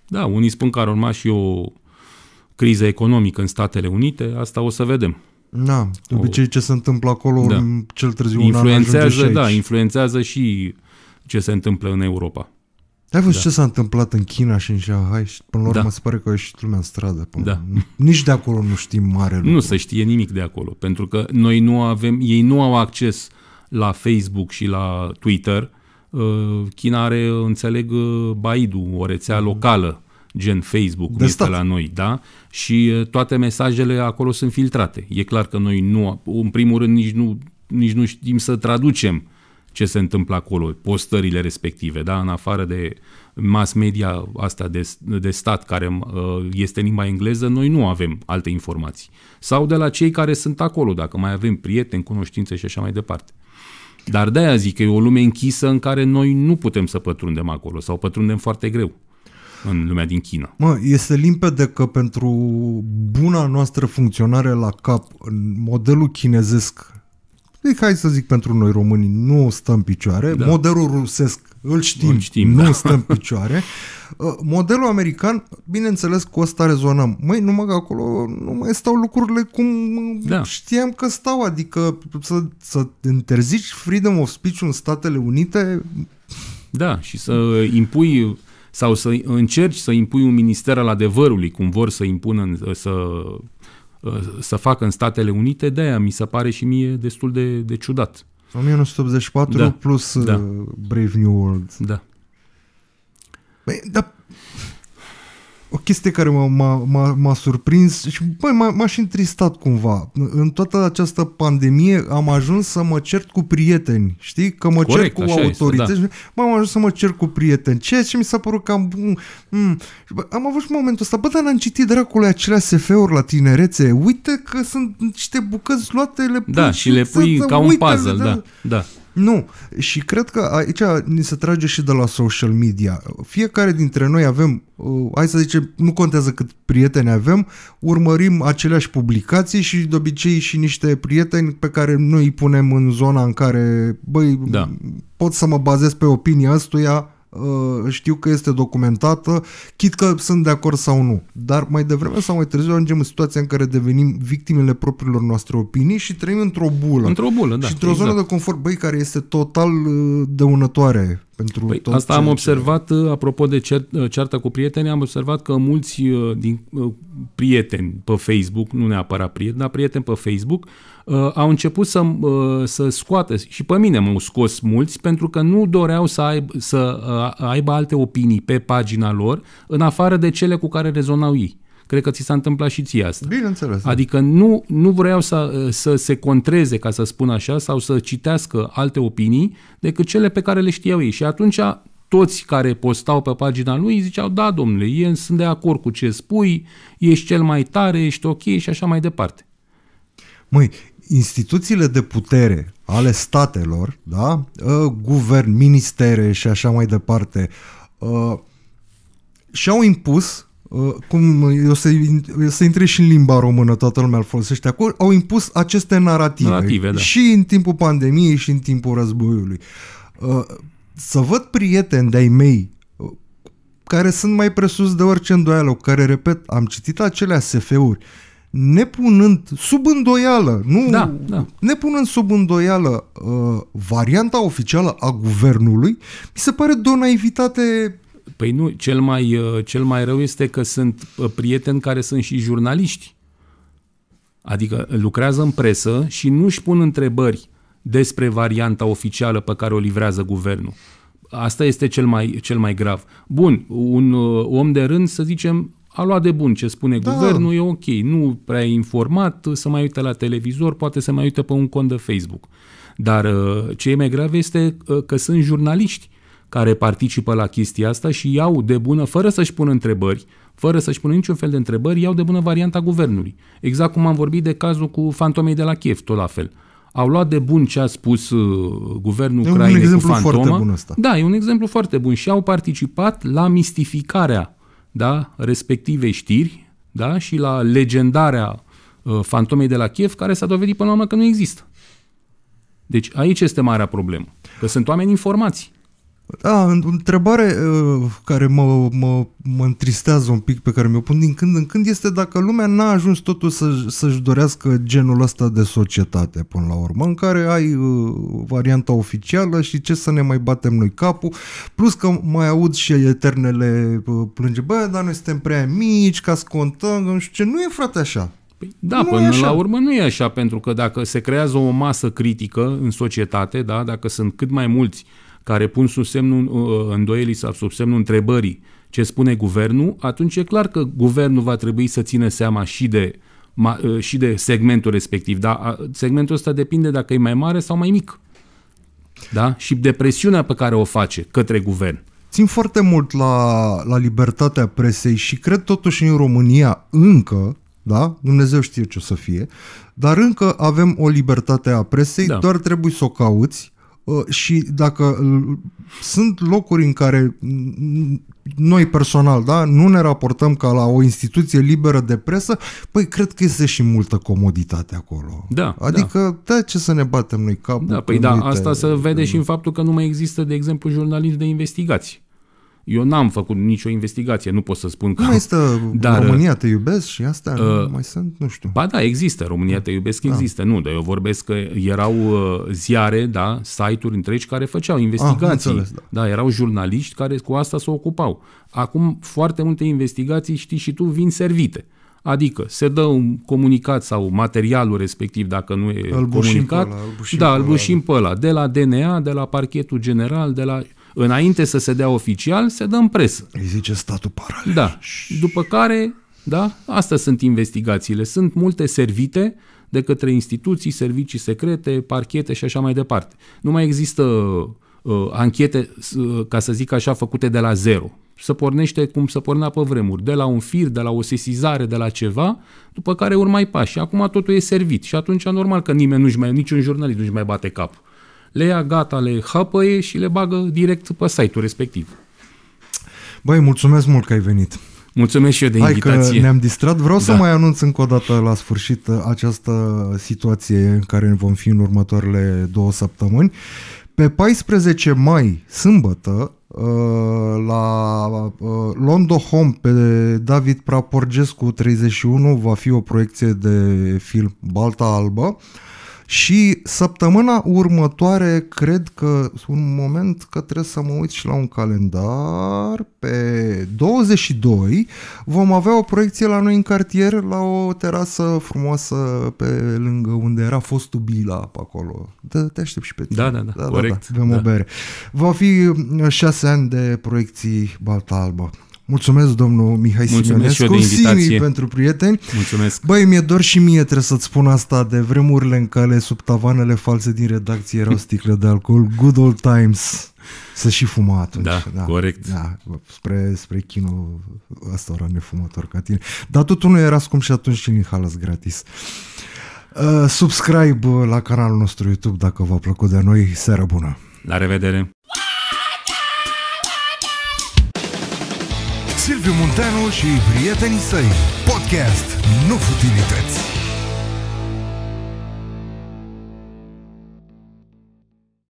Da, unii spun că ar urma și o criză economică în Statele Unite, asta o să vedem. Da, de obicei o... ce se întâmplă acolo da. cel târziu influențează, un an și aici. Da, influențează și ce se întâmplă în Europa. Ai văzut da. ce s-a întâmplat în China și în Shanghai și până la da. urmă da. se pare că a ieșit lumea în stradă. Până da. Nici de acolo nu știm mare lucru. Nu se știe nimic de acolo, pentru că noi nu avem, ei nu au acces la Facebook și la Twitter. Uh, China are, înțeleg, uh, Baidu, o rețea mhm. locală gen Facebook, cum este la noi, da? Și uh, toate mesajele acolo sunt filtrate. E clar că noi nu, în primul rând, nici nu, nici nu știm să traducem uh, ce se întâmplă acolo, postările respective, da? în afară de mass media asta de, de stat care uh, este în limba engleză, noi nu avem alte informații. Sau de la cei care sunt acolo, dacă mai avem prieteni, cunoștințe și așa mai departe. Dar de-aia zic că e o lume închisă în care noi nu putem să pătrundem acolo sau pătrundem foarte greu în lumea din China. Mă, este limpede că pentru buna noastră funcționare la cap, modelul chinezesc Adică, hai să zic, pentru noi românii nu stă în picioare. Da. Modelul rusesc îl știm, îl știm nu da. stă în picioare. <laughs> Uh, modelul american, bineînțeles, cu ăsta rezonăm. Măi, numai că acolo nu mai stau lucrurile cum da. știam că stau. Adică să, să interzici freedom of speech în Statele Unite... Da, și să impui sau să încerci să impui un minister al adevărului, cum vor să impună, să Uh, să facă în Statele Unite, de-aia mi se pare și mie destul de, de ciudat. 1984 da, plus da. Uh, Brave New World. Da. Băi, dar o chestie care m-a, m-a, m-a surprins și băi, m-a, m-a și întristat cumva. În toată această pandemie am ajuns să mă cert cu prieteni, știi? Că mă Corect, cert cu autorități. da. am ajuns să mă cert cu prieteni, ceea ce mi s-a părut cam am... Mm, am avut și momentul ăsta, bă, dar n-am citit dracule acelea SF-uri la tinerețe. Uite că sunt niște bucăți luate, le da, pui... Da, și le pui ca un puzzle, da, da. da. Nu, și cred că aici ni se trage și de la social media. Fiecare dintre noi avem, uh, hai să zicem, nu contează cât prieteni avem, urmărim aceleași publicații și de obicei și niște prieteni pe care noi îi punem în zona în care, băi, da. pot să mă bazez pe opinia ăstuia, Uh, știu că este documentată, chit că sunt de acord sau nu. Dar mai devreme sau mai târziu ajungem în situația în care devenim victimele propriilor noastre opinii și trăim într-o bulă. Într-o bulă, da. Și într-o exact. zonă de confort, băi, care este total uh, dăunătoare pentru păi, tot Asta am observat, ce... Uh, apropo de cer, cearta cu prieteni, am observat că mulți din prieteni pe Facebook, nu neapărat prieteni, dar prieteni pe Facebook, uh, au început să, uh, să scoată, și pe mine m-au scos mulți, pentru că nu doreau să, aib, să uh, aibă alte opinii pe pagina lor, în afară de cele cu care rezonau ei. Cred că ți s-a întâmplat și ție asta. Bineînțeles. Da. Adică nu, nu vreau să, uh, să se contreze, ca să spun așa, sau să citească alte opinii decât cele pe care le știau ei. Și atunci toți care postau pe pagina lui ziceau, da, domnule, eu sunt de acord cu ce spui, ești cel mai tare, ești ok și așa mai departe. Măi, instituțiile de putere ale statelor, da? Ă, guvern, ministere și așa mai departe, ă, și-au impus ă, cum o să, o să intre și în limba română, toată lumea îl folosește acolo, au impus aceste narrative. narrative da. Și în timpul pandemiei și în timpul războiului. Să văd prieteni de-ai mei care sunt mai presus de orice îndoială, care, repet, am citit acelea SF-uri nepunând sub îndoială, nu, da, da. nepunând sub îndoială uh, varianta oficială a guvernului, mi se pare de o naivitate Păi nu, cel mai, uh, cel mai rău este că sunt uh, prieteni care sunt și jurnaliști. Adică lucrează în presă și nu își pun întrebări despre varianta oficială pe care o livrează guvernul. Asta este cel mai, cel mai grav. Bun, un uh, om de rând, să zicem, a luat de bun ce spune da. guvernul, e ok, nu prea informat, să mai uită la televizor, poate să mai uită pe un cont de Facebook. Dar uh, ce e mai grav este uh, că sunt jurnaliști care participă la chestia asta și iau de bună, fără să-și pună întrebări, fără să-și pună niciun fel de întrebări, iau de bună varianta guvernului. Exact cum am vorbit de cazul cu fantomei de la Kiev, tot la fel. Au luat de bun ce a spus uh, guvernul Ucrainei cu fantoma. E un exemplu foarte bun asta. Da, e un exemplu foarte bun și au participat la mistificarea da, respective știri da, și la legendarea uh, fantomei de la Kiev, care s-a dovedit până la urmă că nu există. Deci aici este marea problemă, că sunt oameni informați o da, întrebare uh, care mă, mă, mă întristează un pic, pe care mi-o pun din când în când, este dacă lumea n-a ajuns totuși să, să-și dorească genul ăsta de societate până la urmă, în care ai uh, varianta oficială și ce să ne mai batem noi capul, plus că mai aud și eternele uh, plânge, bă, dar noi suntem prea mici, ca să contăm, nu știu ce, nu e frate așa. Păi, da, nu până la urmă nu e așa, pentru că dacă se creează o masă critică în societate, da, dacă sunt cât mai mulți care pun sub semnul uh, îndoielii sau sub semnul întrebării ce spune guvernul, atunci e clar că guvernul va trebui să țină seama și de, uh, și de segmentul respectiv. Dar uh, segmentul ăsta depinde dacă e mai mare sau mai mic. Da? Și de presiunea pe care o face către guvern. Țin foarte mult la, la libertatea presei și cred totuși în România încă, da? Dumnezeu știe ce o să fie, dar încă avem o libertate a presei, da. doar trebuie să o cauți, Uh, și dacă uh, sunt locuri în care mm, mm, noi personal, da, nu ne raportăm ca la o instituție liberă de presă, păi cred că este și multă comoditate acolo. Da. Adică, da, da ce să ne batem noi capul? Da, păi da, asta se vede și în faptul că nu mai există, de exemplu, jurnalist de investigații. Eu n-am făcut nicio investigație, nu pot să spun că... Nu este <laughs> dar, România te uh, iubesc și asta, uh, mai sunt, nu știu. Ba da, există, România da. te iubesc da. există, nu, dar eu vorbesc că erau uh, ziare, da, site-uri întregi care făceau ah, investigații. Ah, înțeles, da. da, erau jurnaliști care cu asta se s-o ocupau. Acum foarte multe investigații, știi și tu, vin servite. Adică se dă un comunicat sau materialul respectiv, dacă nu e îl comunicat. Pe ăla, îl da, îl bușim pe ăla. De la DNA, de la parchetul general, de la Înainte să se dea oficial, se dă în presă. Îi zice statul paralel. Da. După care, da, astea sunt investigațiile. Sunt multe servite de către instituții, servicii secrete, parchete și așa mai departe. Nu mai există uh, anchete, uh, ca să zic așa, făcute de la zero. Să pornește cum să pornea pe vremuri, de la un fir, de la o sesizare, de la ceva, după care urmai pași. Acum totul e servit și atunci normal că nimeni nu-și mai, niciun jurnalist nu-și mai bate cap le ia gata, le hăpăie și le bagă direct pe site-ul respectiv. Băi, mulțumesc mult că ai venit. Mulțumesc și eu de invitație. Hai Că ne-am distrat. Vreau da. să mai anunț încă o dată la sfârșit uh, această situație în care vom fi în următoarele două săptămâni. Pe 14 mai, sâmbătă, uh, la uh, Londo Home pe David Praporgescu 31 va fi o proiecție de film Balta Albă. Și săptămâna următoare, cred că un moment că trebuie să mă uit și la un calendar, pe 22 vom avea o proiecție la noi în cartier, la o terasă frumoasă pe lângă unde era fost Bila, pe acolo. Da, te aștept și pe tine. Da, da, da, da, da corect. Da, da. Bem da. o bere. Va fi șase ani de proiecții Balta Albă. Mulțumesc, domnul Mihai Mulțumesc de invitație. Simi pentru prieteni. Mulțumesc. Băi, mi-e dor și mie, trebuie să-ți spun asta, de vremurile în care sub tavanele false din redacție erau sticle de alcool. Good old times. Să și fuma atunci. Da, da corect. Da, spre, spre chinul ăsta ora nefumător ca tine. Dar tot nu era scump și atunci și Mihalas gratis. Uh, subscribe la canalul nostru YouTube dacă v-a plăcut de noi. Seară bună! La revedere! Silviu Munteanu și prietenii săi. Podcast Nu Futilități.